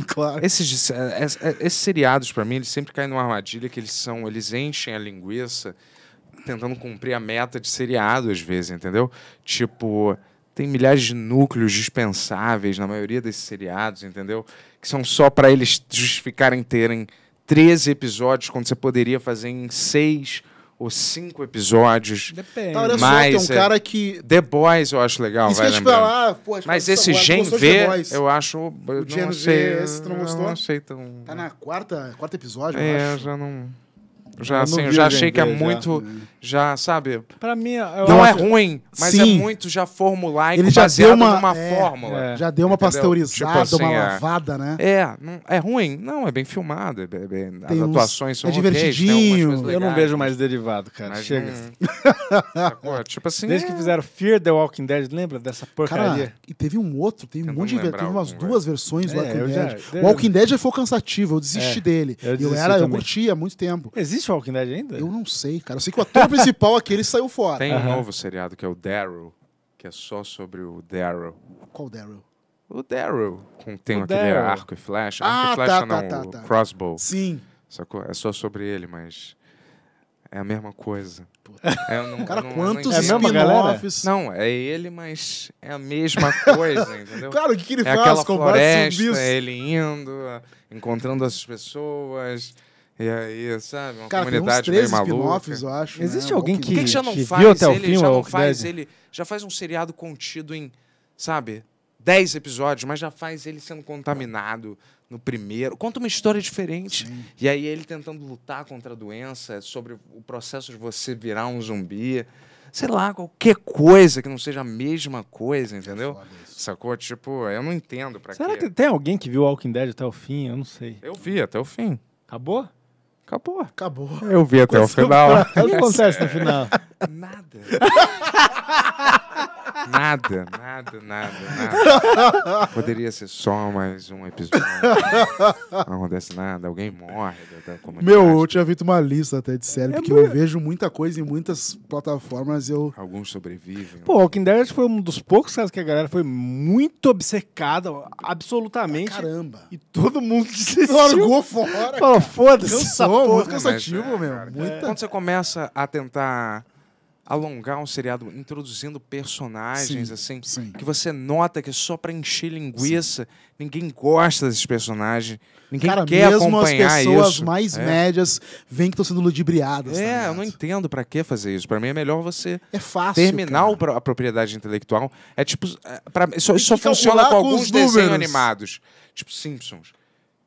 S2: Clark. Esses, esses, é, é, é, esses seriados, pra mim, eles sempre caem numa armadilha que eles são. Eles enchem a linguiça tentando cumprir a meta de seriado, às vezes, entendeu? Tipo tem milhares de núcleos dispensáveis na maioria desses seriados, entendeu? Que são só para eles justificarem terem 13 episódios quando você poderia fazer em 6 ou 5 episódios. Depende. olha mas, só, tem um é cara que... The Boys eu acho legal, vai lembrar. Falar, mas esse Gen V, eu acho... Eu o Gen V, esse não gostou? Não achei tão...
S5: Tá na quarta, quarta episódio, é, eu acho. É, já
S2: não... Já, eu assim, eu já achei que é muito... Né? já, sabe?
S5: Para mim. Não é ruim, mas é sim. é muito já formulaico,
S2: Ele já baseado deu uma, numa é, fórmula. É. Já deu uma tipo pasteurizada, tipo assim, uma é. lavada, né? É, não, é ruim. Não, é bem filmado. É bem, as uns, atuações são. É divertidinho. eu não vejo mais derivado, cara. Mas,
S4: Chega. Hum, tipo assim. Desde que é. fizeram Fear the Walking Dead, lembra
S5: dessa porcaria? Cara, e teve um outro, teve um monte de. Teve umas duas versões do Walking Dead. Já, o Walking Dead já foi cansativo, eu desisti dele. Eu, eu era, também. eu curtia há muito tempo. Existe o Walking Dead ainda? Eu não sei, cara. Eu sei que o ator principal aqui, ele saiu fora. Tem um novo
S2: seriado que é o Daryl, que é só sobre o Daryl.
S5: Qual Daryl? O Daryl,
S2: com tem O aquele arco e flecha. Ah, arco e ah, tá, flecha tá, não, tá, tá. crossbow. Sim. Sacou? É só sobre ele, mas é a mesma coisa. É, não- Cara, não- quantos É spin-offs. Não, é ele, mas é a mesma coisa, entendeu? Cara, o que, que ele É faz? aquela floresta, zumbis. é ele indo, encontrando as pessoas, e aí, sabe? Uma Cara, comunidade tem uns meio maluca. eu acho.
S5: Existe né? alguém que, que, que já não que faz? Viu até o ele fim, já não é faz ele.
S2: Já faz um seriado contido em, sabe, 10 episódios, mas já faz ele sendo contaminado no primeiro. Conta uma história diferente. Sim. E aí ele tentando lutar contra a doença, sobre o processo de você virar um zumbi. Sei lá, qualquer coisa que não seja a mesma coisa, entendeu? Sacou? Tipo, eu não entendo pra Será quê.
S4: que tem alguém que viu Walking Dead até o fim? Eu não sei.
S2: Eu vi até o fim. Acabou?
S4: Acabou. Acabou. Eu vi até o final. O que acontece no final? Nada. Nada,
S2: nada, nada, nada. Poderia ser só mais um episódio.
S5: Não acontece nada, alguém morre da, Meu, eu tinha visto uma lista até de série, é porque muito... eu vejo muita coisa em muitas plataformas. Eu... Alguns sobrevivem. Pô, Walking Dead foi um dos poucos
S4: casos que a galera foi muito obcecada, absolutamente. Ah, caramba. E todo mundo desistiu. Largou fora. Falou, foda-se. Cansou, muito cansativo, é, meu. Muita... Quando
S2: você começa a tentar alongar um seriado introduzindo personagens, sim, assim, sim. que você nota que é só para encher linguiça, sim. ninguém gosta desses personagens, ninguém Cara, quer acompanhar as pessoas isso. mais é.
S5: médias vêm que estão sendo ludibriadas. Tá é, tá eu não
S2: entendo para que fazer isso. Para mim é melhor você é fácil, terminar cara. a propriedade intelectual. É tipo, é, isso, só funciona com alguns desenhos animados, tipo Simpsons,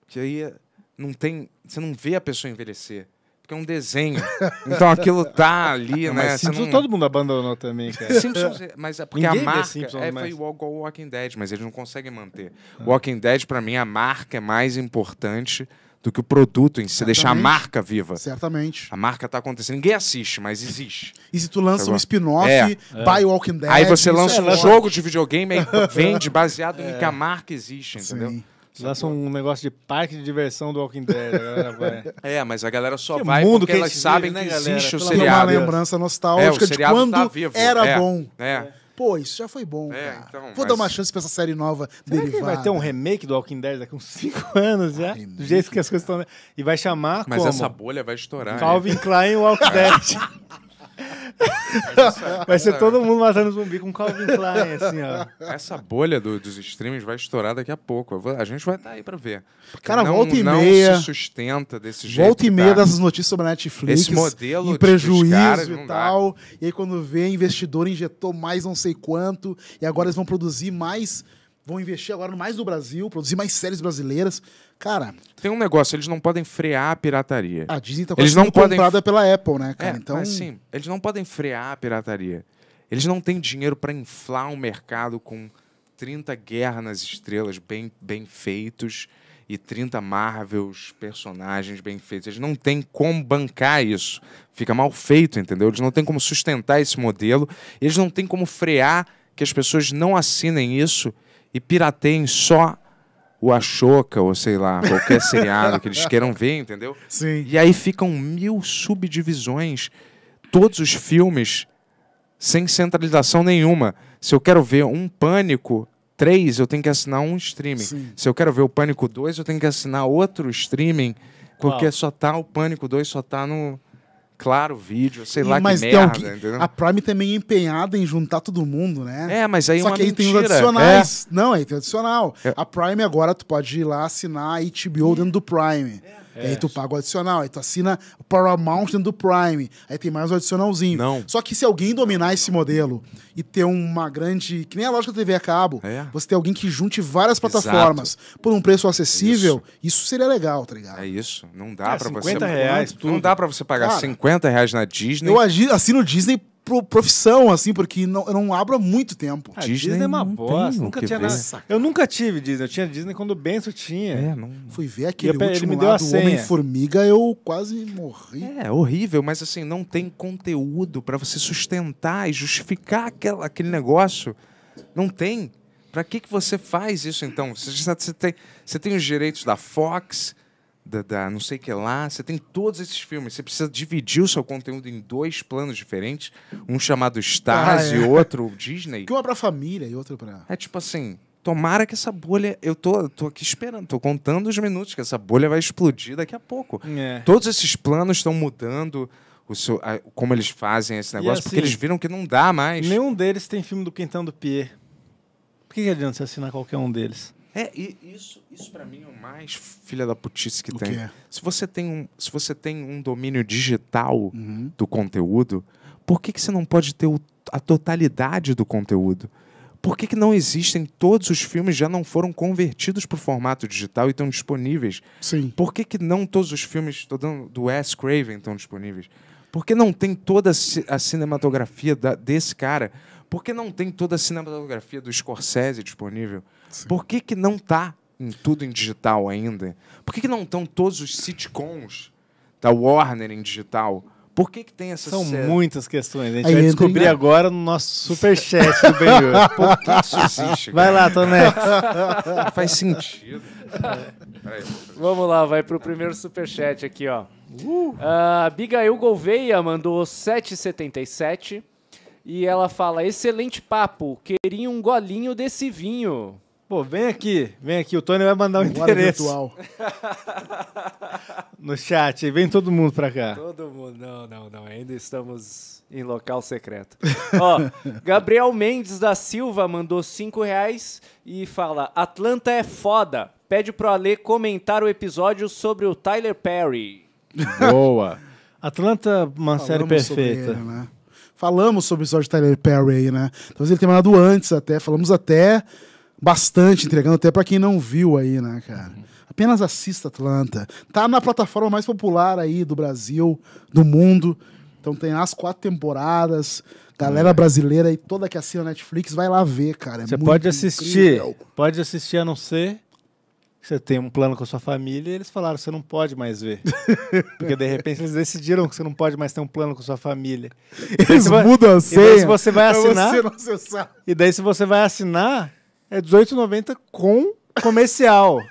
S2: que aí não tem, você não vê a pessoa envelhecer porque é um desenho. Então aquilo tá ali, não, né? Mas Simpsons não... todo mundo abandonou também, cara. Simpsons, é, mas é porque Ninguém a marca Simpsons, é, mas... foi igual o Walking Dead, mas eles não conseguem manter. Ah. Walking Dead, para mim, a marca é mais importante do que o produto em si, deixar a marca viva. Certamente. A marca tá acontecendo. Ninguém assiste, mas existe.
S5: E se tu lança um spin-off, é. Buy Walking Dead... Aí você lança é um jogo de
S2: videogame e vende baseado é. em que a é. marca
S4: existe, entendeu? Sim. Lança um negócio de parque de diversão do Walking Dead. é, mas a galera só que vai mundo porque que é elas sabem né, que existe galera? o seriado. É uma lembrança nostálgica é, de tá quando tá era é, bom. É. é.
S5: Pô, isso já foi bom, é, cara. Então, Vou mas... dar uma chance pra essa série nova dele. vai ter um né?
S4: remake do Walking Dead daqui uns 5 anos já? do jeito que as coisas estão... E vai chamar mas como? Mas essa bolha vai estourar. Calvin Klein Walking Dead. vai ser todo mundo matando zumbi com Calvin Klein, assim, ó.
S2: Essa bolha do, dos streams vai estourar daqui a pouco. Vou, a gente vai estar tá aí pra ver. Porque
S4: Cara,
S5: não, volta e não meia. se sustenta desse jeito. Volta e meia dessas notícias sobre a Netflix. Esse modelo. Em prejuízo e tal. Dá. E aí, quando vê, investidor injetou mais não sei quanto. E agora eles vão produzir mais Vão investir agora no mais do Brasil, produzir mais séries brasileiras. Cara.
S2: Tem um negócio, eles não podem frear a pirataria. A Disney tá eles não podem... comprada
S5: pela Apple, né, cara? É, então. Mas, sim,
S2: eles não podem frear a pirataria. Eles não têm dinheiro para inflar um mercado com 30 guerras nas estrelas bem, bem feitos e 30 Marvels, personagens bem feitos. Eles não têm como bancar isso. Fica mal feito, entendeu? Eles não têm como sustentar esse modelo. Eles não têm como frear que as pessoas não assinem isso e pirateiem só o Ashoka, ou sei lá, qualquer seriado que eles queiram ver, entendeu? Sim. E aí ficam mil subdivisões, todos os filmes, sem centralização nenhuma. Se eu quero ver um Pânico 3, eu tenho que assinar um streaming. Sim. Se eu quero ver o Pânico 2, eu tenho que assinar outro streaming, porque Uau. só tá o Pânico 2, só tá no Claro Vídeo, sei e, lá mas que merda, alguém, A
S5: Prime também é empenhada em juntar todo mundo, né? É, mas aí é Só uma que aí tem os adicionais. É. Não, aí é tem adicional. É. A Prime agora tu pode ir lá assinar HBO dentro do Prime. É. É. Aí tu paga o adicional, aí tu assina o Paramount do Prime, aí tem mais um adicionalzinho. Não. Só que se alguém dominar esse modelo e ter uma grande. Que nem a lógica da TV a cabo, é. você ter alguém que junte várias plataformas Exato. por um preço acessível, isso. isso. seria legal, tá
S2: ligado? É isso. Não dá é, pra 50 você. Reais, Não dá pra você pagar Cara, 50 reais na Disney.
S4: Eu
S5: assino Disney profissão, assim, porque não, eu não abro há muito tempo. Ah, Disney, Disney, é uma bosta. Nunca tinha nada.
S4: Eu nunca tive Disney. Eu tinha Disney quando o Benson tinha. É, não... Fui ver aquele eu, último lá do Homem-Formiga,
S5: eu quase morri. É, horrível,
S2: mas assim, não tem conteúdo para você sustentar e justificar aquela, aquele negócio. Não tem. Para que, que você faz isso, então? Você, você, tem, você tem os direitos da Fox, da, da, não sei que lá. Você tem todos esses filmes. Você precisa dividir o seu conteúdo em dois planos diferentes. Um chamado Stars ah, é. e outro Disney. Que
S5: um é pra família e outro pra...
S2: É tipo assim... Tomara que essa bolha. Eu tô, tô aqui esperando, tô contando os minutos que essa bolha vai explodir daqui a pouco. É. Todos esses planos estão mudando o seu, a, como eles fazem esse negócio, assim, porque eles viram que não
S4: dá mais. Nenhum deles tem filme do Quintão
S2: do Pierre. Por que, que adianta você assinar qualquer um deles? É, e isso, isso para mim é o mais filha da putice que o tem. Se você tem um, se você tem um domínio digital uhum. do conteúdo, por que, que você não pode ter o, a totalidade do conteúdo? Por que, que não existem todos os filmes já não foram convertidos para o formato digital e estão disponíveis? Sim. Por que, que não todos os filmes do Wes Craven estão disponíveis? Por que não tem toda a cinematografia da, desse cara? Por que não tem toda a cinematografia do Scorsese disponível? Por que, que não tá em tudo em digital ainda? Por que, que não estão todos os sitcoms da Warner em digital? Por que, que tem essa São série? muitas
S4: questões. A gente Aí vai descobrir entra... agora no nosso superchat do Benhur. Por que isso existe? Vai cara? lá, Tomé. Faz sentido.
S3: Vamos lá, vai pro primeiro superchat aqui, ó. Uh. Uh, Abigail Gouveia mandou 7,77 e ela fala: excelente papo, queria um golinho desse vinho. Pô, vem aqui,
S4: vem aqui. O Tony vai mandar o endereço. no chat, vem todo mundo pra cá.
S3: Todo mundo, não, não, não. Ainda estamos em local secreto. Ó, Gabriel Mendes da Silva mandou cinco reais e fala: Atlanta é foda. Pede pro Ale comentar o episódio sobre o Tyler Perry. Boa. Atlanta, uma Falamos série perfeita. Ele,
S5: né? Falamos sobre o episódio de Tyler Perry aí, né? Talvez ele tenha mandado antes até. Falamos até bastante entregando, até para quem não viu aí, né, cara? Uhum. Apenas assista Atlanta. Tá na plataforma mais popular aí do Brasil, do mundo. Então tem as quatro temporadas. Galera é. brasileira aí, toda que assina Netflix, vai lá ver, cara. É você é pode assistir.
S4: Incrível. Pode assistir a não ser que você tem um plano com a sua família e eles falaram você não pode mais ver. Porque de repente eles decidiram que você não pode mais ter um plano com sua família. Eles mudam a senha. E daí se você vai assinar. Você e daí se você vai assinar, é 18,90 com comercial.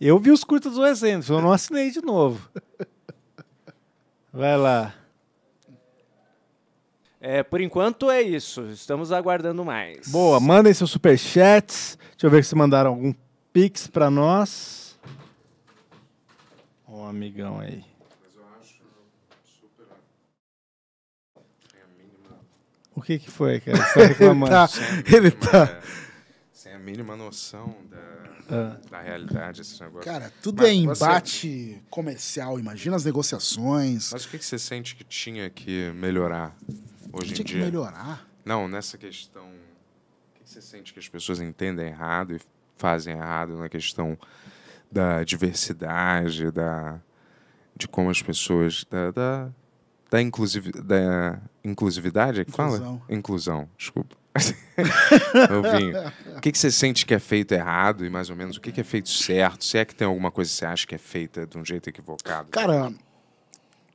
S4: eu vi os curtas do Resende, eu não assinei de novo. Vai lá.
S3: É, por enquanto é isso. Estamos aguardando mais. Boa,
S4: mandem seus superchats. Deixa eu ver se mandaram algum pix para nós. Ó, um amigão aí. O que que foi, cara? Você tá reclamando. tá, ele tá, é. tá
S2: mínima noção da, ah. da realidade, esse negócio. Cara, tudo
S5: Mas é embate você... comercial, imagina as negociações. Mas o que, você sente que tinha
S2: que melhorar hoje em dia? Tinha que melhorar? Não, nessa questão. O que, você sente que as pessoas entendem errado e fazem errado na questão da diversidade, da, de como as pessoas. da, da da, inclusiv da inclusividade, é que Inclusão. fala? Inclusão, desculpa. o que, que você sente que é feito errado e mais ou menos o que, que é feito certo? Se é que tem alguma coisa que você acha que é feita de um jeito equivocado?
S5: Cara,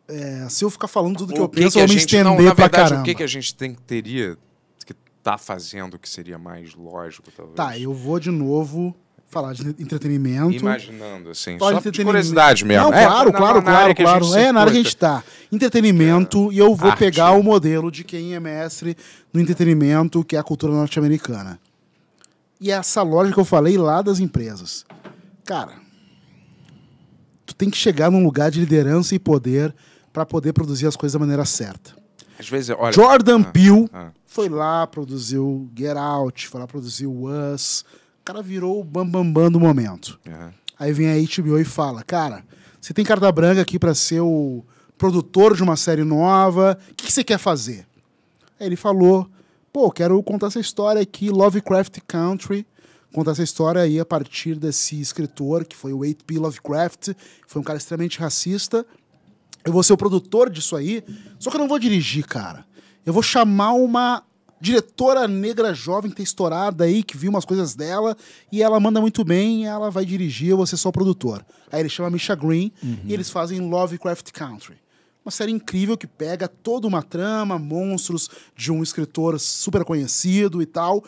S5: é, se eu ficar falando tudo que eu penso, que eu vou me estender não, verdade, pra caramba. O que,
S2: que a gente tem, teria que tá fazendo que seria mais lógico,
S5: talvez? Tá, eu vou de novo falar de entretenimento. Imaginando, assim. Só de curiosidade mesmo. Não, claro, é, claro, na, claro, na claro. É, na área que a gente está. Entretenimento, é. e eu vou Arte. pegar o modelo de quem é mestre no entretenimento, que é a cultura norte-americana. E é essa lógica que eu falei lá das empresas. Cara, tu tem que chegar num lugar de liderança e poder para poder produzir as coisas da maneira certa.
S2: Às vezes, olha... Jordan ah, Peele ah.
S5: foi lá, produziu Get Out, foi lá, produziu Us cara virou o bambambam bam, bam do momento. Uhum. Aí vem a HBO e fala, cara, você tem carta branca aqui para ser o produtor de uma série nova, o que, que você quer fazer? Aí ele falou, pô, quero contar essa história aqui, Lovecraft Country, contar essa história aí a partir desse escritor, que foi o H.P. Lovecraft, foi um cara extremamente racista. Eu vou ser o produtor disso aí, só que eu não vou dirigir, cara. Eu vou chamar uma diretora negra jovem que tá estourada aí, que viu umas coisas dela, e ela manda muito bem, ela vai dirigir, você só produtor. Aí ele chama Misha Green uhum. e eles fazem Lovecraft Country. Uma série incrível que pega toda uma trama, monstros de um escritor super conhecido e tal,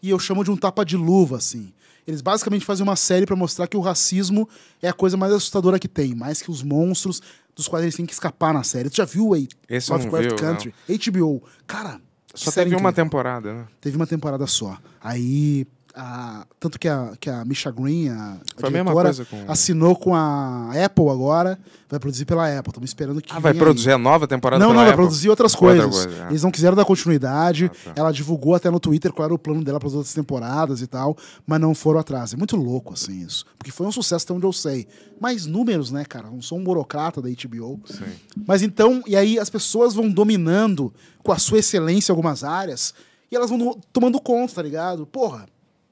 S5: e eu chamo de um tapa de luva, assim. Eles basicamente fazem uma série para mostrar que o racismo é a coisa mais assustadora que tem, mais que os monstros dos quais eles têm que escapar na série. Tu já viu aí?
S2: Esse Lovecraft viu, Country,
S5: não. HBO. Cara,
S2: só teve uma temporada,
S5: né? Teve uma temporada só. Aí a, tanto que a, que a Misha Green, a, a, com... assinou com a Apple agora, vai produzir pela Apple. Estamos esperando que. Ah, vai produzir aí. a nova temporada Não, não, Apple? vai produzir outras coisas. Outra coisa, é. Eles não quiseram dar continuidade. Ah, tá. Ela divulgou até no Twitter qual era o plano dela para as outras temporadas e tal, mas não foram atrás. É muito louco, assim, isso. Porque foi um sucesso até onde eu sei. Mas números, né, cara? Não sou um burocrata da HBO. Sim. Mas então, e aí as pessoas vão dominando com a sua excelência algumas áreas e elas vão tomando conta, tá ligado? Porra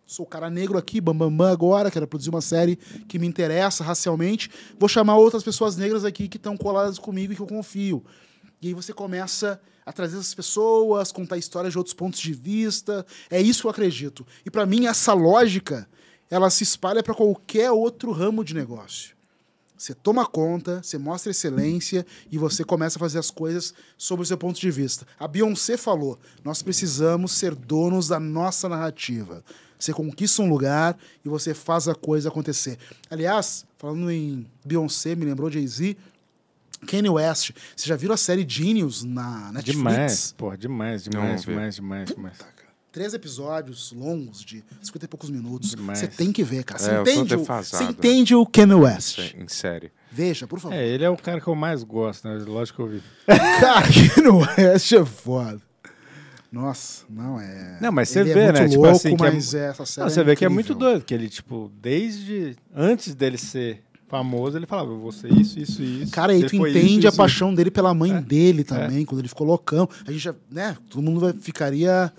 S5: sou o cara negro aqui, bambambam bam, bam, agora, quero produzir uma série que me interessa racialmente, vou chamar outras pessoas negras aqui que estão coladas comigo e que eu confio. E aí você começa a trazer essas pessoas, contar histórias de outros pontos de vista. É isso que eu acredito. E para mim essa lógica, ela se espalha para qualquer outro ramo de negócio. Você toma conta, você mostra excelência e você começa a fazer as coisas sob o seu ponto de vista. A Beyoncé falou: nós precisamos ser donos da nossa narrativa. Você conquista um lugar e você faz a coisa acontecer. Aliás, falando em Beyoncé, me lembrou Jay-Z, Kanye West. Você já viram a série Genius na Netflix? Demais, porra, demais, demais, demais,
S4: demais, demais. Puta,
S5: Três episódios longos de 50 e poucos minutos. Demais. Você tem que ver, cara. Você, é, entende, o, entende o Kanye West. Em
S4: série. Veja, por favor. É, ele é o cara que eu mais gosto, né? Lógico que eu vi. Cara,
S5: Kanye West é foda. Nossa, não é. Não, mas você ele é vê, é né? Tipo louco, tipo assim, que é... essa série. Não, é você é vê que é muito
S4: doido, que ele, tipo, desde antes dele ser famoso, ele falava, eu vou ser isso, isso e isso. Cara, aí tu entende isso, isso, a paixão
S5: isso. dele pela mãe é? dele é. também, quando ele ficou loucão. A gente já, né? Todo mundo vai, ficaria.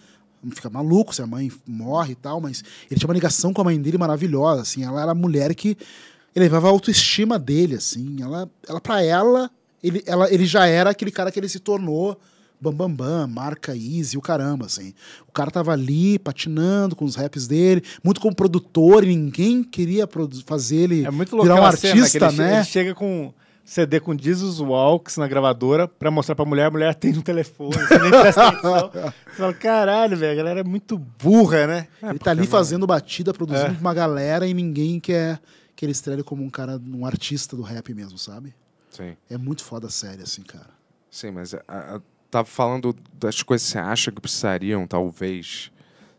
S5: Fica maluco se a mãe morre e tal, mas ele tinha uma ligação com a mãe dele maravilhosa, assim. Ela era a mulher que elevava a autoestima dele, assim. Ela, ela pra ela, ele, ela, ele já era aquele cara que ele se tornou bambambam, bam, bam, marca Easy, o caramba, assim. O cara tava ali patinando com os raps dele, muito como produtor, e ninguém queria fazer ele é muito virar um artista, né? Ele
S4: chega com CD com Jesus Walks na gravadora pra mostrar pra mulher, a mulher tem
S5: no telefone, você nem presta
S4: atenção. Você fala, caralho, velho, a galera é muito
S5: burra, né? ele é, tá ali mano. É fazendo batida, produzindo é. uma galera e ninguém quer que ele estrele como um cara, um artista do rap mesmo, sabe? Sim. É muito foda a série, assim, cara.
S2: Sim, mas a, a tava falando das coisas que você acha que precisariam, talvez,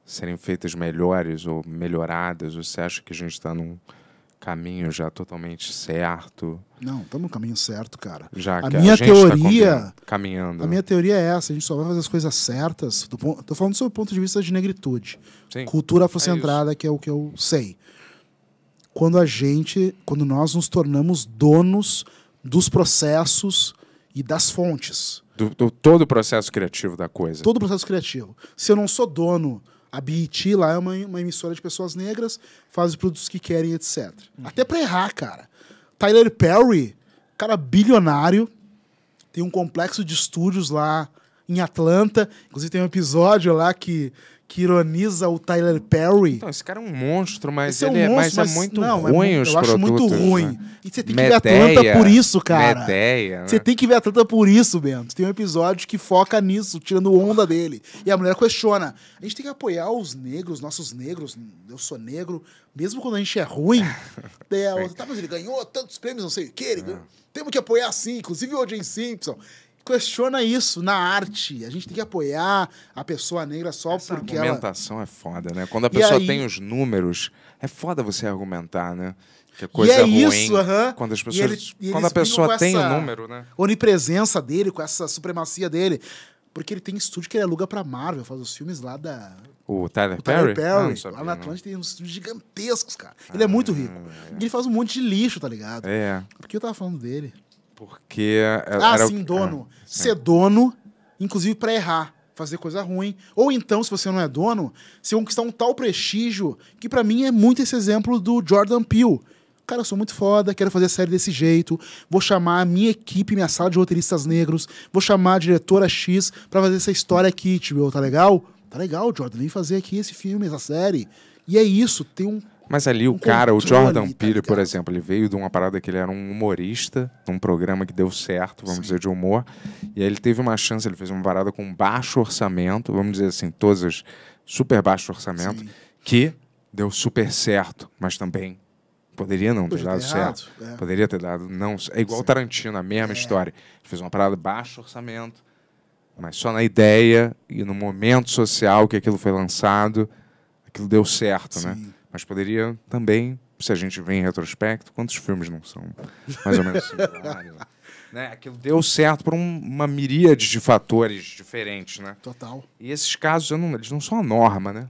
S2: serem feitas melhores ou melhoradas? Ou você acha que a gente está num caminho já totalmente certo?
S5: Não, estamos no caminho certo, cara. Já a minha a tá teoria tá caminhando. A minha teoria é essa: a gente só vai fazer as coisas certas. Estou falando do seu ponto de vista de negritude, Sim, cultura é afrocentrada, é que é o que eu sei. Quando a gente, quando nós nos tornamos donos dos processos e das fontes.
S2: Do, do, todo o processo criativo da coisa. Todo
S5: o processo criativo. Se eu não sou dono, a BET lá é uma, uma emissora de pessoas negras, faz os produtos que querem, etc. Uhum. Até pra errar, cara. Tyler Perry, cara bilionário, tem um complexo de estúdios lá em Atlanta. Inclusive tem um episódio lá que, que ironiza o Tyler Perry. Então, esse
S2: cara é um monstro, mas esse é ele é, um monstro, é, mas, mas é muito não, é ruim é, os Eu produtos, acho muito né? ruim. Né?
S5: E você tem que Medeia, ver Atlanta por isso, cara. Medeia, né? Você tem que ver Atlanta por isso, Bento. Tem um episódio que foca nisso, tirando onda dele. E a mulher questiona. A gente tem que apoiar os negros, nossos negros. Eu sou negro. Mesmo quando a gente é ruim. Daí a outra, tá, mas ele ganhou tantos prêmios, não sei o que. Ele é. ganhou. Temos que apoiar sim, inclusive o O.J. Simpson questiona isso na arte. A gente tem que apoiar a pessoa negra só Essa porque ela. A
S2: argumentação é foda, né? Quando a pessoa aí... tem os números, é foda você argumentar, né? Que é coisa e é ruim. Isso, Quando as pessoas, quando a pessoa tem o número, né?
S5: Onipresença dele, com essa supremacia dele. Porque ele tem estúdio que ele aluga pra Marvel, faz os filmes lá da.
S2: O Tyler, o Tyler Perry? Ah, Perry. sabia, lá
S5: na Atlântica tem uns estúdios gigantescos, cara. Ele ah, é muito ah. rico. É. Ele faz um monte de lixo, tá ligado? É. Por que eu tava falando dele?
S2: Porque. É, ah, era, ah, sim, dono.
S5: Ah, sim. Ser dono, inclusive para errar, fazer coisa ruim. Ou então, se você não é dono, se conquistar um tal prestígio, que para mim é muito esse exemplo do Jordan Peele. Cara, eu sou muito foda, quero fazer a série desse jeito. Vou chamar a minha equipe, minha sala de roteiristas negros. Vou chamar a diretora X para fazer essa história aqui, tipo, tá legal? Tá legal, Jordan, vem fazer aqui esse filme, essa série. E é isso, tem um
S2: mas ali o um cara, controle, o Jordan tá Peele, por exemplo, ele veio de uma parada que ele era um humorista, num programa que deu certo, vamos Sim. dizer, de humor. E aí ele teve uma chance, ele fez uma parada com baixo orçamento, vamos dizer assim, todas as super baixo orçamento, Sim. que deu super certo, mas também poderia não poderia ter dado ter certo. Errado, é. Poderia ter dado não. É igual Tarantino, a mesma é. história. Ele fez uma parada baixo orçamento, mas só na ideia e no momento social que aquilo foi lançado, aquilo deu certo, né? Sim. né? Mas poderia também, se a gente vê em retrospecto, quantos filmes não são mais ou menos similares? Né? né? Aquilo deu certo por um, uma miríade de fatores
S5: diferentes, né? Total.
S2: E esses casos, não, eles não são a norma, né?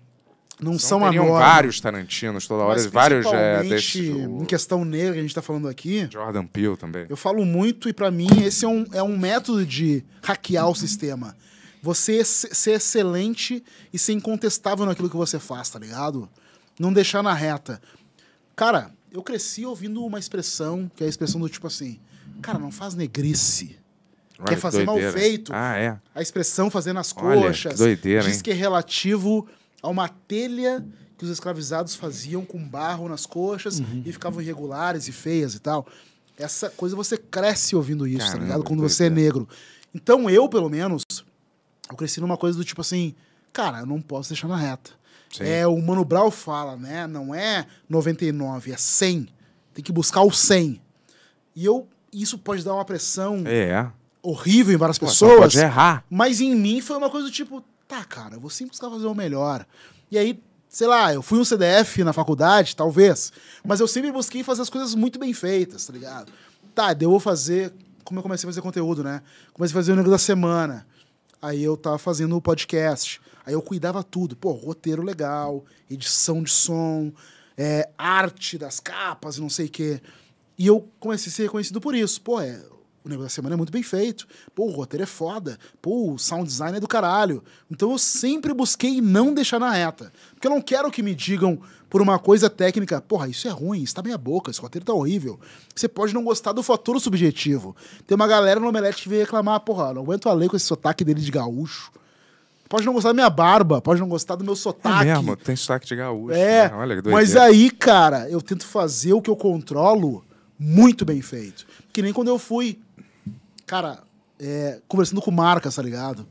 S2: Não são a norma. vários Tarantinos toda hora, vários é, desses...
S5: Em questão negra, que a gente está falando aqui...
S2: Jordan Peele também.
S5: Eu falo muito e, para mim, esse é um, é um método de hackear o sistema. Você é ser excelente e ser incontestável naquilo que você faz, tá ligado? não deixar na reta. Cara, eu cresci ouvindo uma expressão, que é a expressão do tipo assim, cara, não faz negrice. Quer fazer que mal feito. Ah, é. A expressão fazendo nas coxas. Que doideira, diz hein? que é relativo a uma telha que os escravizados faziam com barro nas coxas uhum. e ficavam irregulares e feias e tal. Essa coisa você cresce ouvindo isso, tá Caramba, tá ligado? Quando você é negro. Então eu, pelo menos, eu cresci numa coisa do tipo assim, cara, eu não posso deixar na reta. Sim. É, o Mano Brown fala, né? Não é 99, é 100. Tem que buscar o 100. E eu, isso pode dar uma pressão é. horrível em várias Pô, pessoas. Pode errar. Mas em mim foi uma coisa do tipo, tá, cara, eu vou sempre buscar fazer o melhor. E aí, sei lá, eu fui um CDF na faculdade, talvez, mas eu sempre busquei fazer as coisas muito bem feitas, tá ligado? Tá, eu vou fazer, como eu comecei a fazer conteúdo, né? Comecei a fazer o nego da Semana. Aí eu tava fazendo o podcast. Aí eu cuidava tudo. Pô, roteiro legal, edição de som, é, arte das capas, não sei o quê. E eu comecei a ser reconhecido por isso. Pô, é, o negócio da semana é muito bem feito. Pô, o roteiro é foda. Pô, o sound design é do caralho. Então eu sempre busquei não deixar na reta. Porque eu não quero que me digam por uma coisa técnica, porra, isso é ruim, isso tá meia boca, esse roteiro tá horrível. Você pode não gostar do fator subjetivo. Tem uma galera no Omelete que veio reclamar, porra, não aguento a lei com esse sotaque dele de gaúcho. Pode não gostar da minha barba, pode não gostar do meu sotaque. É mesmo,
S2: tem sotaque de gaúcho. É, né? olha que Mas aí,
S5: cara, eu tento fazer o que eu controlo muito bem feito. Que nem quando eu fui, cara, é, conversando com marcas, tá ligado?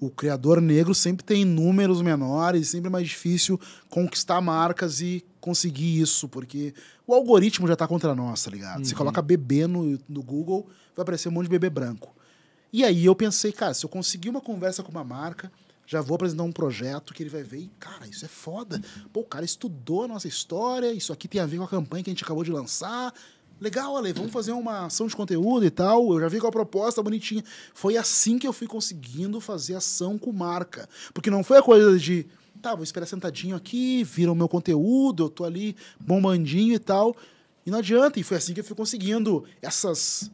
S5: O criador negro sempre tem números menores, sempre é mais difícil conquistar marcas e conseguir isso, porque o algoritmo já tá contra nós, tá ligado? Uhum. Você coloca bebê no, no Google, vai aparecer um monte de bebê branco. E aí eu pensei, cara, se eu conseguir uma conversa com uma marca, já vou apresentar um projeto que ele vai ver e, cara, isso é foda. Pô, o cara estudou a nossa história, isso aqui tem a ver com a campanha que a gente acabou de lançar. Legal, Ale, vamos fazer uma ação de conteúdo e tal. Eu já vi com a proposta bonitinha. Foi assim que eu fui conseguindo fazer ação com marca. Porque não foi a coisa de, tá, vou esperar sentadinho aqui, viram o meu conteúdo, eu tô ali bombandinho e tal. E não adianta, e foi assim que eu fui conseguindo essas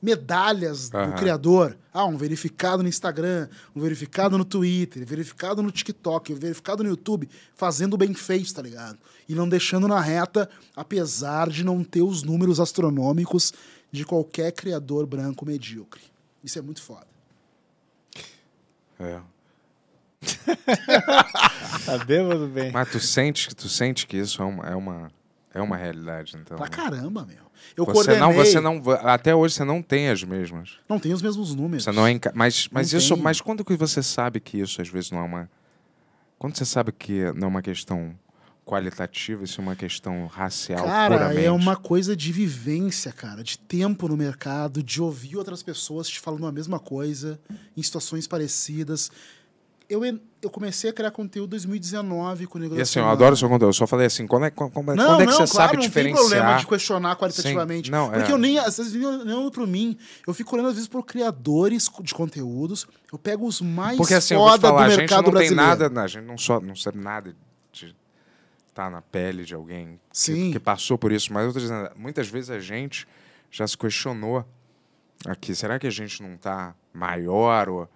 S5: medalhas uhum. do criador. Ah, um verificado no Instagram, um verificado no Twitter, verificado no TikTok, verificado no YouTube, fazendo bem feito, tá ligado? E não deixando na reta, apesar de não ter os números astronômicos de qualquer criador branco medíocre. Isso é muito foda.
S2: É. tá bêbado bem. Mas tu sente, tu sente que isso é uma, é uma, é uma realidade, então. Pra né?
S5: caramba, meu. Eu você coordenei... Não, você não,
S2: até hoje você não tem as mesmas.
S5: Não tem os mesmos números. Você não é Mas, mas não isso, tem. mas
S2: quando que você sabe que isso às vezes não é uma, quando você sabe que não é uma questão qualitativa, isso é uma questão racial cara, puramente. é
S5: uma coisa de vivência, cara, de tempo no mercado, de ouvir outras pessoas te falando a mesma coisa, em situações parecidas, eu, eu comecei a criar conteúdo em 2019 com o negócio. E assim, eu adoro seu conteúdo.
S2: Eu só falei assim, quando é, quando, quando é, não, é que você claro, sabe não diferenciar? Não, tem problema de questionar qualitativamente. Sim, não, é. porque é. eu
S5: nem, às vezes, nem olho pra mim. Eu fico olhando, às vezes, por criadores de conteúdos. Eu pego os mais porque, assim, foda falar, do mercado brasileiro. Porque assim, a gente não tem nada... Né, a gente
S2: não, só, não sabe nada de estar tá na pele de alguém que, que, passou por isso. Mas eu tô dizendo, muitas vezes a gente já se questionou aqui. Será que a gente não tá maior ou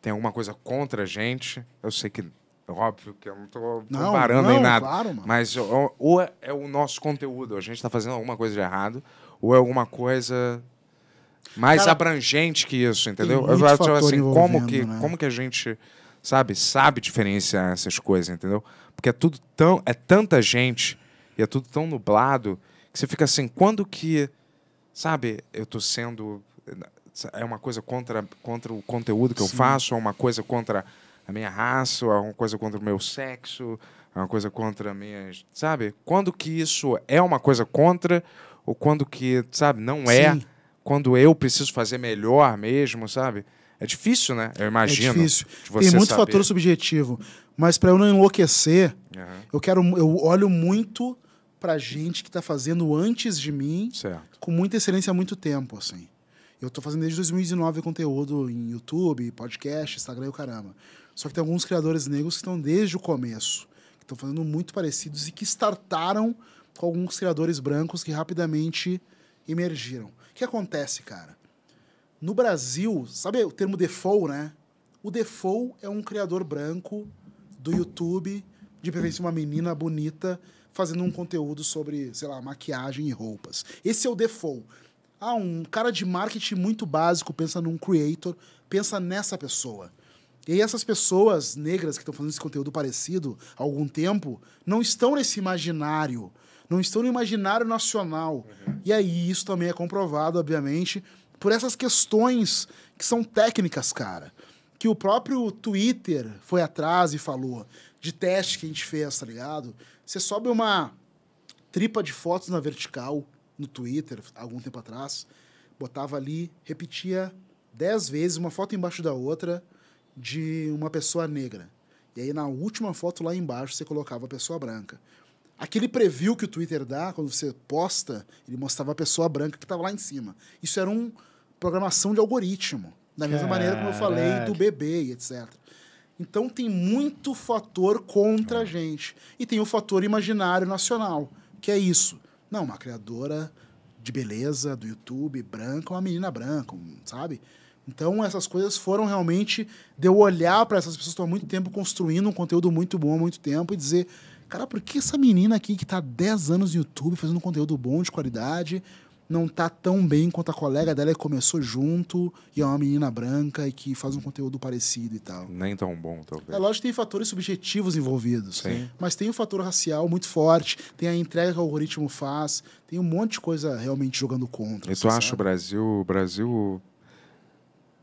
S2: tem alguma coisa contra a gente. Eu sei que, óbvio, que eu não estou comparando não, em nada. Claro, mas ou, ou, é o nosso conteúdo, a gente está fazendo alguma coisa de errado, ou é alguma coisa mais Cara, abrangente que isso, entendeu? Eu acho assim, como que, né? como que a gente sabe, sabe diferenciar essas coisas, entendeu? Porque é tudo tão, é tanta gente e é tudo tão nublado que você fica assim, quando que, sabe, eu tô sendo é uma coisa contra, contra o conteúdo que Sim. eu faço, é uma coisa contra a minha raça, é uma coisa contra o meu sexo, é uma coisa contra a minha, Sabe? Quando que isso é uma coisa contra, ou quando que, sabe, não é. Sim. Quando eu preciso fazer melhor mesmo, sabe? É difícil, né? Eu imagino. É difícil. Tem muito saber. fator
S5: subjetivo. Mas para eu não enlouquecer, uhum. eu quero, eu olho muito pra gente que tá fazendo antes de mim, certo. com muita excelência há muito tempo, assim. Eu estou fazendo desde 2019 conteúdo em YouTube, podcast, Instagram e o caramba. Só que tem alguns criadores negros que estão desde o começo, que estão fazendo muito parecidos e que startaram com alguns criadores brancos que rapidamente emergiram. O que acontece, cara? No Brasil, sabe o termo default, né? O default é um criador branco do YouTube, de preferência uma menina bonita, fazendo um conteúdo sobre, sei lá, maquiagem e roupas. Esse é o default. Ah, um cara de marketing muito básico pensa num creator, pensa nessa pessoa. E essas pessoas negras que estão fazendo esse conteúdo parecido há algum tempo não estão nesse imaginário, não estão no imaginário nacional. Uhum. E aí isso também é comprovado, obviamente, por essas questões que são técnicas, cara. Que o próprio Twitter foi atrás e falou de teste que a gente fez, tá ligado? Você sobe uma tripa de fotos na vertical, no Twitter, algum tempo atrás, botava ali, repetia dez vezes uma foto embaixo da outra de uma pessoa negra. E aí na última foto lá embaixo você colocava a pessoa branca. Aquele preview que o Twitter dá, quando você posta, ele mostrava a pessoa branca que estava lá em cima. Isso era uma programação de algoritmo. Da mesma Caraca. maneira como eu falei do bebê e etc. Então tem muito fator contra a gente. E tem o fator imaginário nacional, que é isso. Não, uma criadora de beleza do YouTube, branca, uma menina branca, sabe? Então, essas coisas foram realmente de olhar para essas pessoas que estão há muito tempo construindo um conteúdo muito bom há muito tempo e dizer: cara, por que essa menina aqui que está há 10 anos no YouTube fazendo conteúdo bom, de qualidade, não tá tão bem quanto a colega dela que começou junto e é uma menina branca e que faz um conteúdo parecido e tal.
S2: Nem tão bom, talvez. É
S5: lógico que tem fatores subjetivos envolvidos, Sim. Né? mas tem o um fator racial muito forte, tem a entrega que o algoritmo faz, tem um monte de coisa realmente jogando contra. E assim, tu acha o
S2: Brasil, o Brasil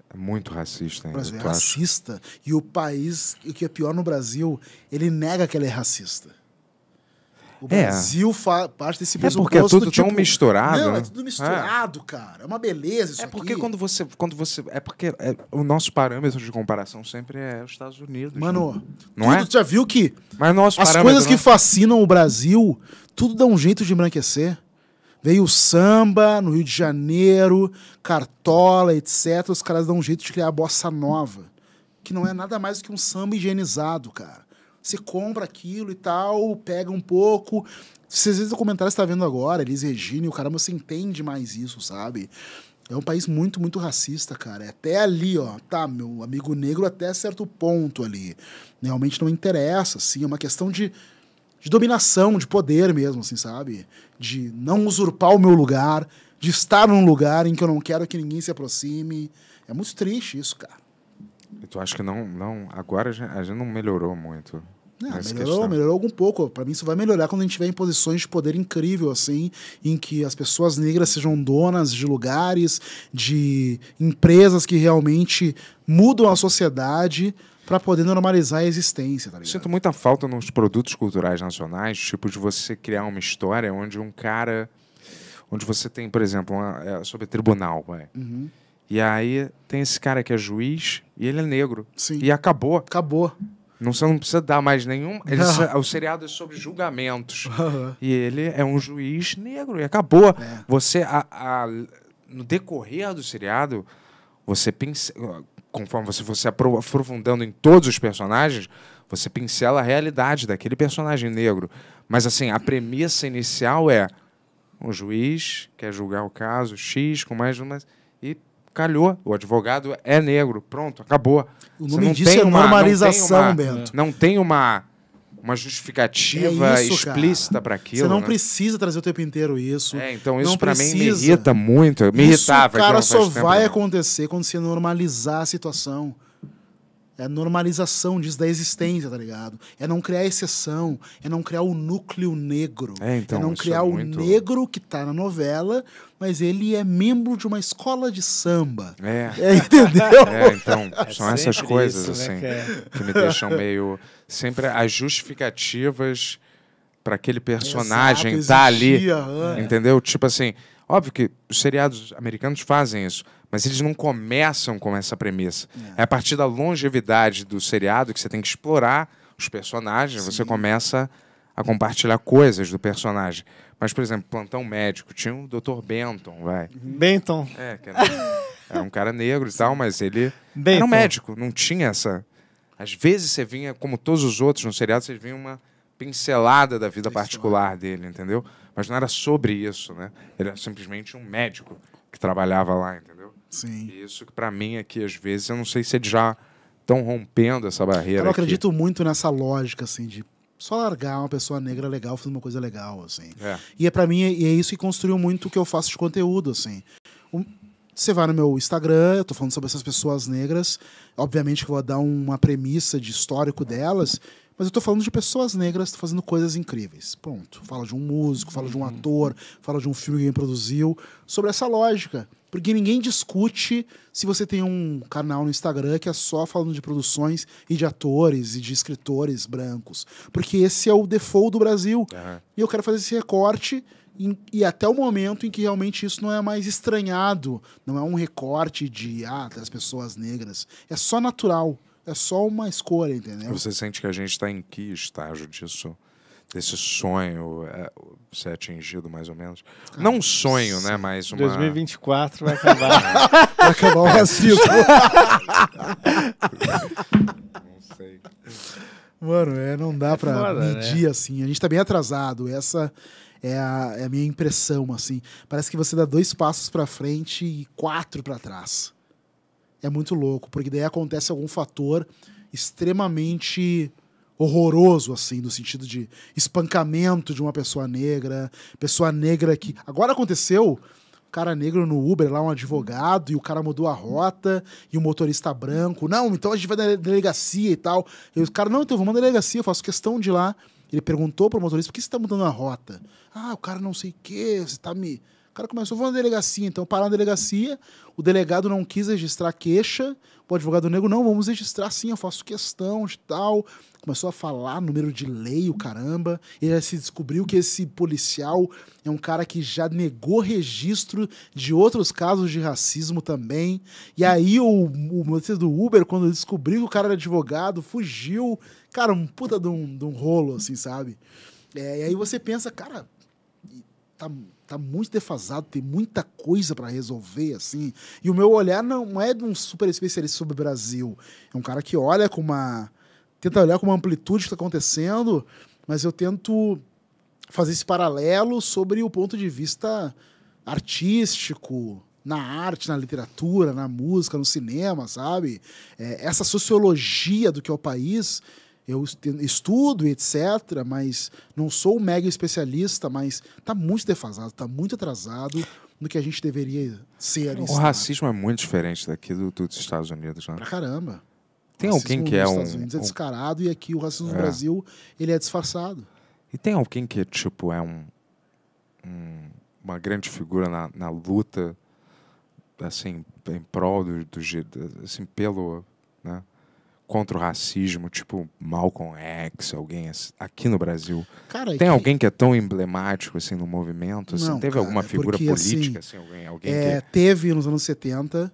S2: é muito racista ainda. O Brasil é racista
S5: acha? e o país, o que é pior no Brasil, ele nega que ele é racista. O é. Brasil faz parte desse É porque é tudo tipo, tão misturado. Não, né? é tudo misturado, cara. É uma beleza isso É porque aqui. quando
S2: você. Quando você é porque é, o nosso parâmetro de comparação sempre é os Estados Unidos. Né? Mano, né? não é? já viu
S5: que Mas nosso as coisas né? que não... fascinam o Brasil, tudo dá um jeito de embranquecer. Veio o samba no Rio de Janeiro, cartola, etc. Os caras dão um jeito de criar a bossa nova, que não é nada mais do que um samba higienizado, cara. Você compra aquilo e tal, pega um pouco. Se às vezes o comentário está vendo agora, Elis Regina, o caramba, você entende mais isso, sabe? É um país muito, muito racista, cara. É até ali, ó. Tá, meu amigo negro até certo ponto ali. Realmente não interessa, assim. É uma questão de, de dominação, de poder mesmo, assim, sabe? De não usurpar o meu lugar, de estar num lugar em que eu não quero que ninguém se aproxime. É muito triste isso, cara.
S2: E tu acha que não, não agora a gente, a gente não melhorou muito?
S5: Não, ah, melhorou, melhorou algum pouco. Para mim, isso vai melhorar quando a gente tiver em posições de poder incrível, assim, em que as pessoas negras sejam donas de lugares, de empresas que realmente mudam a sociedade para poder normalizar a existência. Tá Sinto muita falta nos
S2: produtos culturais nacionais, tipo de você criar uma história onde um cara. Onde você tem, por exemplo, uma, é sobre tribunal, Uhum. E aí tem esse cara que é juiz e ele é negro. Sim. E acabou. Acabou. Não, você não precisa dar mais nenhum. Ele, o seriado é sobre julgamentos. Uhum. E ele é um juiz negro. E acabou. É. Você, a, a, no decorrer do seriado, você Conforme você fosse aprofundando em todos os personagens, você pincela a realidade daquele personagem negro. Mas, assim, a premissa inicial é um juiz quer julgar o caso X com mais uma. E calhou, o advogado é negro, pronto, acabou. O nome disso é uma, normalização, não tem uma, Bento. Não tem uma, uma justificativa é isso, explícita para aquilo. Você não né?
S5: precisa trazer o tempo inteiro isso. É, então isso para mim me irrita muito,
S2: me isso, irritava. Isso, cara, só vai
S5: acontecer quando se normalizar a situação é normalização disso, da existência, tá ligado? É não criar exceção, é não criar o núcleo negro. É, então, é não é criar é muito... o negro que tá na novela, mas ele é membro de uma escola de samba.
S2: É. é entendeu? É, então, é são essas né, coisas, isso, é. assim, né, que, que me deixam meio. Sempre as justificativas para aquele personagem Exato, tá ali. Uhum. Entendeu? Tipo assim Óbvio que os seriados americanos fazem isso, mas eles não começam com essa premissa. É, é a partir da longevidade do seriado que você tem que explorar os personagens, Sim. você começa a compartilhar coisas do personagem. Mas, por exemplo, Plantão Médico, tinha o Dr. Benton, vai.
S4: Benton. É, que era,
S2: era um cara negro e tal, mas ele Benton. era um médico, não tinha essa... Às vezes você vinha, como todos os outros no seriado, você vinha uma pincelada da vida Isso particular dele, entendeu? mas não era sobre isso, né? Ele era simplesmente um médico que trabalhava lá, entendeu? Sim. E isso que para mim aqui às vezes eu não sei se eles já estão rompendo essa barreira. Eu acredito
S5: aqui. muito nessa lógica assim de só largar uma pessoa negra legal fazendo uma coisa legal assim. É. E é para mim e é isso que construiu muito o que eu faço de conteúdo assim. O você vai no meu Instagram, eu tô falando sobre essas pessoas negras, obviamente que eu vou dar uma premissa de histórico delas, mas eu tô falando de pessoas negras fazendo coisas incríveis. Ponto. Fala de um músico, fala de um uhum. ator, fala de um filme que alguém produziu. Sobre essa lógica. Porque ninguém discute se você tem um canal no Instagram que é só falando de produções e de atores e de escritores brancos. Porque esse é o default do Brasil. Uhum. E eu quero fazer esse recorte e até o momento em que realmente isso não é mais estranhado, não é um recorte de ah, das pessoas negras. É só natural é só uma escolha, entendeu? Você
S2: sente que a gente está em que estágio disso? Desse sonho é, ser atingido, mais ou menos? Cara, ah, Não um sonho, sim. né? Mas uma... 2024 vai acabar. vai acabar o racismo.
S4: Não sei. Mano, é, não dá é pra foda, né? medir né? assim.
S5: A gente tá bem atrasado. Essa é a, é a minha impressão, assim. Parece que você dá dois passos pra frente e quatro para trás é muito louco, porque daí acontece algum fator extremamente horroroso, assim, no sentido de espancamento de uma pessoa negra, pessoa negra que. Agora aconteceu cara negro no Uber, lá um advogado, e o cara mudou a rota, e o motorista branco. Não, então a gente vai na delegacia e tal. E o cara não, então vamos na delegacia, eu faço questão de ir lá. Ele perguntou pro motorista, por que você tá mudando a rota? Ah, o cara não sei o que, você tá me cara começou, vou na delegacia, então parar na delegacia, o delegado não quis registrar queixa, o advogado negro, não, vamos registrar sim, eu faço questão de tal. Começou a falar número de lei, o caramba, e aí se descobriu que esse policial é um cara que já negou registro de outros casos de racismo também. E aí o, o motorista do Uber, quando descobriu que o cara era advogado, fugiu. Cara, um puta de um, de um rolo, assim, sabe? É, e aí você pensa, cara, tá tá muito defasado, tem muita coisa para resolver, assim. E o meu olhar não é de um super especialista sobre o Brasil. É um cara que olha com uma. tenta olhar com uma amplitude que está acontecendo, mas eu tento fazer esse paralelo sobre o ponto de vista artístico, na arte, na literatura, na música, no cinema, sabe? É, essa sociologia do que é o país eu estudo, etc, mas não sou um mega especialista, mas está muito defasado, está muito atrasado no que a gente deveria ser. o
S2: racismo é muito diferente daqui do, dos Estados Unidos, né? Pra
S5: caramba. Tem alguém que é um... Estados Unidos é descarado e aqui o racismo é. no Brasil, ele é disfarçado.
S2: E tem alguém que, tipo, é um, um uma grande figura na, na luta, assim, em prol do, do assim, pelo, né? contra o racismo, tipo Malcolm X, alguém aqui no Brasil. Cara, tem que... alguém que é tão emblemático assim no movimento? Assim, Não, teve cara, alguma figura porque, assim, política? Assim, alguém, alguém é, que...
S5: Teve nos anos 70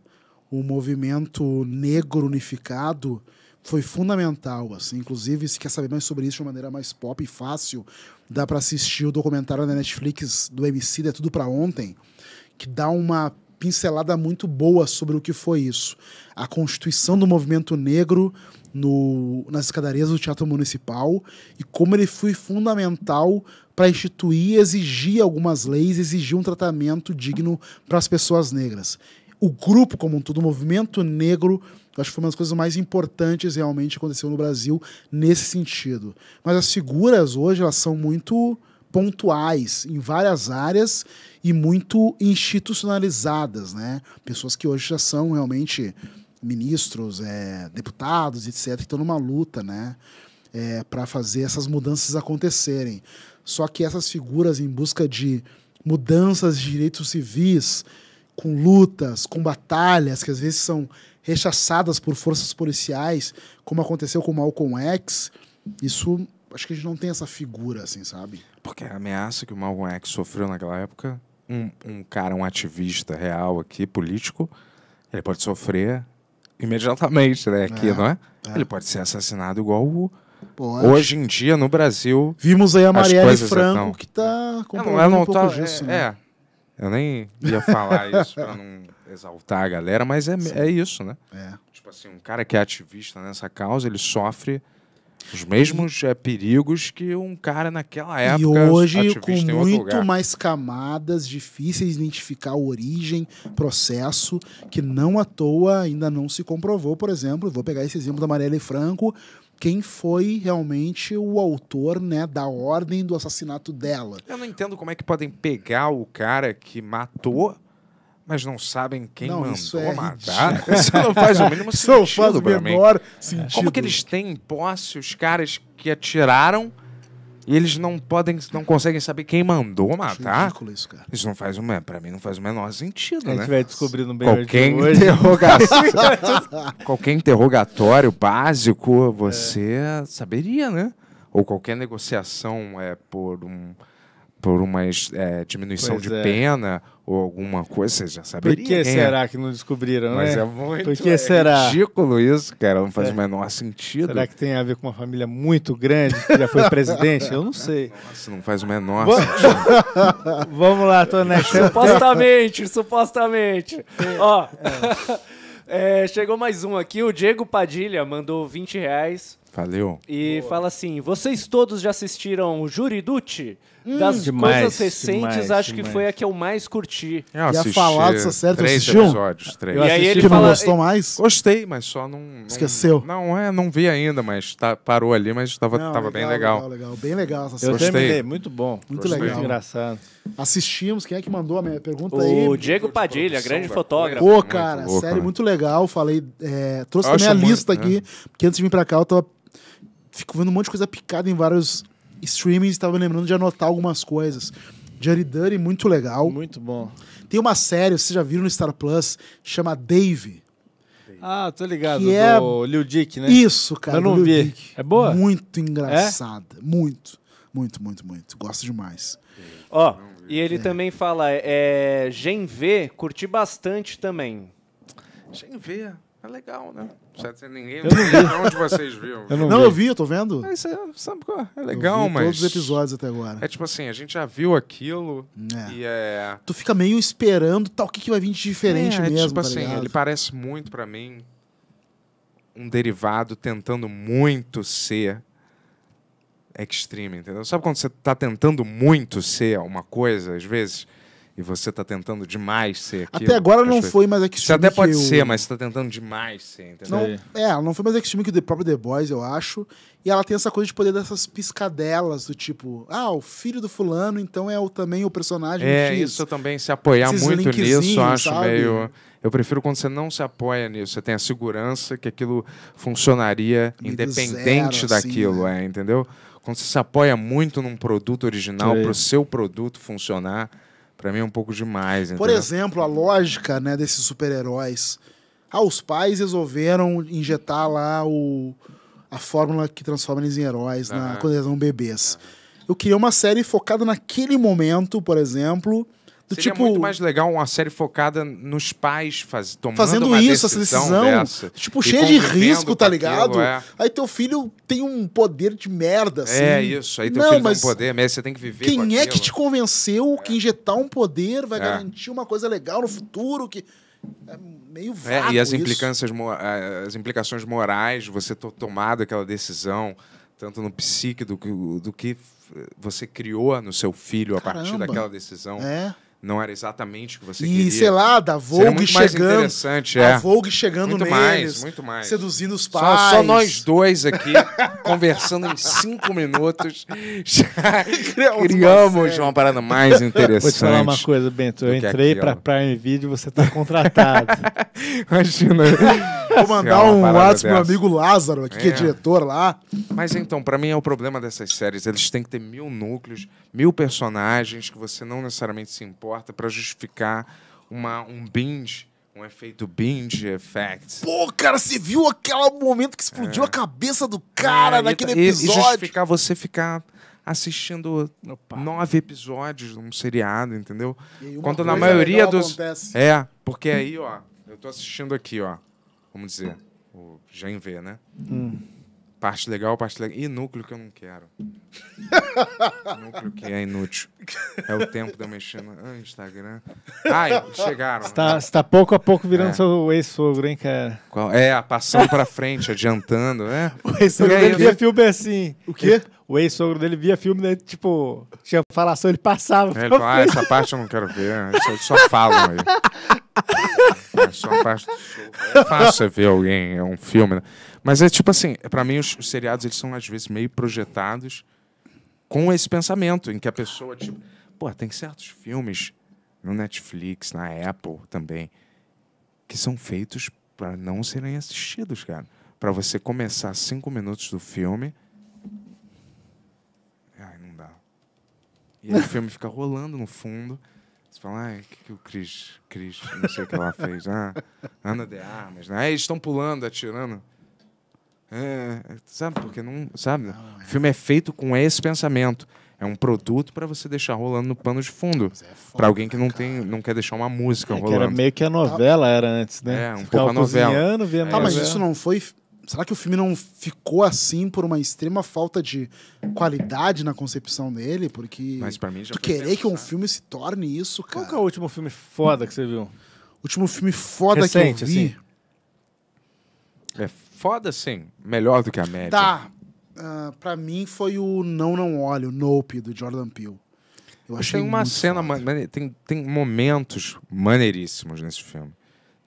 S5: o um movimento negro unificado foi fundamental, assim. Inclusive, se quer saber mais sobre isso de uma maneira mais pop e fácil, dá para assistir o documentário da Netflix do MC, é tudo para ontem, que dá uma pincelada muito boa sobre o que foi isso. A constituição do movimento negro no, nas escadarias do Teatro Municipal e como ele foi fundamental para instituir, exigir algumas leis, exigir um tratamento digno para as pessoas negras. O grupo como um todo, o movimento negro, acho que foi uma das coisas mais importantes realmente que aconteceu no Brasil nesse sentido. Mas as figuras hoje, elas são muito pontuais em várias áreas e muito institucionalizadas, né? Pessoas que hoje já são realmente ministros, é, deputados, etc., que estão numa luta, né? É, para fazer essas mudanças acontecerem. Só que essas figuras em busca de mudanças de direitos civis, com lutas, com batalhas, que às vezes são rechaçadas por forças policiais, como aconteceu com o Malcolm X, isso acho que a gente não tem essa figura, assim, sabe?
S2: Porque a ameaça que o Malcolm X sofreu naquela época, um, um cara, um ativista real aqui, político, ele pode sofrer imediatamente, né? Aqui, é, não é? é? Ele pode ser assassinado igual o. Pô, é. Hoje em dia, no Brasil. Vimos aí a Marielle Franco não... que
S5: tá comprando um pouco tá, disso, é, né?
S2: é, eu nem ia falar isso pra não exaltar a galera, mas é, é isso, né? É. Tipo assim, um cara que é ativista nessa causa, ele sofre os mesmos é, perigos que um cara naquela época. E hoje, com muito
S5: mais camadas, difíceis de identificar origem, processo, que não à toa ainda não se comprovou, por exemplo. Vou pegar esse exemplo da Marielle Franco, quem foi realmente o autor né, da ordem do assassinato dela.
S2: Eu não entendo como é que podem pegar o cara que matou mas não sabem quem não, mandou isso é matar. Isso não faz o mínimo sentido. faz o menor sentido. Como que eles têm posse, os caras que atiraram, e eles não podem, não conseguem saber quem mandou matar? Tá? Ridículo isso, cara. Isso não faz o menor, pra mim não faz o menor sentido, A né? gente vai descobrindo bem Qualquer de hoje. Qualquer interrogatório básico, é. você é. saberia, né? Ou qualquer negociação é, por um por uma é, diminuição pois de é. pena ou alguma coisa, você já saberia. Por que é. será
S4: que não descobriram, Mas né? é muito Por que é será?
S2: ridículo isso, cara.
S4: Não faz é. o menor sentido. Será que tem a ver com uma família muito grande que já foi presidente? Eu não sei. Nossa, não faz o menor Vamos... sentido. Vamos lá, Tonete. É, supostamente,
S3: supostamente. Ó, é, chegou mais um aqui. O Diego Padilha mandou 20 reais. Valeu. E Boa. fala assim: vocês todos já assistiram Juriducci? Hum, das demais, coisas recentes, demais, acho demais. que foi a que eu mais curti. Eu assisti Ia falar disso certo, três assistiu? episódios, três. Eu e aí ele que
S5: fala, não gostou é, mais? Gostei, mas só não, não... Esqueceu?
S2: Não, é, não vi ainda, mas tá, parou ali, mas estava legal, bem legal. legal.
S5: Legal, Bem legal essa série. Eu gostei. Terminei, muito bom. Muito gostei. legal. Muito engraçado assistimos. Quem é que mandou a minha pergunta o aí? O Diego
S3: Padilha, grande fotógrafo. Pô, cara, muito boa, série cara. Né?
S5: muito legal. Falei, é, trouxe Acho também a lista aqui, né? porque antes de vir pra cá eu tava fico vendo um monte de coisa picada em vários streamings e tava lembrando de anotar algumas coisas. Jerry Dirty, muito legal. Muito bom. Tem uma série, vocês já viram no Star Plus, chama Dave.
S4: Ah, tô ligado. Que é... do Lil
S3: Dick, né? Isso, cara. Eu não vi. Dick.
S5: É boa? Muito engraçada. É? Muito. Muito, muito, muito. Gosto demais.
S3: Ó, oh, e ele também fala, é, Gen V, curti bastante também.
S2: Gen V, é legal, né? Não ninguém eu não vi. É onde vocês viram. Eu não, não vi. eu vi, eu tô vendo. É, sabe, é legal,
S5: mas. Todos os episódios até agora. É
S2: tipo assim, a gente já viu aquilo é. e é.
S5: Tu fica meio esperando tal, tá, o que, que vai vir de diferente é, é mesmo. É tipo tá assim, ligado? ele parece
S2: muito para mim um derivado tentando muito ser extreme, entendeu? Sabe quando você está tentando muito ser uma coisa, às vezes, e você está tentando demais ser aquilo? Até agora não foi, mais extreme. Você até pode eu... ser, mas você está tentando demais ser, entendeu?
S5: Não, é, ela não foi mais extreme que o próprio The Boys, eu acho. E ela tem essa coisa de poder dessas piscadelas, do tipo, ah, o filho do fulano, então é o, também o personagem É, X. isso também, se apoiar Esses muito nisso, eu acho sabe? meio...
S2: Eu prefiro quando você não se apoia nisso, você tem a segurança que aquilo funcionaria Me independente zero, assim, daquilo, assim, né? é, entendeu? Quando você se apoia muito num produto original, para o seu produto funcionar, para mim é um pouco demais. Entendeu? Por
S5: exemplo, a lógica né, desses super-heróis. Ah, os pais resolveram injetar lá o, a fórmula que transforma eles em heróis na, quando eles são bebês. Eu queria uma série focada naquele momento, por exemplo,
S2: Seria tipo... muito mais legal uma série focada nos pais faz... tomando Fazendo uma isso, decisão essa decisão. Dessa, tipo, cheia de risco, tá ligado? Aquilo, é.
S5: Aí teu filho tem um poder de merda, é assim. É isso, aí teu Não, filho mas tem um
S2: poder, mas você tem que viver. Quem é que
S5: te convenceu é. que injetar um poder vai é. garantir uma coisa legal no futuro? que... É meio vago é, E as implicâncias,
S2: as implicações morais, você ter tomado aquela decisão, tanto no psique do, do que você criou no seu filho Caramba. a partir daquela decisão. É não era exatamente o que você e, queria. E sei lá, da Vogue Seria muito mais chegando. Mais interessante, é. A Vogue chegando muito neles, mais, muito mais. Seduzindo os pais. Só, só nós dois aqui conversando em cinco minutos já criamos, criamos uma, parada mais interessante. Vou te falar uma coisa, Bento. Eu entrei para Prime Video, você
S4: está contratado. Imagina. Vou mandar assim, é um WhatsApp pro meu amigo Lázaro,
S5: aqui, é. que é diretor lá.
S2: Mas então, para mim é o problema dessas séries. Eles têm que ter mil núcleos, mil personagens que você não necessariamente se importa para justificar uma, um binge um efeito binge effect. Pô, cara, você viu aquele momento
S5: que explodiu é. a cabeça do cara é, tá, naquele e, episódio? E
S2: justificar você ficar assistindo Opa. nove episódios num seriado, entendeu? Quando na maioria dos. Acontece. É, porque aí, ó, eu tô assistindo aqui, ó vamos dizer, o V, né? Hum. Parte legal, parte legal. E núcleo que eu não quero. núcleo que é inútil. É o tempo de eu mexer no ah, Instagram.
S4: Ai, chegaram. Você está tá, pouco a pouco virando é. seu ex-sogro, hein, cara?
S2: Qual? É, passando pra frente, adiantando, né? O ex-sogro dele via né? filme assim.
S4: O quê? O ex-sogro dele via filme, né? Tipo, tinha falação, ele passava. É, ele fala, ah, essa
S2: parte eu não quero ver. Né? Só, só falam aí. É só um é fácil ver alguém, é um filme. Né? Mas é tipo assim, para mim os, os, seriados eles são às vezes meio projetados com esse pensamento em que a pessoa tipo, pô, tem certos filmes no Netflix, na Apple também, que são feitos para não serem assistidos, cara. Para você começar cinco minutos do filme, ai não dá. E aí o filme fica rolando no fundo. Se fala, ah, o que, que o Cris, Cris, não sei o que ela fez. Ah, Ana de Armas. Né? eles estão pulando, atirando. É, sabe, porque não. Sabe? Não, é. O filme é feito com esse pensamento. É um produto para você deixar rolando no pano de fundo. É para alguém que não tem, não quer deixar uma música é
S5: rolando. era meio que a novela era antes, né? É, um pouco a novela. Vendo ah, é, mas tá, isso não foi será que o filme não ficou assim por uma extrema falta de qualidade na concepção dele? Porque Mas mim já tu querer que um filme se torne isso, cara. Qual que é o último filme foda que você viu? O último filme foda Recente, que eu vi. Assim.
S2: É foda sim, melhor do que a média. Tá.
S5: Uh, ah, para mim foi o Não Não Olho, Nope do Jordan Peele. Eu achei tem uma cena,
S2: tem, tem momentos maneiríssimos nesse filme.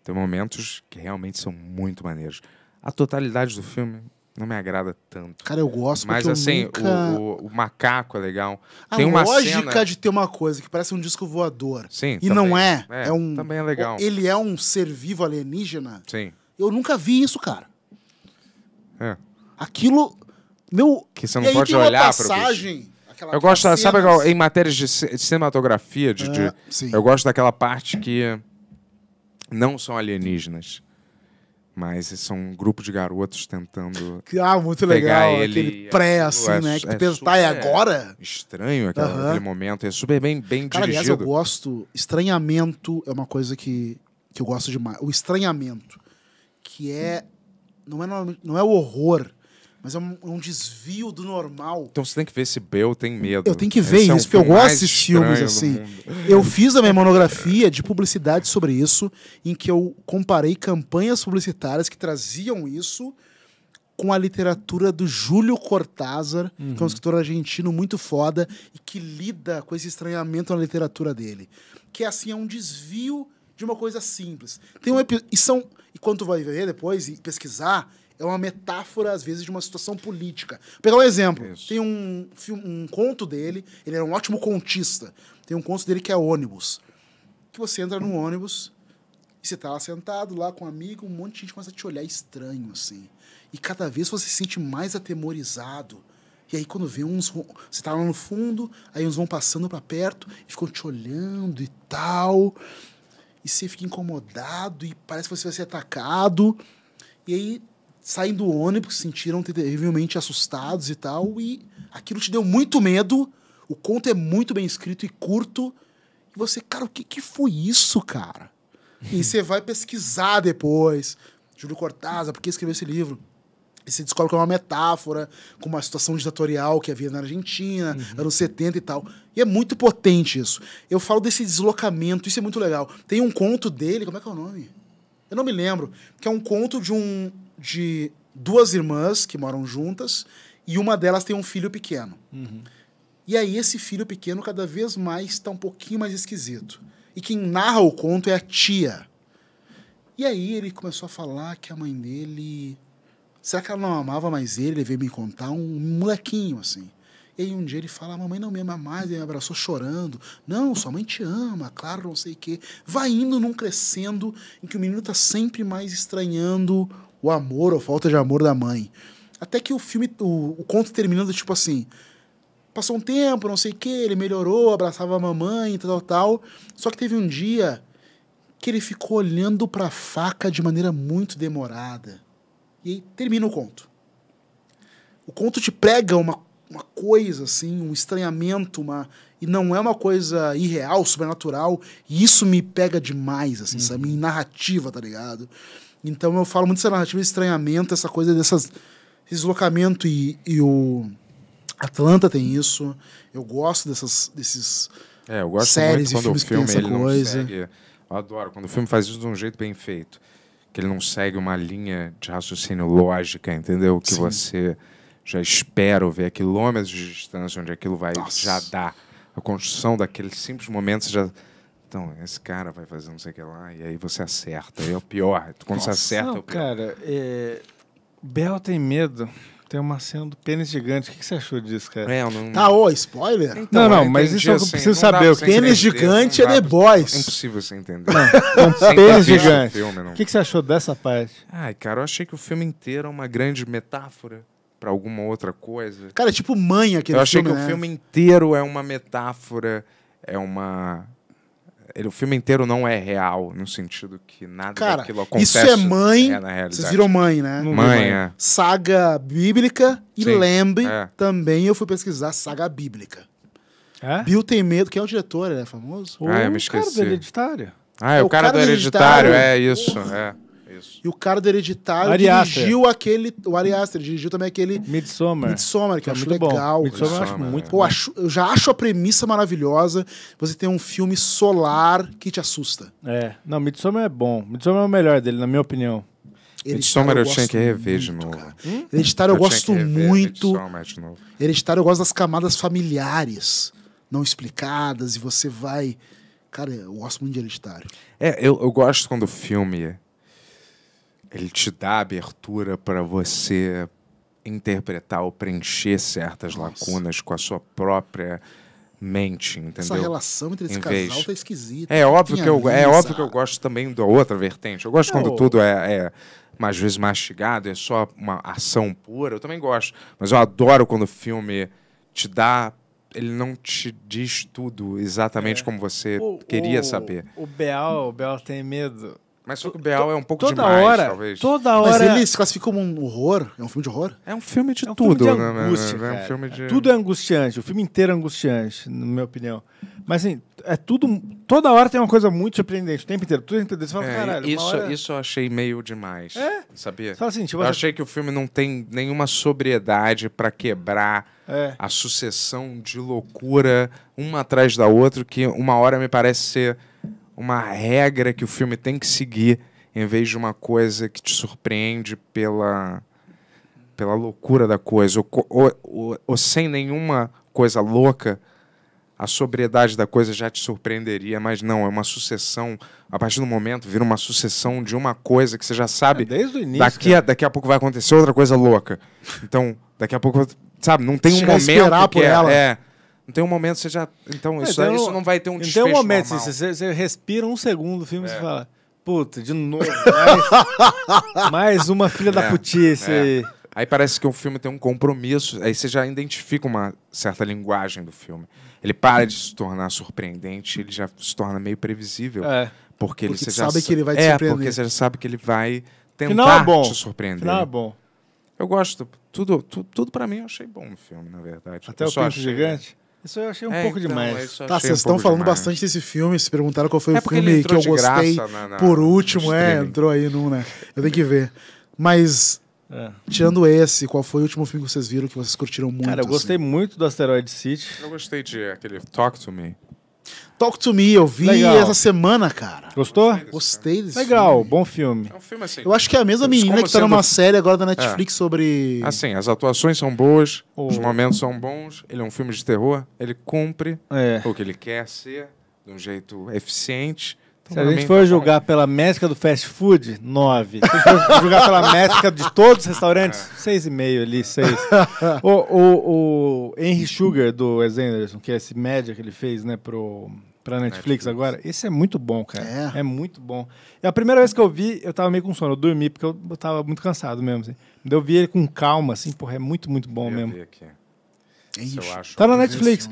S2: Tem momentos que realmente são muito maneiros. A totalidade do filme não me agrada tanto. Cara, eu gosto, mas assim, nunca... o, o, o, macaco é legal.
S5: A tem uma lógica cena... de ter uma coisa que parece um disco voador. Sim. E também. não é. é. é. um. Também é legal. Ele é um ser vivo alienígena. Sim. Eu nunca vi isso, cara. É. Aquilo, meu. Que você não pode olhar para passagem. Eu gosto, cenas... sabe, em
S2: matérias de cinematografia, de, é, de eu gosto daquela parte que não são alienígenas mas são um grupo de garotos tentando. Ah, muito legal. Ele, aquele pré, assim, é, né? Que tu é pensa,
S1: tá, é agora?
S2: Estranho aquele, uhum. aquele momento. É super bem, bem Cara, dirigido. Aliás, eu
S5: gosto. Estranhamento é uma coisa que, que eu gosto demais. O estranhamento. Que é. Não é, não é o horror, mas é um, é um, desvio do normal. Então você tem que ver se Bell
S2: tem medo. Eu tenho que ver Esse é isso, é porque eu gosto desses filmes assim.
S5: Eu fiz a minha monografia de publicidade sobre isso, em que eu comparei campanhas publicitárias que traziam isso com a literatura do Júlio Cortázar, uhum. que é um uhum. escritor argentino muito foda e que lida com esse estranhamento na literatura dele. Que assim é um desvio de uma coisa simples. Tem um e são e quando tu vai ver depois e pesquisar, é uma metáfora, às vezes, de uma situação política. Vou pegar um exemplo. Isso. Tem um, um conto dele, ele era um ótimo contista. Tem um conto dele que é ônibus. Que você entra num ônibus e você tá lá sentado, lá com um amigo, um monte de gente começa a te olhar estranho, assim. E cada vez você se sente mais atemorizado. E aí quando vê uns. Você tá lá no fundo, aí uns vão passando para perto e ficam te olhando e tal. E você fica incomodado e parece que você vai ser atacado. E aí saem do ônibus, se sentiram terrivelmente assustados e tal, e aquilo te deu muito medo. O conto é muito bem escrito e curto. E você, cara, o que, que foi isso, cara? e você vai pesquisar depois. Júlio Cortázar, por que escreveu esse livro? E você descobre que é uma metáfora com uma situação ditatorial que havia na Argentina, uhum. anos 70 e tal. E é muito potente isso. Eu falo desse deslocamento, isso é muito legal. Tem um conto dele, como é que é o nome? Eu não me lembro. Que é um conto de um, de duas irmãs que moram juntas e uma delas tem um filho pequeno. Uhum. E aí esse filho pequeno cada vez mais está um pouquinho mais esquisito. E quem narra o conto é a tia. E aí ele começou a falar que a mãe dele. Será que ela não amava mais ele? Ele veio me contar um molequinho, assim. E aí um dia ele fala: Mamãe não me ama mais, ele me abraçou chorando. Não, sua mãe te ama, claro, não sei o quê. Vai indo num crescendo em que o menino está sempre mais estranhando o amor ou falta de amor da mãe. Até que o filme, o, o conto terminando tipo assim, passou um tempo, não sei o que, ele melhorou, abraçava a mamãe, tal, tal, tal. Só que teve um dia que ele ficou olhando para a faca de maneira muito demorada. E aí termina o conto. O conto te prega uma, uma coisa, assim, um estranhamento, uma. E não é uma coisa irreal, sobrenatural. E isso me pega demais, assim, uhum. sabe? Em narrativa, tá ligado? Então eu falo muito dessa narrativa de estranhamento, essa coisa dessas deslocamento e, e o Atlanta tem isso. Eu gosto dessas desses é, eu gosto séries muito quando e filmes o filme, que tem essa coisa. Segue, eu adoro quando o filme faz isso de um jeito bem feito,
S2: que ele não segue uma linha de raciocínio lógica, entendeu? Que Sim. você já espera ver a quilômetros de distância onde aquilo vai Nossa. já dar a construção daquele simples momento, você já então, esse cara vai fazer não sei o que lá, e aí você acerta. Aí é o pior. Quando Nossa, você acerta, não, é
S4: o pior. Cara, é... Bel tem medo. Tem uma cena do pênis gigante. O que você achou disso, cara? É, não... Tá, ô, spoiler? Então, não, não, mas isso eu assim, preciso saber. O pênis assim, gigante
S5: é The Boys. É impossível você entender. Não, um pênis gigante. O que
S2: você achou dessa parte? Ai, cara, eu achei que o filme inteiro é uma grande metáfora para alguma outra coisa. Cara, é tipo mãe aquele filme, Eu achei filme, que né? o filme inteiro é uma metáfora, é uma ele, o filme inteiro não é real, no sentido que nada Cara, daquilo acontece. Isso é mãe. É, na realidade. Vocês viram mãe, né? Mãe, mãe. É.
S5: Saga bíblica e lembre é. também eu fui pesquisar saga bíblica. É? Bill Tem Medo, que é o diretor, ele é famoso. Ah, o eu me esqueci. cara do Hereditário. Ah, é, o, o cara, cara, do Hereditário, hereditário. é
S2: isso. É.
S5: Isso. E o cara do Hereditário Ari dirigiu Aster. aquele. O Ari Aster dirigiu também aquele. Midsommar. Midsommar, que eu é acho muito legal. Bom. Midsommar, eu acho muito Pô, é. acho, eu já acho a premissa maravilhosa. Você tem um filme solar que te assusta. É. Não, Midsommar é bom. Midsommar é o melhor dele, na minha opinião. Hereditário eu, eu tinha que
S2: rever de novo.
S5: Hereditário eu, eu gosto muito. Hereditário eu gosto das camadas familiares não explicadas e você vai. Cara, eu gosto muito de Hereditário.
S2: É, eu, eu gosto quando o filme ele te dá abertura para você interpretar ou preencher certas Nossa. lacunas com a sua própria mente, entendeu? Essa relação entre esse em casal vez... tá esquisita. É óbvio, que eu, é óbvio que eu gosto também da outra vertente. Eu gosto é quando tudo é, é mais vezes mastigado, é só uma ação pura. Eu também gosto. Mas eu adoro quando o filme te dá ele não te diz tudo exatamente é. como você o, queria o, saber. O Beal, o tem medo mas só que o Beal é um pouco toda demais, hora, talvez. Toda hora. Mas ele
S5: se classifica como um horror?
S4: É um filme de horror? É um filme de é um tudo, né, né, né? É filme de angústia, né? Tudo é angustiante. O filme inteiro é angustiante, na minha opinião. Mas assim, é tudo. Toda hora tem uma coisa muito surpreendente. O tempo inteiro. Tudo é entendeu. Você fala, é, caralho. Isso, hora... isso
S2: eu achei meio demais. É? Sabia? fala assim, tipo, eu você... Assim achei que o filme não tem nenhuma sobriedade para quebrar. É. A sucessão de loucura, uma atrás da outra, que uma hora me parece ser uma regra que o filme tem que seguir, em vez de uma coisa que te surpreende pela, pela loucura da coisa, ou, ou, ou, ou sem nenhuma coisa louca, a sobriedade da coisa já te surpreenderia, mas não, é uma sucessão. A partir do momento, vira uma sucessão de uma coisa que você já sabe. É desde o início. Daqui a, daqui a pouco vai acontecer outra coisa louca. Então, daqui a pouco, sabe, não tem um momento. A esperar por é, ela. É, não tem um momento que você já. Então, é, isso, isso não vai ter um desfecho. tem um momento, normal. Assim, você,
S4: você respira um segundo o filme e é. fala. Puta, de novo. Mais, né? mais uma filha é, da putice aí.
S2: É. Aí parece que o filme tem um compromisso, aí você já identifica uma certa linguagem do filme. Ele para de se tornar surpreendente, ele já se torna meio previsível. É. Porque, porque ele você já sabe que ele vai te é, surpreender. porque você já sabe que ele vai é tentar é bom. te surpreender. Não é bom. Eu gosto. Tudo, tudo, tudo para mim eu achei bom no filme, na verdade. Até eu o pinto achei... gigante?
S4: Isso eu achei um é, pouco então, demais. Tá, vocês um estão falando demais. bastante
S5: desse filme, se perguntaram qual foi é o filme que eu gostei. na, por último, é, entrou aí num, né? Eu tenho que ver. Mas, é. tirando esse, qual foi o último filme que vocês viram que vocês curtiram muito? Cara, eu assim? gostei
S2: assim? muito do Asteroid City. Eu gostei de aquele Talk to Me.
S5: Talk to Me, eu vi Legal. essa semana, cara. Gostou?
S2: Gostei desse, Legal, filme. bom filme. É
S5: um filme assim. Eu acho que é a mesma menina que tá numa série agora da é. Netflix é. sobre.
S2: Assim, as atuações são boas, oh. os momentos são bons, ele é um filme de terror, ele cumpre é. o que ele quer ser de um jeito eficiente. Se a gente for julgar
S4: pela métrica do fast food, 9. Se a gente for julgar pela métrica
S2: de todos os restaurantes,
S4: 6,5 é. ali, 6. o, o, o Henry Sugar, do Wes Anderson, que é esse média que ele fez, né, pro, Netflix, Netflix. agora, esse é muito bom, cara. É. é muito bom. É a primeira vez que eu vi, eu tava meio com sono. Eu dormi, porque eu, tava muito cansado mesmo. Assim. Eu vi ele com calma, assim, porra, é muito, muito bom eu mesmo. Vi aqui.
S2: Ixi, é eu acho tá na Netflix.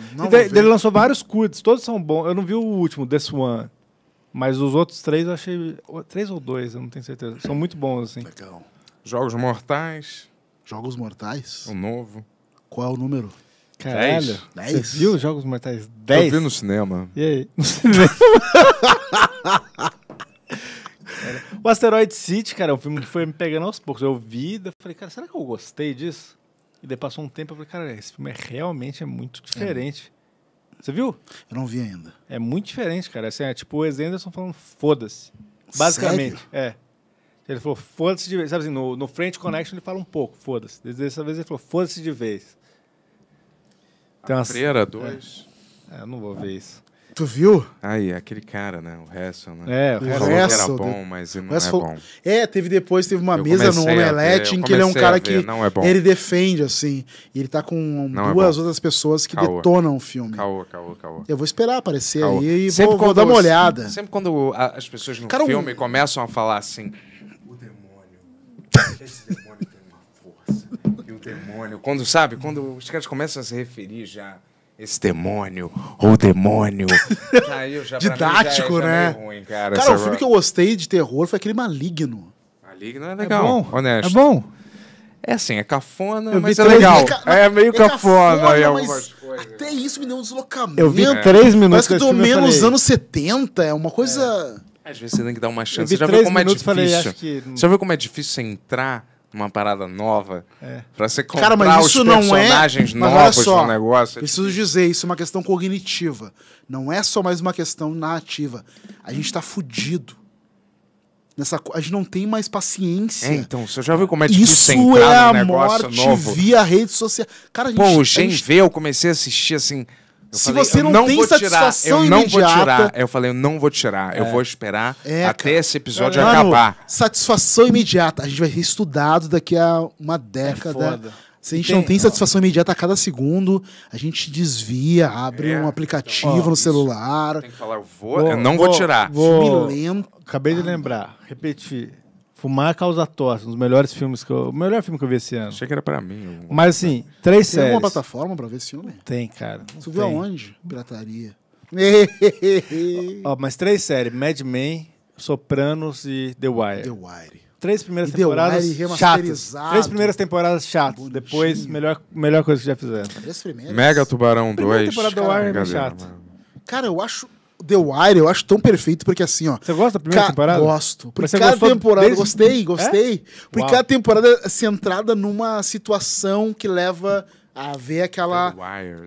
S2: Ele lançou
S4: vários curtos, todos são bons. Eu não vi o último, This One. Mas os outros três eu achei. Três ou dois, eu não tenho certeza. São muito bons, assim. Legal. Jogos Mortais.
S5: Jogos Mortais? O novo. Qual é o número? Caralho. Dez? Você viu Jogos Mortais
S4: 10? Eu vi no cinema. E aí? No cinema. o Asteroid City, cara, é um filme que foi me pegando aos poucos. Eu vi eu falei, cara, será que eu gostei disso? E daí passou um tempo, eu falei, cara, esse filme é realmente é muito diferente. É. Você viu? Eu não vi ainda. É muito diferente, cara. Assim, é tipo o Wes Anderson falando foda-se. Basicamente. Sério? É. Ele falou, foda-se de vez. Sabe assim, no, no French Connection ele fala um pouco, foda-se. Dessa vez ele falou, foda-se de vez. Então, A umas... Assim, Freira 2.
S2: É. é, eu não vou ver isso. Tu viu? Aí, aquele cara, né? O resto, né? É, o Hessel. era bom, mas não é bom.
S5: É, teve depois, teve uma eu mesa no Omelete ver, em que ele é um cara que. que é ele defende, assim. E ele tá com não é duas é outras pessoas que caô. detonam o filme. Caô, caô, caô. Eu vou esperar aparecer caô. aí e sempre vou, vou dar uma olhada.
S2: Sempre quando as pessoas no cara, filme um... começam a falar assim... O demônio... Esse demônio tem uma força. E o demônio... Quando, sabe? Quando os caras começam a se referir já esse demônio ou demônio. Saiu, já, Didático, já é, né? Ruim, cara, cara o filme que eu
S5: gostei de terror foi aquele Maligno.
S2: Maligno é, é legal, é bom, honesto. É bom. É assim, é cafona, eu mas é legal. Meio ca... É meio é cafona, cafona em algumas
S5: coisas. Até né? isso me deu um deslocamento. Eu vi é. três minutos. Parece que tô menos anos 70, é uma coisa. É.
S2: Às vezes você tem que dar uma chance. Você já viu como é difícil? Falei, que... Você já viu como é difícil você entrar uma parada nova, é. para você comprar Cara, mas isso os personagens não é, novos só, no negócio. Preciso
S5: dizer, isso é uma questão cognitiva. Não é só mais uma questão narrativa. A gente tá fudido. Nessa, a gente não tem mais paciência. É, então, você já viu como é difícil Isso entrar é no negócio morte via rede social. Cara, a gente, Pô, o Gen gente...
S2: V eu comecei a assistir assim eu se falei, você não, não tem vou satisfação eu não imediata... Vou tirar. Eu falei, eu não vou tirar. É. Eu vou esperar é, até cara. esse episódio Mano, acabar.
S5: Satisfação imediata. A gente vai ser estudado daqui a uma década. É se a gente tem, não tem satisfação imediata a cada segundo, a gente desvia, abre é. um aplicativo ó, no celular. Tem que falar, eu vou, vou eu não vou, vou tirar. Vou. lento. Acabei
S4: de lembrar, repetir. Fumar tipo, causa tosse, um dos melhores filmes que eu. O melhor filme que eu vi esse ano.
S2: Achei que era pra mim. Mas assim,
S5: três tem séries. Tem alguma plataforma pra ver esse filme? Tem, cara. Você viu aonde? Pirataria.
S4: ó, mas três séries: Mad Men, Sopranos e The Wire. The Wire. Três primeiras The temporadas Wire, chatas. Três primeiras temporadas chatas. Bonitinho. Depois, melhor, melhor coisa que já fizeram. Três primeiras. Mega Tubarão 2. Primeira temporada do The Wire é chata.
S5: Cara, eu acho The Wire eu acho tão perfeito, porque assim, ó. Você gosta da primeira ca... temporada? Gosto. Porque cada temporada. Desde... Gostei, gostei. É? Porque cada temporada é centrada numa situação que leva a ver aquela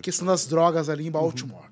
S5: questão das drogas ali em Baltimore. Uhum.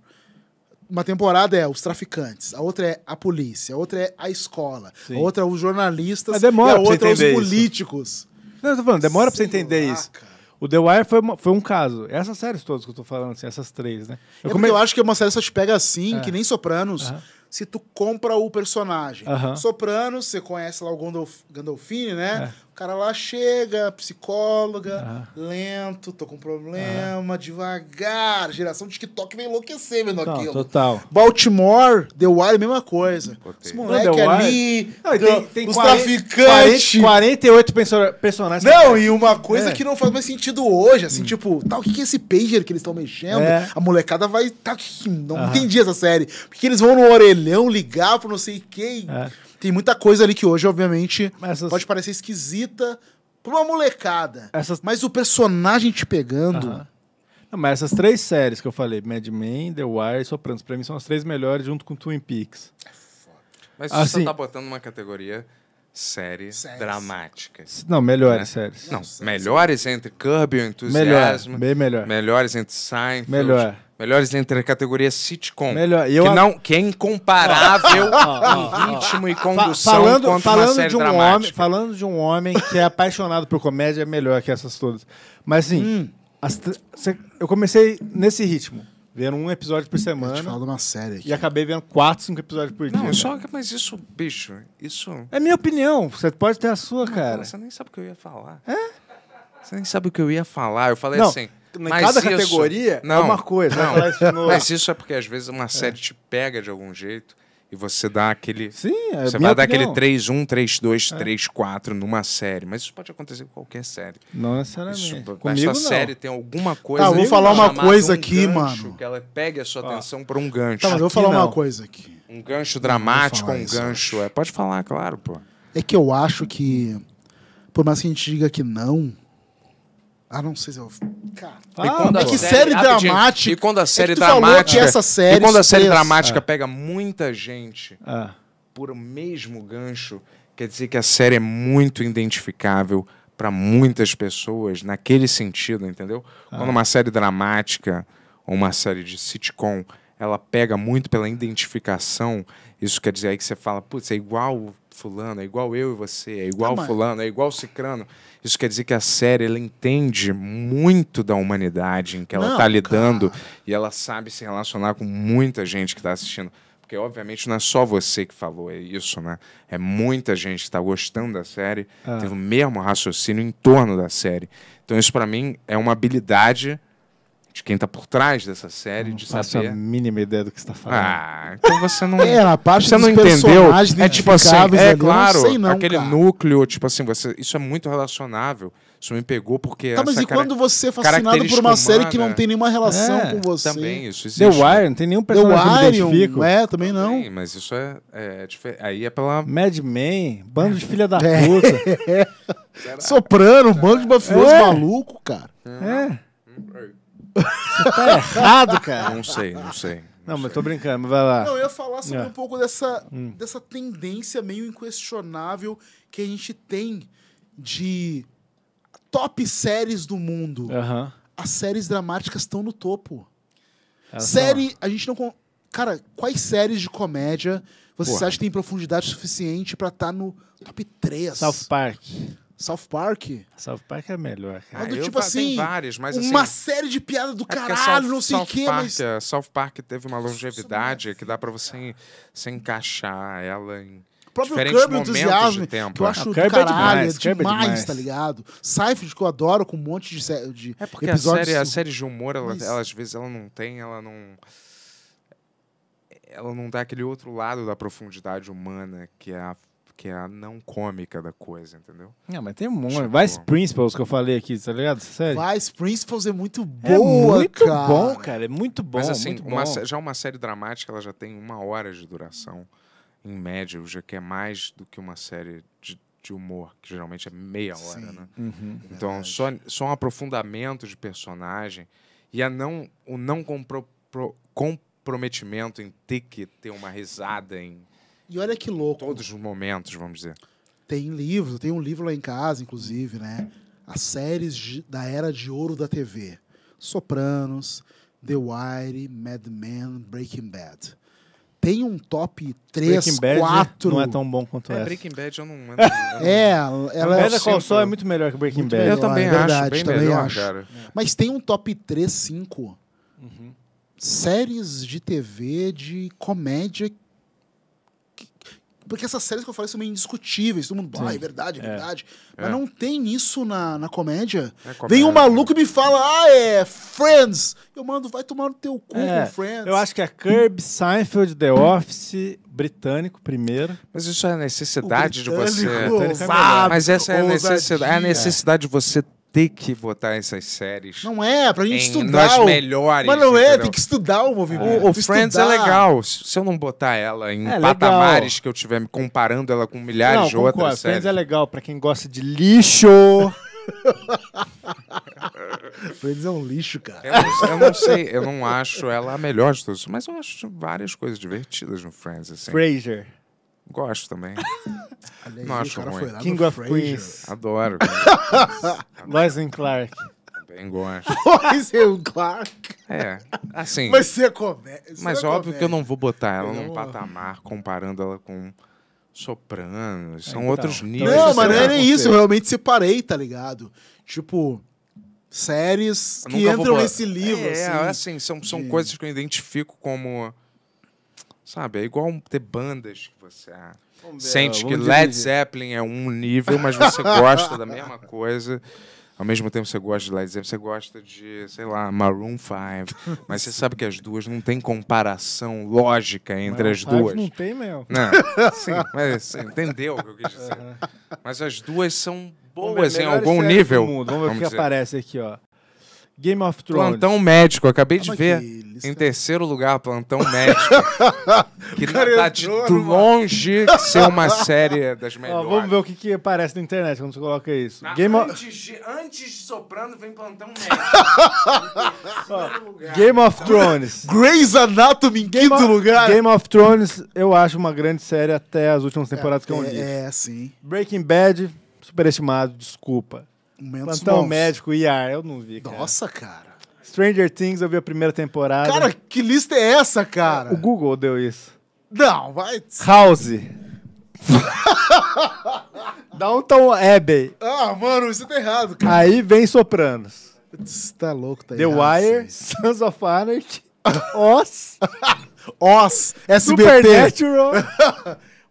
S5: Uma temporada é os traficantes, a outra é a polícia, a outra é a escola, Sim. a outra é os jornalistas, demora a outra é os políticos. Isso. Não, eu tô falando, demora Sei pra você
S4: entender lá, isso. Cara. O The Wire foi, uma, foi um caso. Essas séries todas que eu tô falando, assim, essas três, né? É eu, é come... eu acho que é uma
S5: série só te pega assim, é. que nem Sopranos, uh -huh. se tu compra o personagem. Uh -huh. Sopranos, você conhece lá o Gandolf... Gandolfini, né? É cara lá chega, psicóloga, ah. lento, tô com problema, ah. devagar. Geração de TikTok vai enlouquecer vendo Não, aquilo. Total. Baltimore, The Wire, mesma coisa. Os moleque Não, ali, Não, tem, tem os traficantes. 48 personagens. Não, e uma coisa é. que não faz mais sentido hoje, assim, hum. tipo, tal, tá, o que é esse pager que eles estão mexendo? É. A molecada vai, tá, não ah. entendi essa série. Porque eles vão no orelhão ligar pro não sei quem. É. Tem muita coisa ali que hoje, obviamente, Essas... pode parecer esquisita pra uma molecada. Essas... Mas o personagem te pegando. Não, mas essas três séries que eu falei, Mad Men,
S4: The Wire e Sopranos, pra mim são as três melhores junto com Twin Peaks.
S2: Mas você assim- tá botando uma categoria série Séries. dramáticas Não, melhores né? séries. Não, melhores entre Curb e o Entusiasmo. Melhor, bem melhor. Melhores entre Seinfeld. Melhor. Melhores entre a categoria sitcom. Melhor. Eu que, não, que é incomparável em ritmo e condução Fa falando, contra falando uma série de um Homem,
S4: falando de um homem que é apaixonado por comédia, é melhor que essas todas. Mas, assim, hum. as eu comecei nesse ritmo. Vendo um episódio por semana. Eu te falo uma série aqui. E acabei vendo quatro, cinco episódios por dia. Não, só que,
S2: mas isso, bicho, isso. É minha opinião. Você pode ter a sua, não, cara. Você nem sabe o que eu ia falar. É? Você nem sabe o que eu ia falar. Eu falei não, assim. Em cada isso... categoria é não, é uma coisa. Né? Não, mas isso é porque às vezes uma série é. te pega de algum jeito e você dá aquele. Sim, é Você vai opinião. dar aquele 3-1, 3-2, é. 3-4 numa série. Mas isso pode acontecer com qualquer série. Não necessariamente. Isso, Comigo, mas sua série tem alguma ah, coisa. Ah, eu vou falar uma coisa um aqui, gancho, mano. Que ela pegue a sua ah. atenção por um gancho. Tá, mas eu vou falar não. uma coisa aqui. Um gancho dramático, um gancho. É, pode
S5: falar, claro, pô. É que eu acho que. Por mais que a gente diga que não. Ah, não sei se eu cara. Ah, e quando a é que série, série dramática. E quando a série é dramática. essa série e quando a série expressa. dramática
S2: pega muita gente ah. por o mesmo gancho, quer dizer que a série é muito identificável para muitas pessoas naquele sentido, entendeu? Ah. Quando uma série dramática ou uma série de sitcom, ela pega muito pela identificação. Isso quer dizer aí que você fala, putz, é igual fulano, é igual eu e você, é igual Não, fulano, é igual cicrano. Isso quer dizer que a série ela entende muito da humanidade em que ela está lidando cara. e ela sabe se relacionar com muita gente que está assistindo. Porque, obviamente, não é só você que falou é isso, né? É muita gente que está gostando da série, ah. o mesmo raciocínio em torno da série. Então, isso, para mim, é uma habilidade de quem está por trás dessa série, não de faço saber. a mínima ideia do que está falando. Ah, então você não. é, a parte você não entendeu. É tipo assim, é claro, não não, aquele cara. núcleo, tipo assim, você, isso é muito relacionável. Isso me pegou
S5: porque. Tá, mas e quando você é fascinado por uma humana... série que não tem nenhuma relação é, com você? Também, isso existe. The né? Wire, não tem nenhum personagem The Wire, É, também não. Também,
S2: mas isso é, é, é, Aí é pela. Mad Men, bando de filha da é. puta.
S4: Soprano, bando de mafioso é. maluco, cara. É.
S2: Você tá errado, cara. Não sei, não
S4: sei. Não, não mas tô brincando, mas vai lá. Não, eu ia falar sobre é. um
S5: pouco dessa, hum. dessa tendência meio inquestionável que a gente tem de top séries do mundo. As séries dramáticas estão no topo. Elas Série, não. a gente não. Cara, quais séries de comédia vocês acha acham que tem profundidade suficiente para estar tá no top 3? South Park. South Park. South Park é melhor,
S4: cara. Ah, do, tipo eu, assim, tem mas assim, uma
S5: série de piada do é caralho, South, não sei o que, mas...
S2: É, South Park teve uma é longevidade que dá pra você, você encaixar ela em o próprio Kirby Entusiasmo, tempo. que eu é. acho caralho, é demais, é demais, tá demais, tá
S5: ligado? Seinfeld, que eu adoro, com um monte de, sé de é porque episódios... A série, a série de humor, ela, ela,
S2: às vezes, ela não tem, ela não... Ela não dá aquele outro lado da profundidade humana, que é a que é a não cômica da coisa, entendeu?
S4: Não, mas tem um monte. Tipo, Vice Principals que eu falei aqui, tá
S5: ligado? Sério. Vice Principals é muito é boa, é muito cara. bom,
S2: cara.
S4: É muito bom. Mas assim, Uma,
S5: já
S2: uma série dramática, ela já tem uma hora de duração, em média, já que é mais do que uma série de, de humor, que geralmente é meia hora, Sim. né? Uhum. É então, só, só um aprofundamento de personagem e a não, o não compro, pro, comprometimento em ter que ter uma risada, em
S5: e olha que louco.
S2: Todos os momentos, vamos dizer.
S5: Tem livro, tem um livro lá em casa, inclusive, né? As séries da era de ouro da TV. Sopranos, The Wire, Mad Men, Breaking Bad. Tem um top 3, Bad 4. Não é tão bom quanto é, essa. Breaking Bad eu não. é, ela, é ela é. Qual Sol é muito melhor que Breaking muito Bad. Melhor, eu também é verdade, acho. Bem também melhor, acho. Cara. Mas tem um top 3, 5. Uhum. Séries de TV de comédia porque essas séries que eu falei são meio indiscutíveis. Todo mundo, ah, é verdade, é, é. verdade. É. Mas é. não tem isso na, na comédia. comédia. Vem um maluco e me fala, ah, é Friends. Eu mando, vai tomar no teu cu é, com Friends.
S4: Eu acho que é Kirby, Seinfeld, The Office, britânico primeiro. Mas isso é a necessidade
S5: de você. sabe Mas essa é a necessidade, é a necessidade
S2: de você ter que botar essas séries. Não é, pra gente em, estudar. Nas o... melhores. Mas não é, entendeu? tem que
S5: estudar o movimento. O, o Friends é estudar. é legal.
S2: Se eu não botar ela em é, patamares legal. que eu tiver me comparando ela com milhares não, de outras séries. Friends
S4: é legal pra quem gosta de lixo.
S5: Friends
S2: é um lixo, cara.
S5: Eu não, eu não, sei, eu não
S2: acho ela a melhor de todos, mas eu acho várias coisas divertidas no Friends, assim. Frasier. Gosto também. Aí, não acho ruim. King of Queens. Adoro. Lois Clark. Também gosto.
S5: Lois Clark?
S2: É, assim... Mas
S5: você é comédia.
S4: Mas óbvio que
S2: eu não vou botar ela eu num vou... patamar comparando ela com... Sopranos, são então, outros então, níveis. Não, mas não é nem isso, eu
S5: realmente separei, tá ligado? Tipo, séries que entram nesse livro. É, assim, é, assim são, são coisas
S2: que eu identifico como Sabe, é igual ter bandas que você é. sente que Led Zeppelin é um nível, mas você gosta da mesma coisa. Ao mesmo tempo você gosta de Led Zeppelin, você gosta de, sei lá, Maroon 5. mas você sabe que as duas não tem comparação lógica entre Maroon as duas. não tem mesmo. Não, sim, mas entendeu o que eu quis dizer. Uhum. Mas as duas são boas em algum nível. Vamos ver o que dizer. aparece aqui, ó. Game of Thrones. Plantão médico, acabei ah, de ver. Em terceiro lugar, plantão médico. que não tá de longe ser uma série
S4: das melhores. Ó, vamos ver o que, que aparece na internet quando você coloca isso. Na Game antes,
S2: of... de, antes de soprando, vem plantão médico. Ó,
S4: Game of Thrones. Grey's
S5: Anatomy em Game quinto of... lugar. Game of
S4: Thrones, eu acho uma grande série até as últimas é, temporadas é, que eu é, li. É, é, sim. Breaking Bad, superestimado, desculpa. Momentos Plantão Médico IAR, eu não vi, cara. Nossa, cara. Stranger Things, eu vi a primeira temporada. Cara, que lista é essa, cara? O Google deu isso.
S5: Não, vai... House.
S4: Downton Abbey.
S5: Ah, mano, isso tá errado, cara. Aí vem Sopranos. Você tá louco, tá The errado. The Wire,
S4: Sons of Anarchy, Oz.
S5: Oz, SBT. Supernatural. mano,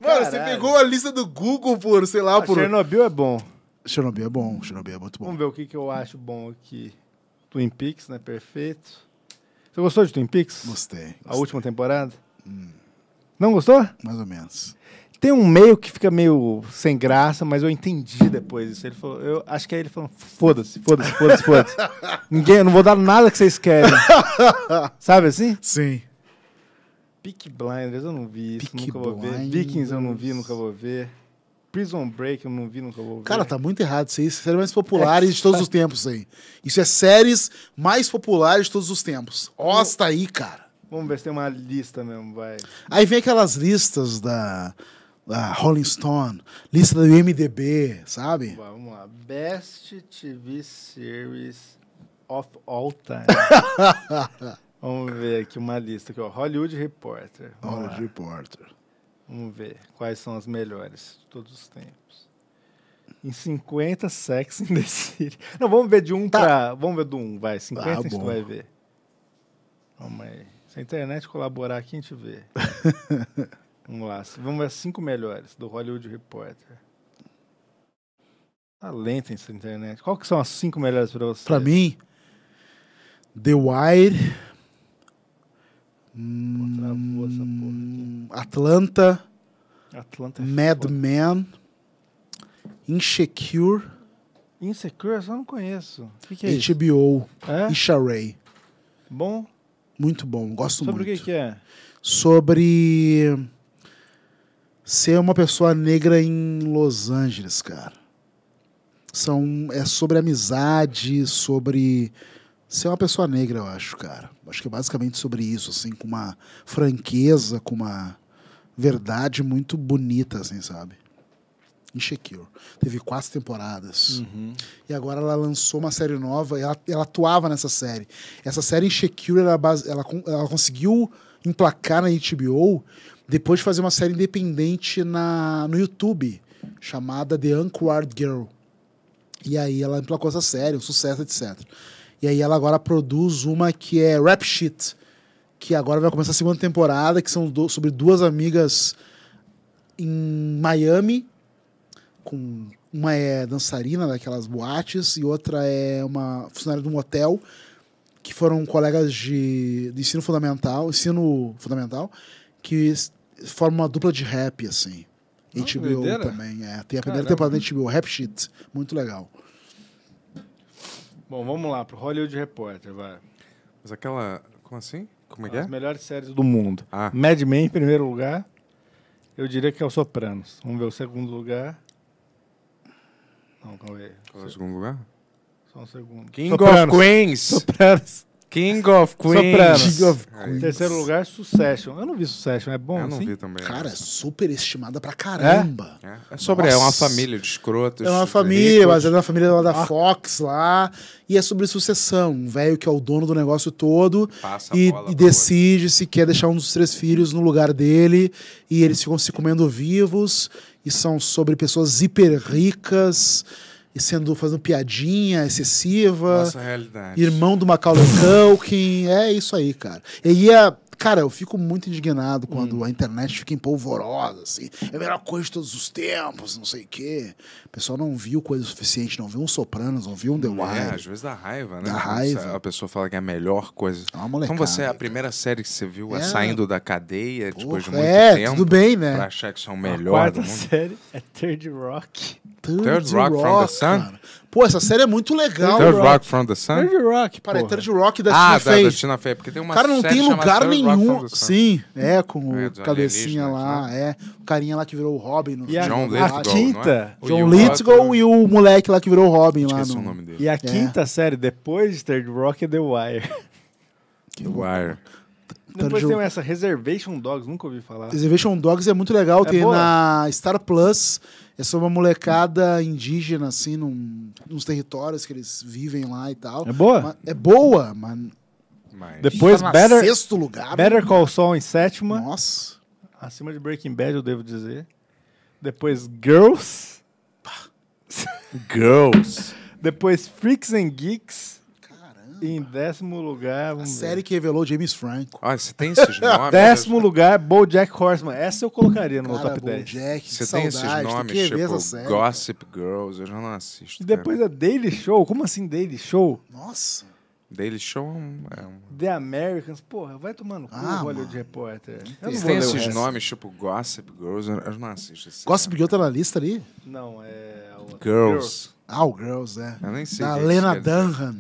S5: Caralho. você pegou a lista do Google por, sei lá, a por... Chernobyl é bom. Chernobyl é bom, Chernobyl é muito bom. Vamos ver o que, que eu acho
S4: bom aqui. Twin Peaks, né? Perfeito.
S5: Você gostou de Twin Peaks? Gostei. gostei.
S4: A última temporada? Hum. Não gostou? Mais ou menos. Tem um meio que fica meio sem graça, mas eu entendi depois isso. Ele falou, eu acho que aí é ele falou, foda-se, foda-se, foda-se, foda-se. Ninguém, eu não vou dar nada que vocês querem. Sabe assim? Sim. Peak Blinders eu não vi, isso, Peaky nunca Blinders. vou ver. Vikings eu não vi, nunca vou ver.
S5: Prison Break, eu não vi, nunca vou ver. Cara, tá muito errado isso aí. É séries mais populares é. de todos os tempos aí. Isso é séries mais populares de todos os tempos. Ó, tá aí, cara. Vamos ver se tem uma lista mesmo, vai. Aí vem aquelas listas da, da Rolling Stone, lista do MDB, sabe?
S4: Vamos lá. Best TV Series of All Time. Vamos ver aqui uma lista aqui, ó. Hollywood Reporter. Vamos Hollywood lá. Reporter. Vamos ver quais são as melhores de todos os tempos. Em 50, Sex in the City. Não, vamos ver de um tá. pra. Vamos ver do um, vai. 50 tá ah, a gente vai ver. Vamos aí. Se a internet colaborar aqui, a gente vê. vamos lá. Vamos ver as cinco melhores do Hollywood Reporter. Tá lenta essa internet. Qual que são as cinco melhores
S5: pra você? Pra mim, The Wire, Hum, Pô, travou né, essa porra aqui. Atlanta. Atlanta é Mad Men. Insecure.
S4: Insecure? Eu só não conheço. O que, que é
S5: HBO. Isso? É? Isha Ray. Bom? Muito bom, gosto Sobre muito. Sobre o que, que é? Sobre ser uma pessoa negra em Los Angeles, cara. São, é sobre amizade, sobre é uma pessoa negra, eu acho, cara. Acho que é basicamente sobre isso, assim, com uma franqueza, com uma verdade muito bonita, assim, sabe? Insecure. Teve quatro temporadas. Uhum. E agora ela lançou uma série nova, ela, ela atuava nessa série. Essa série Insecure, ela, ela, ela conseguiu emplacar na HBO depois de fazer uma série independente na, no YouTube, chamada The Unquared Girl. E aí ela emplacou essa série, um sucesso, etc. E aí ela agora produz uma que é Rap Shit, que agora vai começar a segunda temporada, que são do, sobre duas amigas em Miami, com uma é dançarina daquelas boates e outra é uma funcionária de um hotel que foram colegas de, de ensino fundamental, ensino fundamental, que formam uma dupla de rap assim. Ah, HBO doideira. também, é. Tem a primeira Caramba. temporada de HBO, Rap Shit, muito legal.
S4: Bom, vamos lá, pro Hollywood Reporter, vai. Mas aquela. Como assim? Como é que é? As melhores séries do mundo. Ah. Mad Men em primeiro lugar. Eu diria que é o Sopranos. Vamos ver o segundo lugar. Não, calma aí. Qual é o segundo lugar? Só um segundo. King Sopranos. of
S2: Queens! Sopranos. King of Queens. Sopranos. King of Queens. Terceiro
S4: lugar, Succession. Eu não vi Succession, é bom Eu não assim? vi também. Cara, é super estimada pra é? caramba. É, é sobre é uma família
S2: de escrotos. É
S5: uma família, mas é da família lá da ah. Fox lá. E é sobre sucessão. Um velho que é o dono do negócio todo Passa e, e decide se quer deixar um dos três filhos no lugar dele. E eles ficam se comendo vivos. E são sobre pessoas hiper ricas e sendo fazendo piadinha excessiva. Nossa realidade. Irmão do Macaulay Culkin. É isso aí, cara. E ia. É, cara, eu fico muito indignado quando hum. a internet fica empolvorosa, assim. É a melhor coisa de todos os tempos, não sei o quê. O pessoal não viu coisa suficiente, não viu um Sopranos, não viu um The é, Wire. É, às vezes dá
S2: raiva, né? Dá raiva. A pessoa fala que é a melhor coisa. É uma molecada. Então você, é a primeira série que você viu é, é saindo da cadeia Porra, depois de muito é, tempo. É, tudo bem, né? Pra achar que são o melhor a quarta
S5: série é Third Rock. Third, Third Rock, Rock, from the Sun? Cara. Pô, essa série é muito legal. Third Rock, Rock from the Sun? Third Rock, para é Third Rock da ah, Tina Fey. Ah, da, da Tina Fey, porque tem uma Cara, não tem lugar nenhum. Sim, é, com é, o cabecinha lá, né? é. O carinha lá que virou o Robin. No e a, John Lithgow, a é? quinta. É? John Lithgow e o moleque lá que virou o Robin. Lá no... o nome dele. E a é. quinta
S4: série, depois de Third Rock, é The Wire. The Wire. Depois tem essa Reservation Dogs, nunca ouvi falar. Reservation Dogs é muito legal, é tem boa. na
S5: Star Plus é sobre uma molecada indígena, assim, num, nos territórios que eles vivem lá e tal. É boa? é boa, mas.
S4: mas... Depois, tá Better. Sexto lugar. Better Call Saul em sétima. Nossa. Acima de Breaking Bad, eu devo dizer. Depois, Girls.
S2: Girls.
S4: Depois, Freaks and
S5: Geeks. Em décimo lugar. A série ver. que revelou James Franco. Ah, você tem esses nomes? décimo
S4: lugar, Bojack Horseman. Essa eu colocaria no cara, meu top Bo 10. Jack, você tem esses nomes, tem tipo série,
S2: Gossip cara. Girls, eu já não assisto. E depois
S4: cara. a Daily Show. Como assim Daily Show?
S5: Nossa.
S2: Daily Show é um. É
S4: The Americans, porra, vai tomando cu, ah, Hollywood
S5: mano. Repórter. Eles tem esses nomes,
S2: tipo Gossip Girls, eu não assisto. Gossip Girl tá na
S5: lista ali? Não, é. Girls. Girls. Ah, o Girls, é. Eu nem sei. Da é Lena Dunham.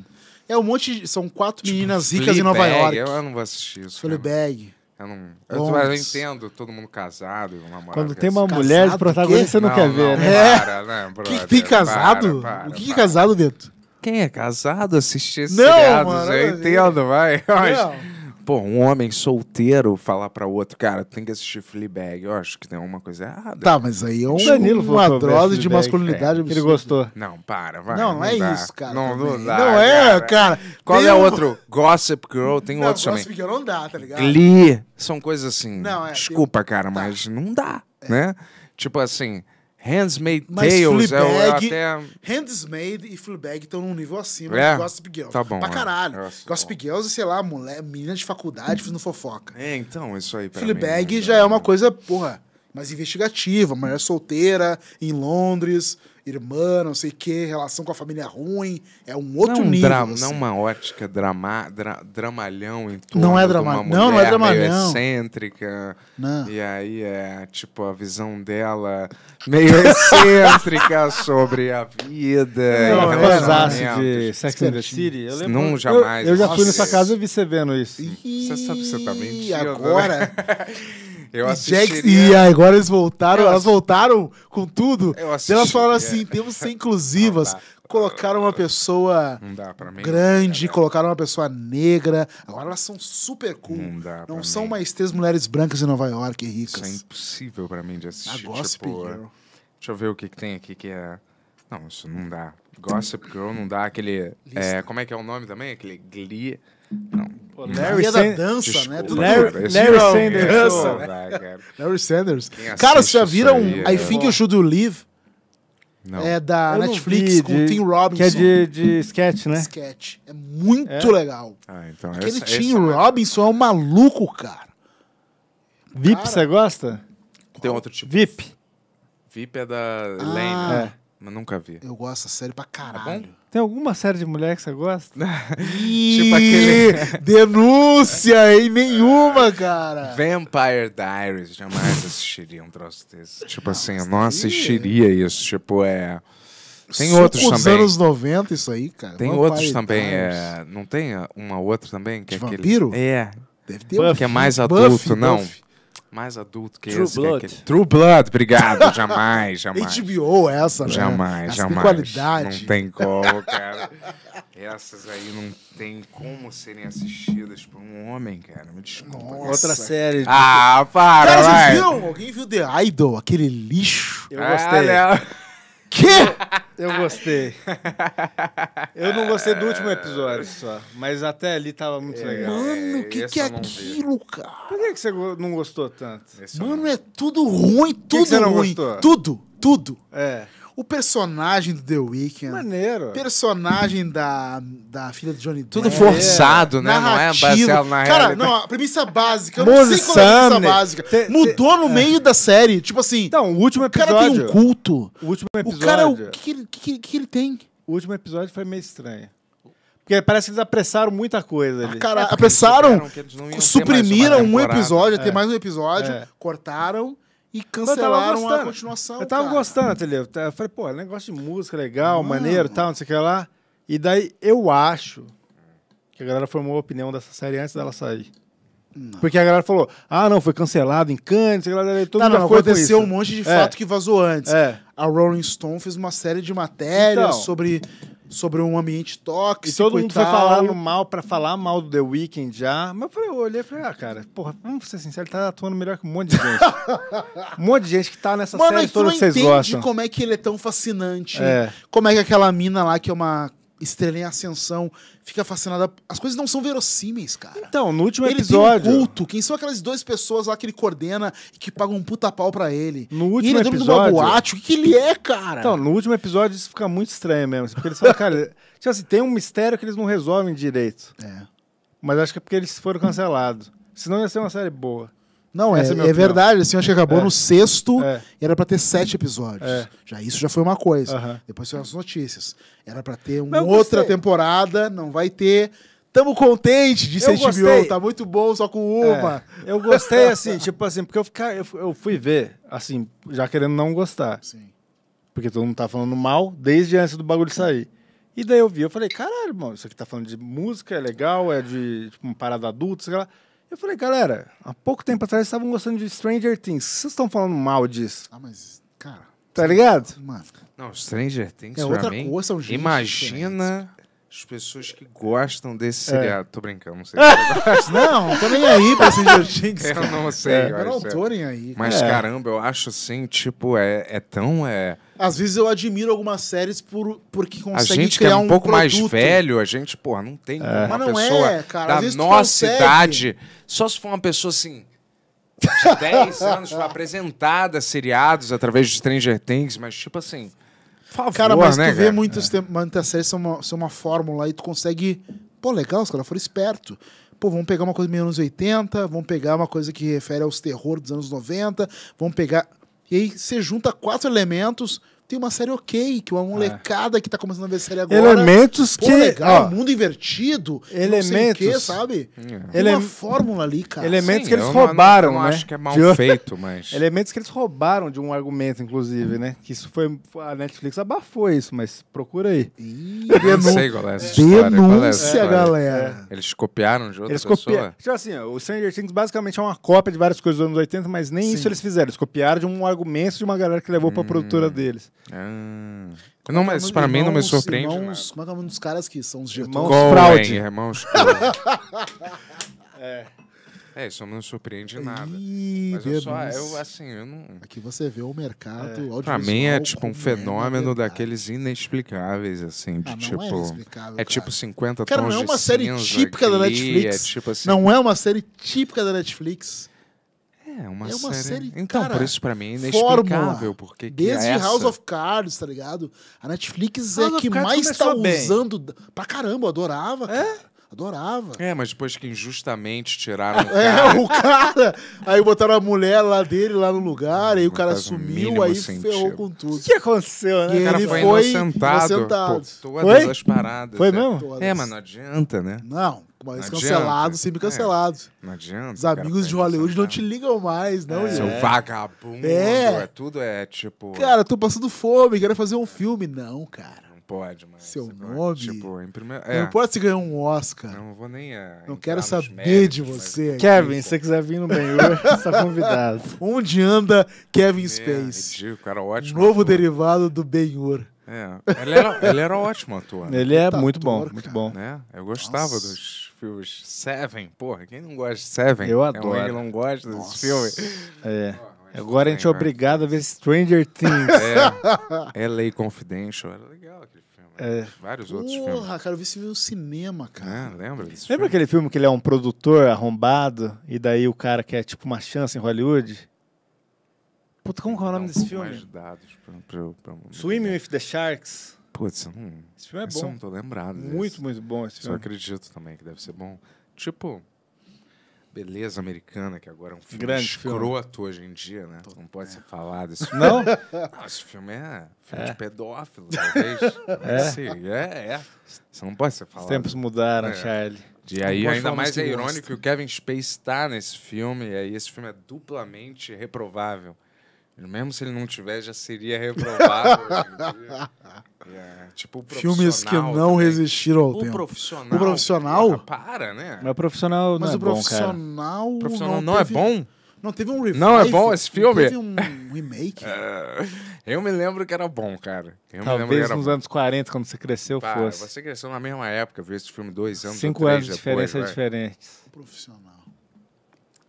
S5: É um monte de. São quatro tipo, meninas ricas em Nova bag. York. Eu não vou assistir isso. Fleabag.
S2: Eu não. Eu, eu, entendo todo mundo casado, namorado. Quando tem uma é mulher de protagonista, você não, não quer ver, não, né? Para, é? né, brother, que casado? Para, para, o que, que é casado, Beto? Quem é casado assistir esse. Não, Mano, eu entendo, vai. Mas... pô, um homem solteiro falar para outro, cara, tem que assistir Fleabag. Eu acho que tem alguma coisa errada.
S5: Tá, mas aí é um, Danilo
S2: uma de masculinidade é, Ele
S4: gostou. Não, para, vai. Não, não, não é
S5: dá.
S2: isso, cara. Não, não dá. Não é, cara. cara. Qual tem é o um... outro? Gossip Girl, tem não, também. Gossip Girl não dá, tá ligado? Glee, são coisas assim.
S5: Não, é, Desculpa,
S2: tem... cara, tá. mas não dá, é. né? Tipo assim, Handsmaid Tales. É Fleabag,
S5: é, até... Handsmaid e Fleabag estão num nível acima é? do Gossip Girls. Tá bom. Pra é. caralho. É. Nossa, Gossip tá bom. Girls, sei lá, mulher, menina de faculdade fazendo fofoca. É,
S2: então, isso aí pra Fleabag
S5: mim, é já é uma coisa, porra, mais investigativa. Mulher solteira, em Londres irmã, não sei o quê, relação com a família ruim. É um outro não, é nível. Dra- é assim. Não uma
S2: ótica drama, dra- dramalhão em torno não é drama, não, não é dramalhão. excêntrica. Não. E aí é, tipo, a visão dela meio excêntrica sobre a vida. Não, é um de Sex and the
S4: City. Eu lembro, não, jamais. Eu, eu já fui nessa casa e vi você vendo isso. Ih, você sabe que você tá mentindo. Né? agora... Né?
S5: Eu assistiria... e agora eles voltaram, eu elas voltaram com tudo. Eu assisti... Elas falaram assim: temos que ser inclusivas. Colocaram uma pessoa mim, grande, né? colocaram uma pessoa negra. Agora elas são super cool. Não, não são mim. mais três mulheres brancas em Nova York e ricas. Isso é impossível
S2: para mim de ah, assistir. A Gossip tipo, Girl. Deixa eu ver o que, que tem aqui que é. Não, isso não dá. Gossip Girl não dá aquele. É, como é que é o nome também? Aquele Glee. Não. Larry San... Né?
S5: da dança, Desculpa, né? Larry, Larry Sanders. Dança, né? Larry Sanders. Cara, vocês já viram aí I é Think You Should Live? Não. É da Eu Netflix vi, com de, Tim Robinson. Que é de, de sketch, né? Sketch. É muito é? legal. Ah, então Aquele essa, Tim essa é Robinson é... é um maluco, cara.
S4: VIP, você gosta?
S2: Tem outro tipo. VIP. VIP é da
S5: ah, Lane. Né? É. Mas nunca vi. Eu gosto da série pra tá caralho. Tá
S4: Tem alguma série de mulher que você
S2: gosta? tipo
S4: aquele.
S2: Denúncia em nenhuma, cara! Vampire Diaries. Jamais assistiria um troço desse. Tipo assim, eu não assistiria isso. Tipo, é. Tem Só outros também. anos
S5: 90 isso aí, cara. Tem Vampire outros também.
S2: É... Não tem uma outra também? Que é de é aquele... vampiro? É. Deve ter Buffy. Que é mais adulto, Buffy, não. Buffy mais adulto que True esse. Blood. Que é True Blood, obrigado. Jamais, jamais. HBO é essa, né? Jamais, essa jamais. Tem qualidade. Não tem como, cara. Essas aí não tem como serem assistidas por um homem, cara. Me desculpa. Nossa. Outra série. Ah,
S5: para, cara, vai. Vocês viram? Alguém viu The Idol? Aquele lixo. Eu gostei. Ah, né?
S4: Que? Eu gostei. Eu não gostei do último episódio só, mas até ali tava muito é, legal. Mano, o é, que, que é aquilo, vi. cara? Por que, que você não gostou tanto? Esse Mano,
S5: é tudo ruim, tudo que que ruim. Gostou? Tudo, tudo. É o personagem do The Weeknd. Maneiro. Personagem da, da filha de Johnny Tudo forçado, né? Narrativo. Não é na Cara, não, a premissa básica. Eu não sei qual é a premissa básica. Te, te, Mudou no é. meio da série. Tipo assim. Não, o último episódio. O cara tem um culto. O último episódio. O cara, é o
S4: que, que, que ele tem? O último episódio foi meio estranho. Porque parece que eles apressaram muita coisa ali. Ah, cara, é, apressaram, suprimiram um episódio, é. ter mais um episódio, é.
S5: cortaram e cancelaram a continuação. Eu tava cara.
S4: gostando, entendeu? Eu falei, pô, negócio de música legal, Mano. maneiro tal, não sei o que lá. E daí eu acho que a galera formou a opinião dessa série antes dela sair. Não. Porque a galera falou, ah, não, foi cancelado em Cannes, todo não, mundo não, aconteceu um monte de é. fato
S5: que vazou antes. É. A Rolling Stone fez uma série de matérias então, sobre sobre um ambiente tóxico. E todo mundo e foi falando
S4: mal para falar mal do The Weeknd já. Mas eu, falei, eu olhei e falei, ah, cara, porra, vamos
S5: ser sinceros, ele tá atuando melhor que um monte de gente. um monte de gente que tá nessa Mano, série toda que vocês gostam. como é que ele é tão fascinante. É. Como é que aquela mina lá, que é uma estrela em ascensão, fica fascinada. As coisas não são verossímeis, cara. Então, no último ele episódio. Ele um culto. Quem são aquelas duas pessoas lá que ele coordena e que pagam um puta pau pra ele? No último e ele é episódio. Ele boate. O que, que, ele é, cara? Então,
S4: no último episódio isso fica muito estranho mesmo. Porque eles falam, cara, tipo assim, tem um mistério que eles não resolvem direito. É. Mas acho que é porque eles foram cancelados. Senão ia ser uma série
S5: boa. Não, é, é, é verdade. Assim, acho que acabou é. no sexto é. e era para ter sete episódios. É. Já, isso já foi uma coisa. Depois foram as notícias. Era para ter uma outra gostei. temporada, não vai ter. Tamo contente de ser HBO, tá muito bom, só com é. uma. Eu gostei, assim,
S4: tipo assim, porque eu, ficar, eu, fui ver, assim, já querendo não gostar. Sim. Porque todo mundo tá falando mal desde antes do bagulho sair. E daí eu vi, eu falei, caralho, mano, isso aqui tá falando de música, é legal, é de tipo, uma parada adulta, sei lá. Eu falei, galera, há pouco tempo atrás estavam gostando de Stranger Things. Vocês estão falando mal disso.
S2: Ah,
S5: mas, cara.
S4: Tá ligado?
S2: Mano. Não, Stranger Things, é outra mim, coisa, é Imagina as pessoas que gostam desse é. seriado. Tô brincando, não sei. Se não, não tô nem aí
S5: pra Stranger Things. Eu não sei. É, eu não tô é. nem aí. Mas, é.
S2: caramba, eu acho assim, tipo, é, é tão. É,
S5: às vezes eu admiro algumas séries por, porque consegue criar um A gente que é um, um pouco produto. mais velho,
S2: a gente, porra, não tem é. uma pessoa é, da nossa idade. Só se for uma pessoa assim... De 10 anos foi tipo, apresentada seriados através de Stranger Things, mas tipo assim...
S5: Favor, cara, né, mas né, tu vê cara? muitas, é. muitas séries são uma, são uma fórmula e tu consegue... Pô, legal, os caras foram espertos pô, vamos pegar uma coisa meio anos 80, vamos pegar uma coisa que refere aos terror dos anos 90, vamos pegar. E aí você junta quatro elementos tem uma série ok, que uma é. molecada é. que tá começando a ver série agora. Elementos pô, que. Legal, ó, mundo invertido. Elementos. Quê, sabe? É. Uma fórmula ali, cara. Elementos Sim, que eles roubaram. Eu não né? acho que é mal
S4: de... feito, mas. elementos que eles roubaram de um argumento, inclusive, né? Que isso foi. A Netflix abafou isso, mas procura aí. Ih, eu não sei galera. É denúncia, é galera.
S2: Eles copiaram de outra eles pessoa. Copia...
S4: Tipo assim, ó, o Stranger Things basicamente é uma cópia de várias coisas dos anos 80, mas nem Sim. isso eles fizeram. Eles copiaram de um argumento de uma galera que levou hum. pra produtora
S2: deles.
S5: Ah. Não, é mas é para mim não me surpreende. Irmãos, como é que é o nome dos caras que são os irmãos Coen, fraude? Irmãos é.
S2: é, isso não me surpreende
S5: nada. Ih, mas eu só, eu, assim, eu não... Aqui você vê o mercado é. Pra mim é tipo um fenômeno
S2: é daqueles inexplicáveis, assim, de ah, tipo... É, é tipo 50 é tipo cara. tons cara, não é uma série típica da Netflix. Tipo assim... Não
S5: é uma série típica da Netflix. É, uma, é uma série... série então, cara, por isso pra mim é inexplicável. Porque desde é House of Cards, tá ligado? A Netflix House é que mais tá bem. usando... Pra caramba, eu adorava, é? cara. É? Adorava.
S2: É, mas depois que injustamente tiraram o é, cara. É, o
S5: cara. Aí botaram a mulher lá dele, lá no lugar, aí Não o cara sumiu, aí sentido. ferrou com tudo. O que aconteceu, né? E o cara ele foi inocentado. inocentado. todas foi? as paradas. Foi é. mesmo? É, é mas não adianta, né? Não pouco mais cancelado, sempre é. cancelado. É, não adianta. Os amigos de Hollywood não te ligam mais, não, é. Seu vagabundo. É. é. Tudo é tipo. Cara, tô passando fome, quero fazer um filme. Não, cara. Não pode, mas. Seu é, nome. Pode, tipo, em primeiro. É. Não pode se ganhar um Oscar. Não vou nem. não quero saber médicos, de você. Mas... Kevin, se você quiser vir no Hur, está convidado. Onde anda Kevin Space? Ridículo, cara, ótimo. Novo ator. derivado do Hur. É, ele era, ele era um ótimo ator. Né? Ele é muito ator, bom, cara. muito bom.
S2: É, eu gostava Nossa. dos filmes. Seven, porra, quem não gosta de Seven? Eu é adoro. É não gosta Nossa. filme. É. Agora a gente é né?
S4: obrigado a ver Stranger Things.
S2: É. LA Confidential. Era legal aquele filme. Né? É. Vários
S5: Porra, outros filmes. Porra, cara, eu vi esse filme no cinema, cara. É,
S2: lembra Lembra filme?
S4: aquele filme que ele é um produtor arrombado e daí o cara quer, tipo, uma chance em Hollywood?
S2: Puta, como é o nome desse filme? Mais dados pra, pra, pra... Swim
S4: with the Sharks.
S2: Putz, não. esse filme é bom. Eu não tô lembrado. Muito, desse.
S4: muito bom esse filme. Só
S2: acredito também que deve ser bom. Tipo, Beleza Americana, que agora é um filme Grande escroto filme. hoje em dia, né? Tô... Não pode é. ser falado Não? não esse filme é filme é. de pedófilo, talvez. É. é, é. Isso não pode ser falado. Os tempos mudaram, é. Charlie. E aí, ainda mais é irônico que o Kevin Space está nesse filme, e aí esse filme é duplamente reprovável. Mesmo se ele não tiver, já seria reprovado. yeah.
S5: É, tipo, Filmes que não também. resistiram ao o tempo. Profissional, o profissional. para, né? Mas o profissional Mas não é o bom, profissional cara. O profissional não, não é
S4: teve, é bom? Não teve um revival. Não é bom esse filme? Teve um
S2: remake? uh, eu me lembro que era bom, cara. Eu Talvez nos bom.
S4: anos 40, quando você cresceu, para, fosse. Você
S2: cresceu na mesma época, viu esse filme dois anos Cinco anos de diferença é diferente. O profissional.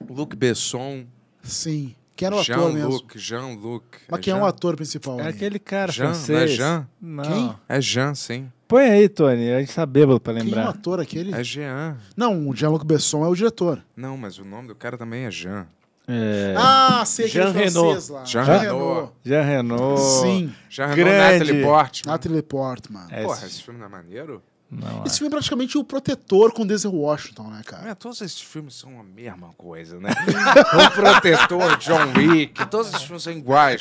S2: Luke Besson.
S4: Sim. Que
S5: era o é é Jean ator mesmo. Luc,
S2: Jean Luc.
S5: Mas é quem Jean? é o ator principal? É aquele cara
S2: Jean, francês. Não é Jean? Não. Quem? É Jean, sim.
S4: Põe aí, Tony. A gente tá bêbado pra lembrar.
S2: Quem é o
S5: ator aquele? É Jean. Não, o Jean-Luc Besson é o diretor.
S2: Não, mas o nome do cara também é Jean. É...
S4: Ah, sei é Jean que é francês lá. Jean, Jean Renault. Jean Renault. Sim. Jean Renault, Natalie Portman.
S5: Natalie Portman. É Porra, esse filme não é maneiro? Não Esse é. filme é praticamente o protetor com Denzel Washington, né,
S2: cara? É, todos esses filmes são a mesma coisa, né? o protetor, John Wick, todos esses filmes são iguais.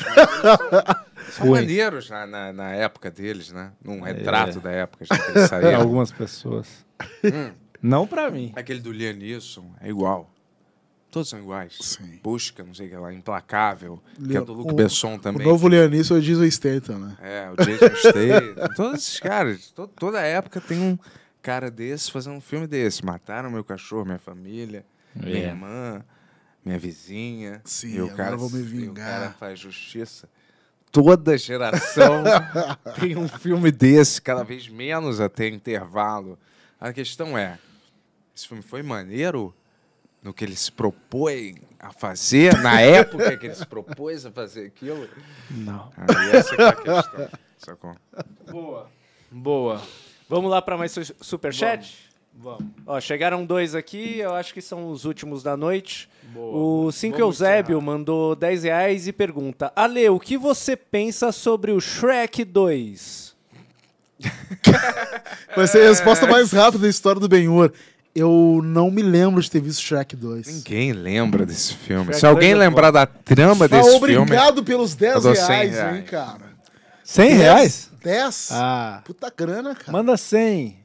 S2: São Foi. maneiros na, na, na, época deles, né? Num é. retrato é. da época que eles Algumas
S4: pessoas. Hum.
S2: Não para mim. Aquele do Liam Neeson é igual. Todos são iguais. Sim. Busca, não sei o que lá, Implacável, Le... que é do Luke o, Besson também. O novo
S5: Leonis é o Jason Statham, né? É, o Jason Statham.
S2: Todos esses caras, to toda época tem um cara desse fazendo um filme desse. Mataram meu cachorro, minha família, yeah. minha é. irmã, minha vizinha. Sim, e o agora cara, vou me vingar. o cara faz justiça. Toda geração tem um filme desse, cada vez menos até intervalo. A questão é, esse filme foi maneiro? no que eles propõem a fazer, na época que eles
S3: propôs a fazer aquilo. Não. Aí essa
S2: é a questão,
S3: sacou? Boa, boa. Vamos lá para mais superchat? Vamos. Ó, chegaram dois aqui, eu acho que são os últimos da noite. Boa. O cinco Eusébio mandou 10 reais e pergunta: Ale, o que você pensa sobre o Shrek 2?
S5: Vai ser a resposta mais rápida da história do Hur eu não me lembro de ter visto Shrek 2.
S2: Ninguém lembra desse filme. Shrek Se alguém é lembrar da trama Fala, tá desse obrigado filme. Obrigado pelos 10 reais, reais, hein, cara. 100
S4: 10? reais? 10? Ah. Puta grana, cara. Manda 100.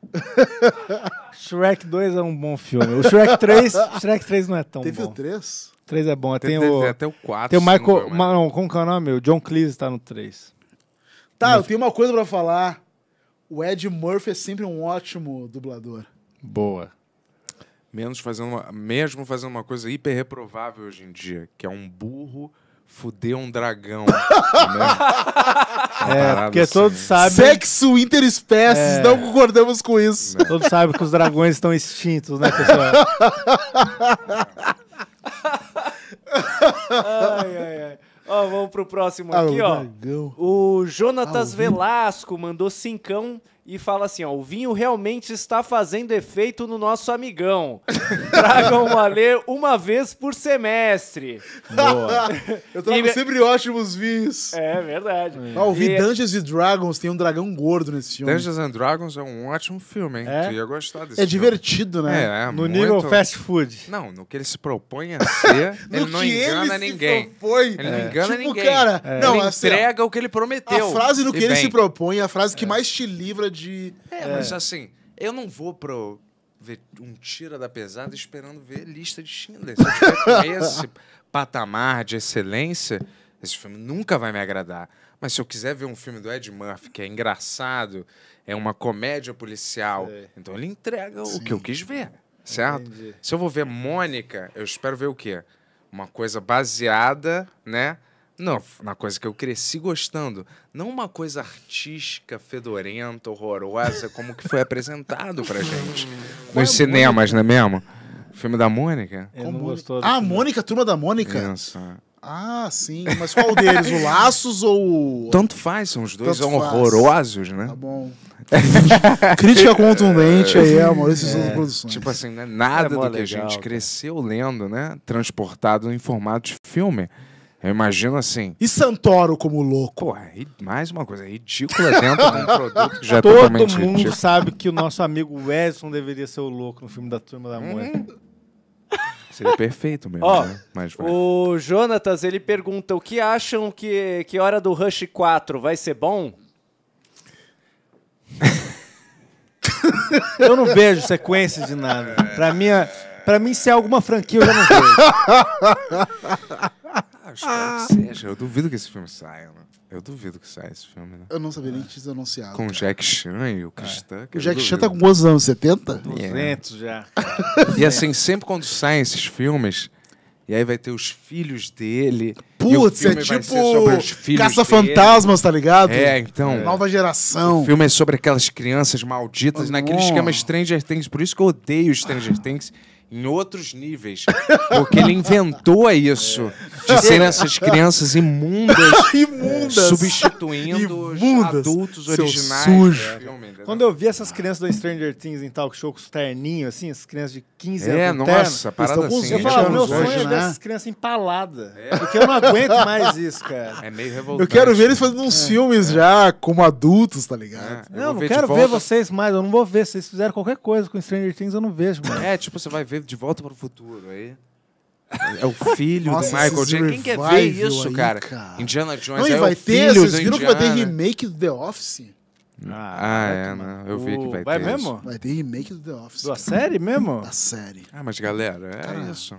S4: Shrek 2 é um bom filme. O Shrek 3, Shrek 3 não é tão Teve bom. Teve o 3? 3 é bom. Tem, tem o, até o 4. Tem o Michael. Não, Ma, não como que é o nome? O John Cleese tá no 3.
S5: Tá, no eu tenho uma coisa pra falar. O Ed Murphy é sempre um ótimo dublador.
S2: Boa menos fazendo uma, mesmo fazendo uma coisa hiper reprovável hoje em dia, que é um burro fuder um dragão.
S5: é, porque assim. todos sabem. Sexo interespécies, é... não concordamos com isso. Não. Né? Todos sabem que os dragões estão extintos, né, pessoal?
S3: ai, ai, ai. Ó, vamos pro próximo ah, aqui, ó. O Jonatas Velasco mandou cincão e fala assim: ó, o vinho realmente está fazendo efeito no nosso amigão. Tragam um alê uma vez por semestre. Boa. Eu trago e... sempre ótimos vinhos. É, é verdade. É. Ah, e... Dungeons
S5: and Dragons, tem um dragão gordo nesse filme. Dungeons and Dragons é um ótimo filme, hein? É? Tu ia
S2: gostar desse É divertido, filme. né? É, é no muito... nível fast food.
S5: Não, no que ele se propõe a ser, ele não engana ninguém. Ele não é. engana tipo, ninguém. Cara, é. não, ele assim, entrega o que ele prometeu. A frase no que ele bem. se propõe é a frase que mais te livra de. É, é, mas
S2: assim, eu não vou pro ver um tira da pesada esperando ver lista de Schindler. Se eu tiver com esse patamar de excelência, esse filme nunca vai me agradar. Mas se eu quiser ver um filme do Ed Murphy que é engraçado, é uma comédia policial, é. então ele entrega Sim. o que eu quis ver, certo? Entendi. Se eu vou ver Mônica, eu espero ver o quê? Uma coisa baseada, né? Não, na coisa que eu cresci gostando. Não uma coisa artística, fedorenta, horrorosa, como que foi apresentado pra gente.
S5: Nos é cinemas,
S2: Mônica? não é mesmo? O filme da Mônica? como... gostou ah,
S5: filme. Mônica, Turma da
S2: Mônica? Isso.
S5: Ah, sim. Mas qual deles? o Laços ou.
S2: Tanto faz, são os dois são horrorosos, né? Tá
S5: bom. Crítica contundente aí, é.
S1: amor esses é, Souza Produções. Tipo assim, né
S2: nada é do que legal, a gente cara. cresceu lendo, né? Transportado em formato de filme. Eu imagino assim. E Santoro como louco. Pô, aí, é mais uma coisa é ridícula dentro de um produto que já é Todo é totalmente mundo ridículo. sabe
S4: que o nosso amigo Wesson
S3: deveria ser o louco no filme da Turma da Mônica. Uhum.
S2: Seria perfeito mesmo, Ó, né? Mas
S3: O Jonatas, ele pergunta, o que acham que, que Hora do Rush 4 vai ser bom? eu não
S4: vejo sequência de nada. Pra mim, pra mim, se é alguma franquia, eu já não vejo.
S5: É ah, ah. que seja.
S2: Eu duvido que esse filme saia. Né? Eu duvido que saia esse
S5: filme, né? Eu não sabia nem que tinha anunciado. Com o Jack Chan e o é. Cristã. O Jack Chan tá com quantos anos? 70?
S2: 200 yeah. já. e assim, sempre quando saem esses filmes, e aí vai ter os filhos dele. Putz, é tipo Caça-Fantasmas, tá ligado? É, então. É. Nova geração. O filme é sobre aquelas crianças malditas, oh, naquele oh. esquema Stranger Things. Por isso que eu odeio Stranger Things em outros níveis. Porque ele inventou é isso. De serem é. essas crianças imundas, imundas. substituindo imundas. os adultos Seu originais. Sujo.
S4: É, Quando eu vi essas crianças do Stranger Things em talk show com os terninhos, assim, as crianças de 15 anos. É, nossa, terno, parada assim. Eu falava, meu sonho hoje, é ver né? essas crianças empaladas. É. Porque eu não aguento mais isso, cara.
S5: É meio revoltante. Eu quero ver eles né? fazendo uns é. filmes é. já como adultos, tá ligado? É. Não, eu não, não quero ver vocês
S4: mais, eu não vou ver. Se vocês fizeram qualquer coisa
S2: com Stranger Things, eu não vejo, mais. É, tipo, você vai ver de volta para o futuro aí. É o filho Nossa, do Michael Jackson. Quem quer ver isso, aí, cara? cara? Indiana Jones. Não, e é vai ter, vocês viram que vai ter
S5: remake do The Office? Ah,
S2: ah é, né? Eu vi que vai, vai ter. Vai mesmo?
S5: Vai ter remake do The Office. Da série mesmo? Da série.
S2: Ah, mas galera, é tá. isso.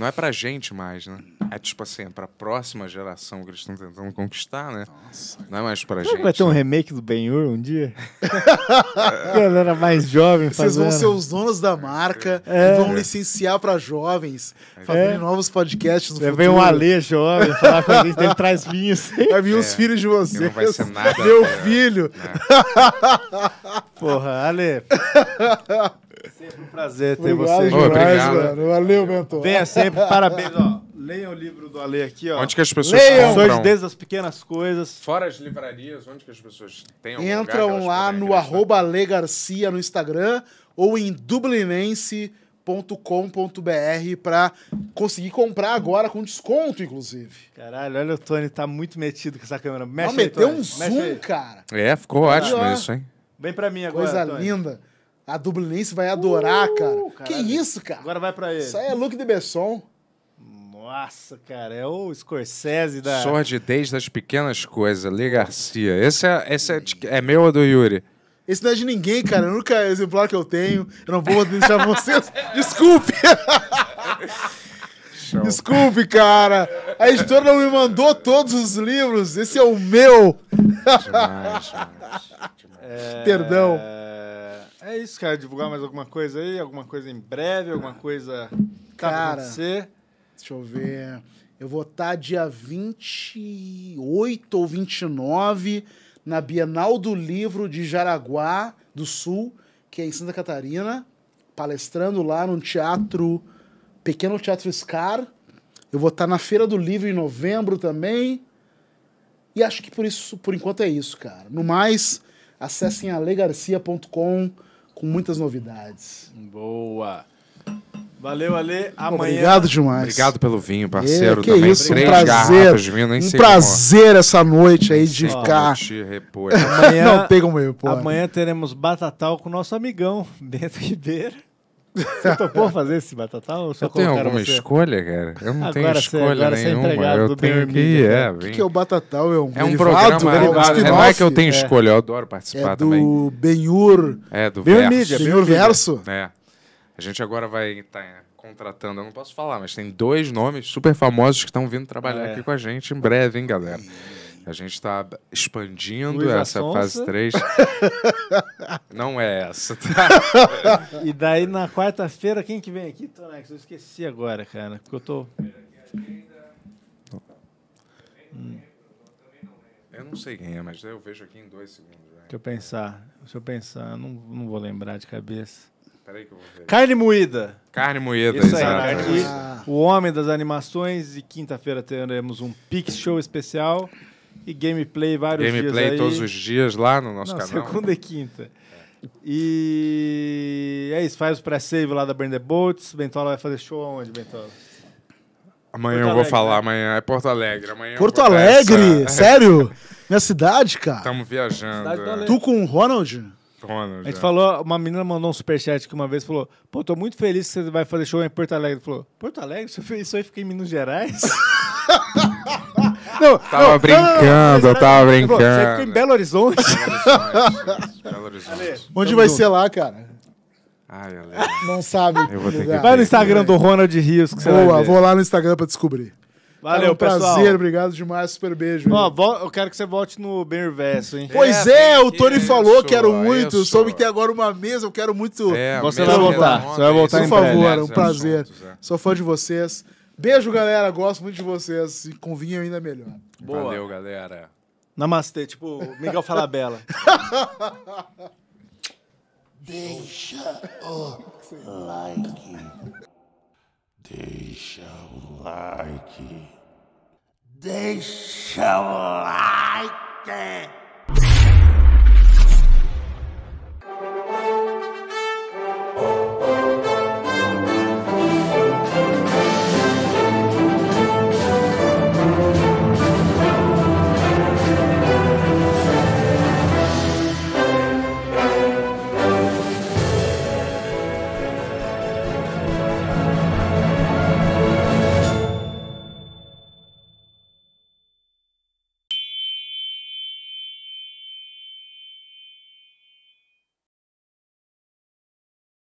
S2: Não é pra gente mais, né? É tipo assim, é pra próxima geração que eles estão tentando conquistar, né? Nossa. Não é mais pra gente. Vai ter um né?
S4: remake do Ben-Hur um dia? Quando era mais jovem fazendo. Vocês vão
S5: ser os donos da marca é. e vão licenciar pra jovens, é. fazer é. novos podcasts no Você Vem um Alê jovem falar com a gente, ele traz vinhos. Vai vir os filhos de vocês. Não vai ser nada. Meu né? filho. Porra, Ale.
S4: Sempre um prazer ter obrigado vocês. Demais, obrigado. Mano. Valeu, mentor. Venha sempre, parabéns, ó. Leiam o livro do Ale aqui, ó. Onde que as pessoas Leiam. compram? desde as pequenas coisas. Fora as
S2: livrarias, onde que as pessoas têm
S4: algum Entram lá
S5: no arroba Ale Garcia no Instagram ou em dublinense.com.br para conseguir comprar agora com desconto, inclusive.
S4: Caralho, olha o Tony, tá muito metido com essa câmera. Mexe Não, aí, meteu Tony. um Mexe zoom, aí.
S5: cara.
S2: É, ficou ótimo isso, hein?
S5: Bem pra mim agora, Coisa Tony. linda. A Dublinense vai adorar, uh, cara. Caralho. Que isso, cara? Agora vai pra ele. Isso aí é Luke de Besson.
S4: Nossa, cara, é o Scorsese da.
S2: Sordidez das pequenas coisas, Lê Garcia. Esse é, esse é, é meu ou do Yuri?
S5: Esse não é de ninguém, cara. o nunca exemplar que eu tenho. Eu não vou deixar vocês. Desculpe! Show. Desculpe, cara. A editora não me mandou todos os livros. Esse é o meu. Demais, demais, demais. É... Perdão.
S4: É isso, cara. Divulgar mais alguma coisa aí? Alguma coisa em breve? Alguma coisa
S5: tá cara, acontecer? Deixa eu ver. Eu vou estar tá dia 28 ou 29 na Bienal do Livro de Jaraguá do Sul, que é em Santa Catarina, palestrando lá num teatro, pequeno teatro Scar. Eu vou estar tá na Feira do Livro em novembro também. E acho que por isso, por enquanto é isso, cara. No mais, acessem alegarcia.com.br com muitas novidades.
S4: Boa. Valeu, Ale. Amanhã. Obrigado demais. Obrigado pelo vinho, é,
S5: parceiro. É, que também. Isso, um prazer. De vinho, nem um prazer como. essa noite aí de Ó, ficar. Amanhã, Não meu, pô. Amanhã
S4: teremos Batatal com nosso amigão, Bento Ribeiro. Você topou fazer esse batatal? eu tenho alguma você? escolha, cara? Eu não agora é tenho escolha você, nenhuma. eu
S5: tenho que ir, né? é. O que, é o batatal? É um, é um programa. É, é não é que eu tenho é. escolha, eu adoro participar é do também. Benhur. É, do Benhur Verso. É Benhur Verso.
S2: É. A gente agora vai estar tá, contratando, eu não posso falar, mas tem dois nomes super famosos que estão vindo trabalhar aqui com a gente em breve, hein, galera? A gente está expandindo Luiz essa fase 3. Não é essa, tá?
S4: e daí na quarta-feira, quem que vem aqui, Tonex? Né, eu esqueci agora, cara. Porque eu tô.
S2: Eu não sei quem é, mas eu vejo aqui em dois segundos.
S4: Né? Deixa eu pensar. Deixa eu pensar. Eu não, não vou lembrar de cabeça. Peraí que eu vou ver. Carne moída. Carne moída, Isso aí, exato. Carne... Ah. O homem das animações. E quinta-feira teremos um Pix Show especial. E gameplay vários gameplay dias. Gameplay todos os dias lá no nosso Não, canal. Segunda e quinta. É. E é isso, faz o pré-save lá da Burn the Boats. Bentola vai fazer show aonde, Bentola?
S2: Amanhã Porto eu vou Alegre, falar, né? amanhã é Porto Alegre. Amanhã Porto Alegre? Sério?
S5: Minha cidade, cara?
S2: Estamos viajando. É.
S4: Tu
S5: com o Ronald?
S2: Ronald. A gente é. falou, uma menina mandou um
S4: superchat aqui uma vez falou: Pô, tô muito feliz que você vai fazer show em Porto Alegre. Falou: Porto Alegre? Você fez isso aí? Fiquei em
S5: Minas Gerais? Não, tava não, brincando, não, não, tava brincando. Você fica em Belo Horizonte? Belo Horizonte. Onde vai ser lá, cara? Ai, Não sabe. vai no Instagram do Ronald Rios que Boa, vou lá no Instagram pra descobrir. Valeu, pessoal. Tá é um pessoal. prazer, obrigado demais, super beijo. Ó, eu quero que você volte no Bem Reverso, hein? Pois é, é o Tony isso, falou, quero é muito. Isso. Soube que tem agora uma mesa, eu quero muito. É, você vai voltar, você vai voltar Por favor, é um prazer. Juntos, Sou fã de vocês. Beijo, galera. Gosto muito de vocês. E convinha ainda melhor. Boa. Valeu,
S4: galera.
S5: Namastê, tipo Miguel Falabella.
S4: Deixa
S1: o
S2: like. Deixa o like. Deixa o like.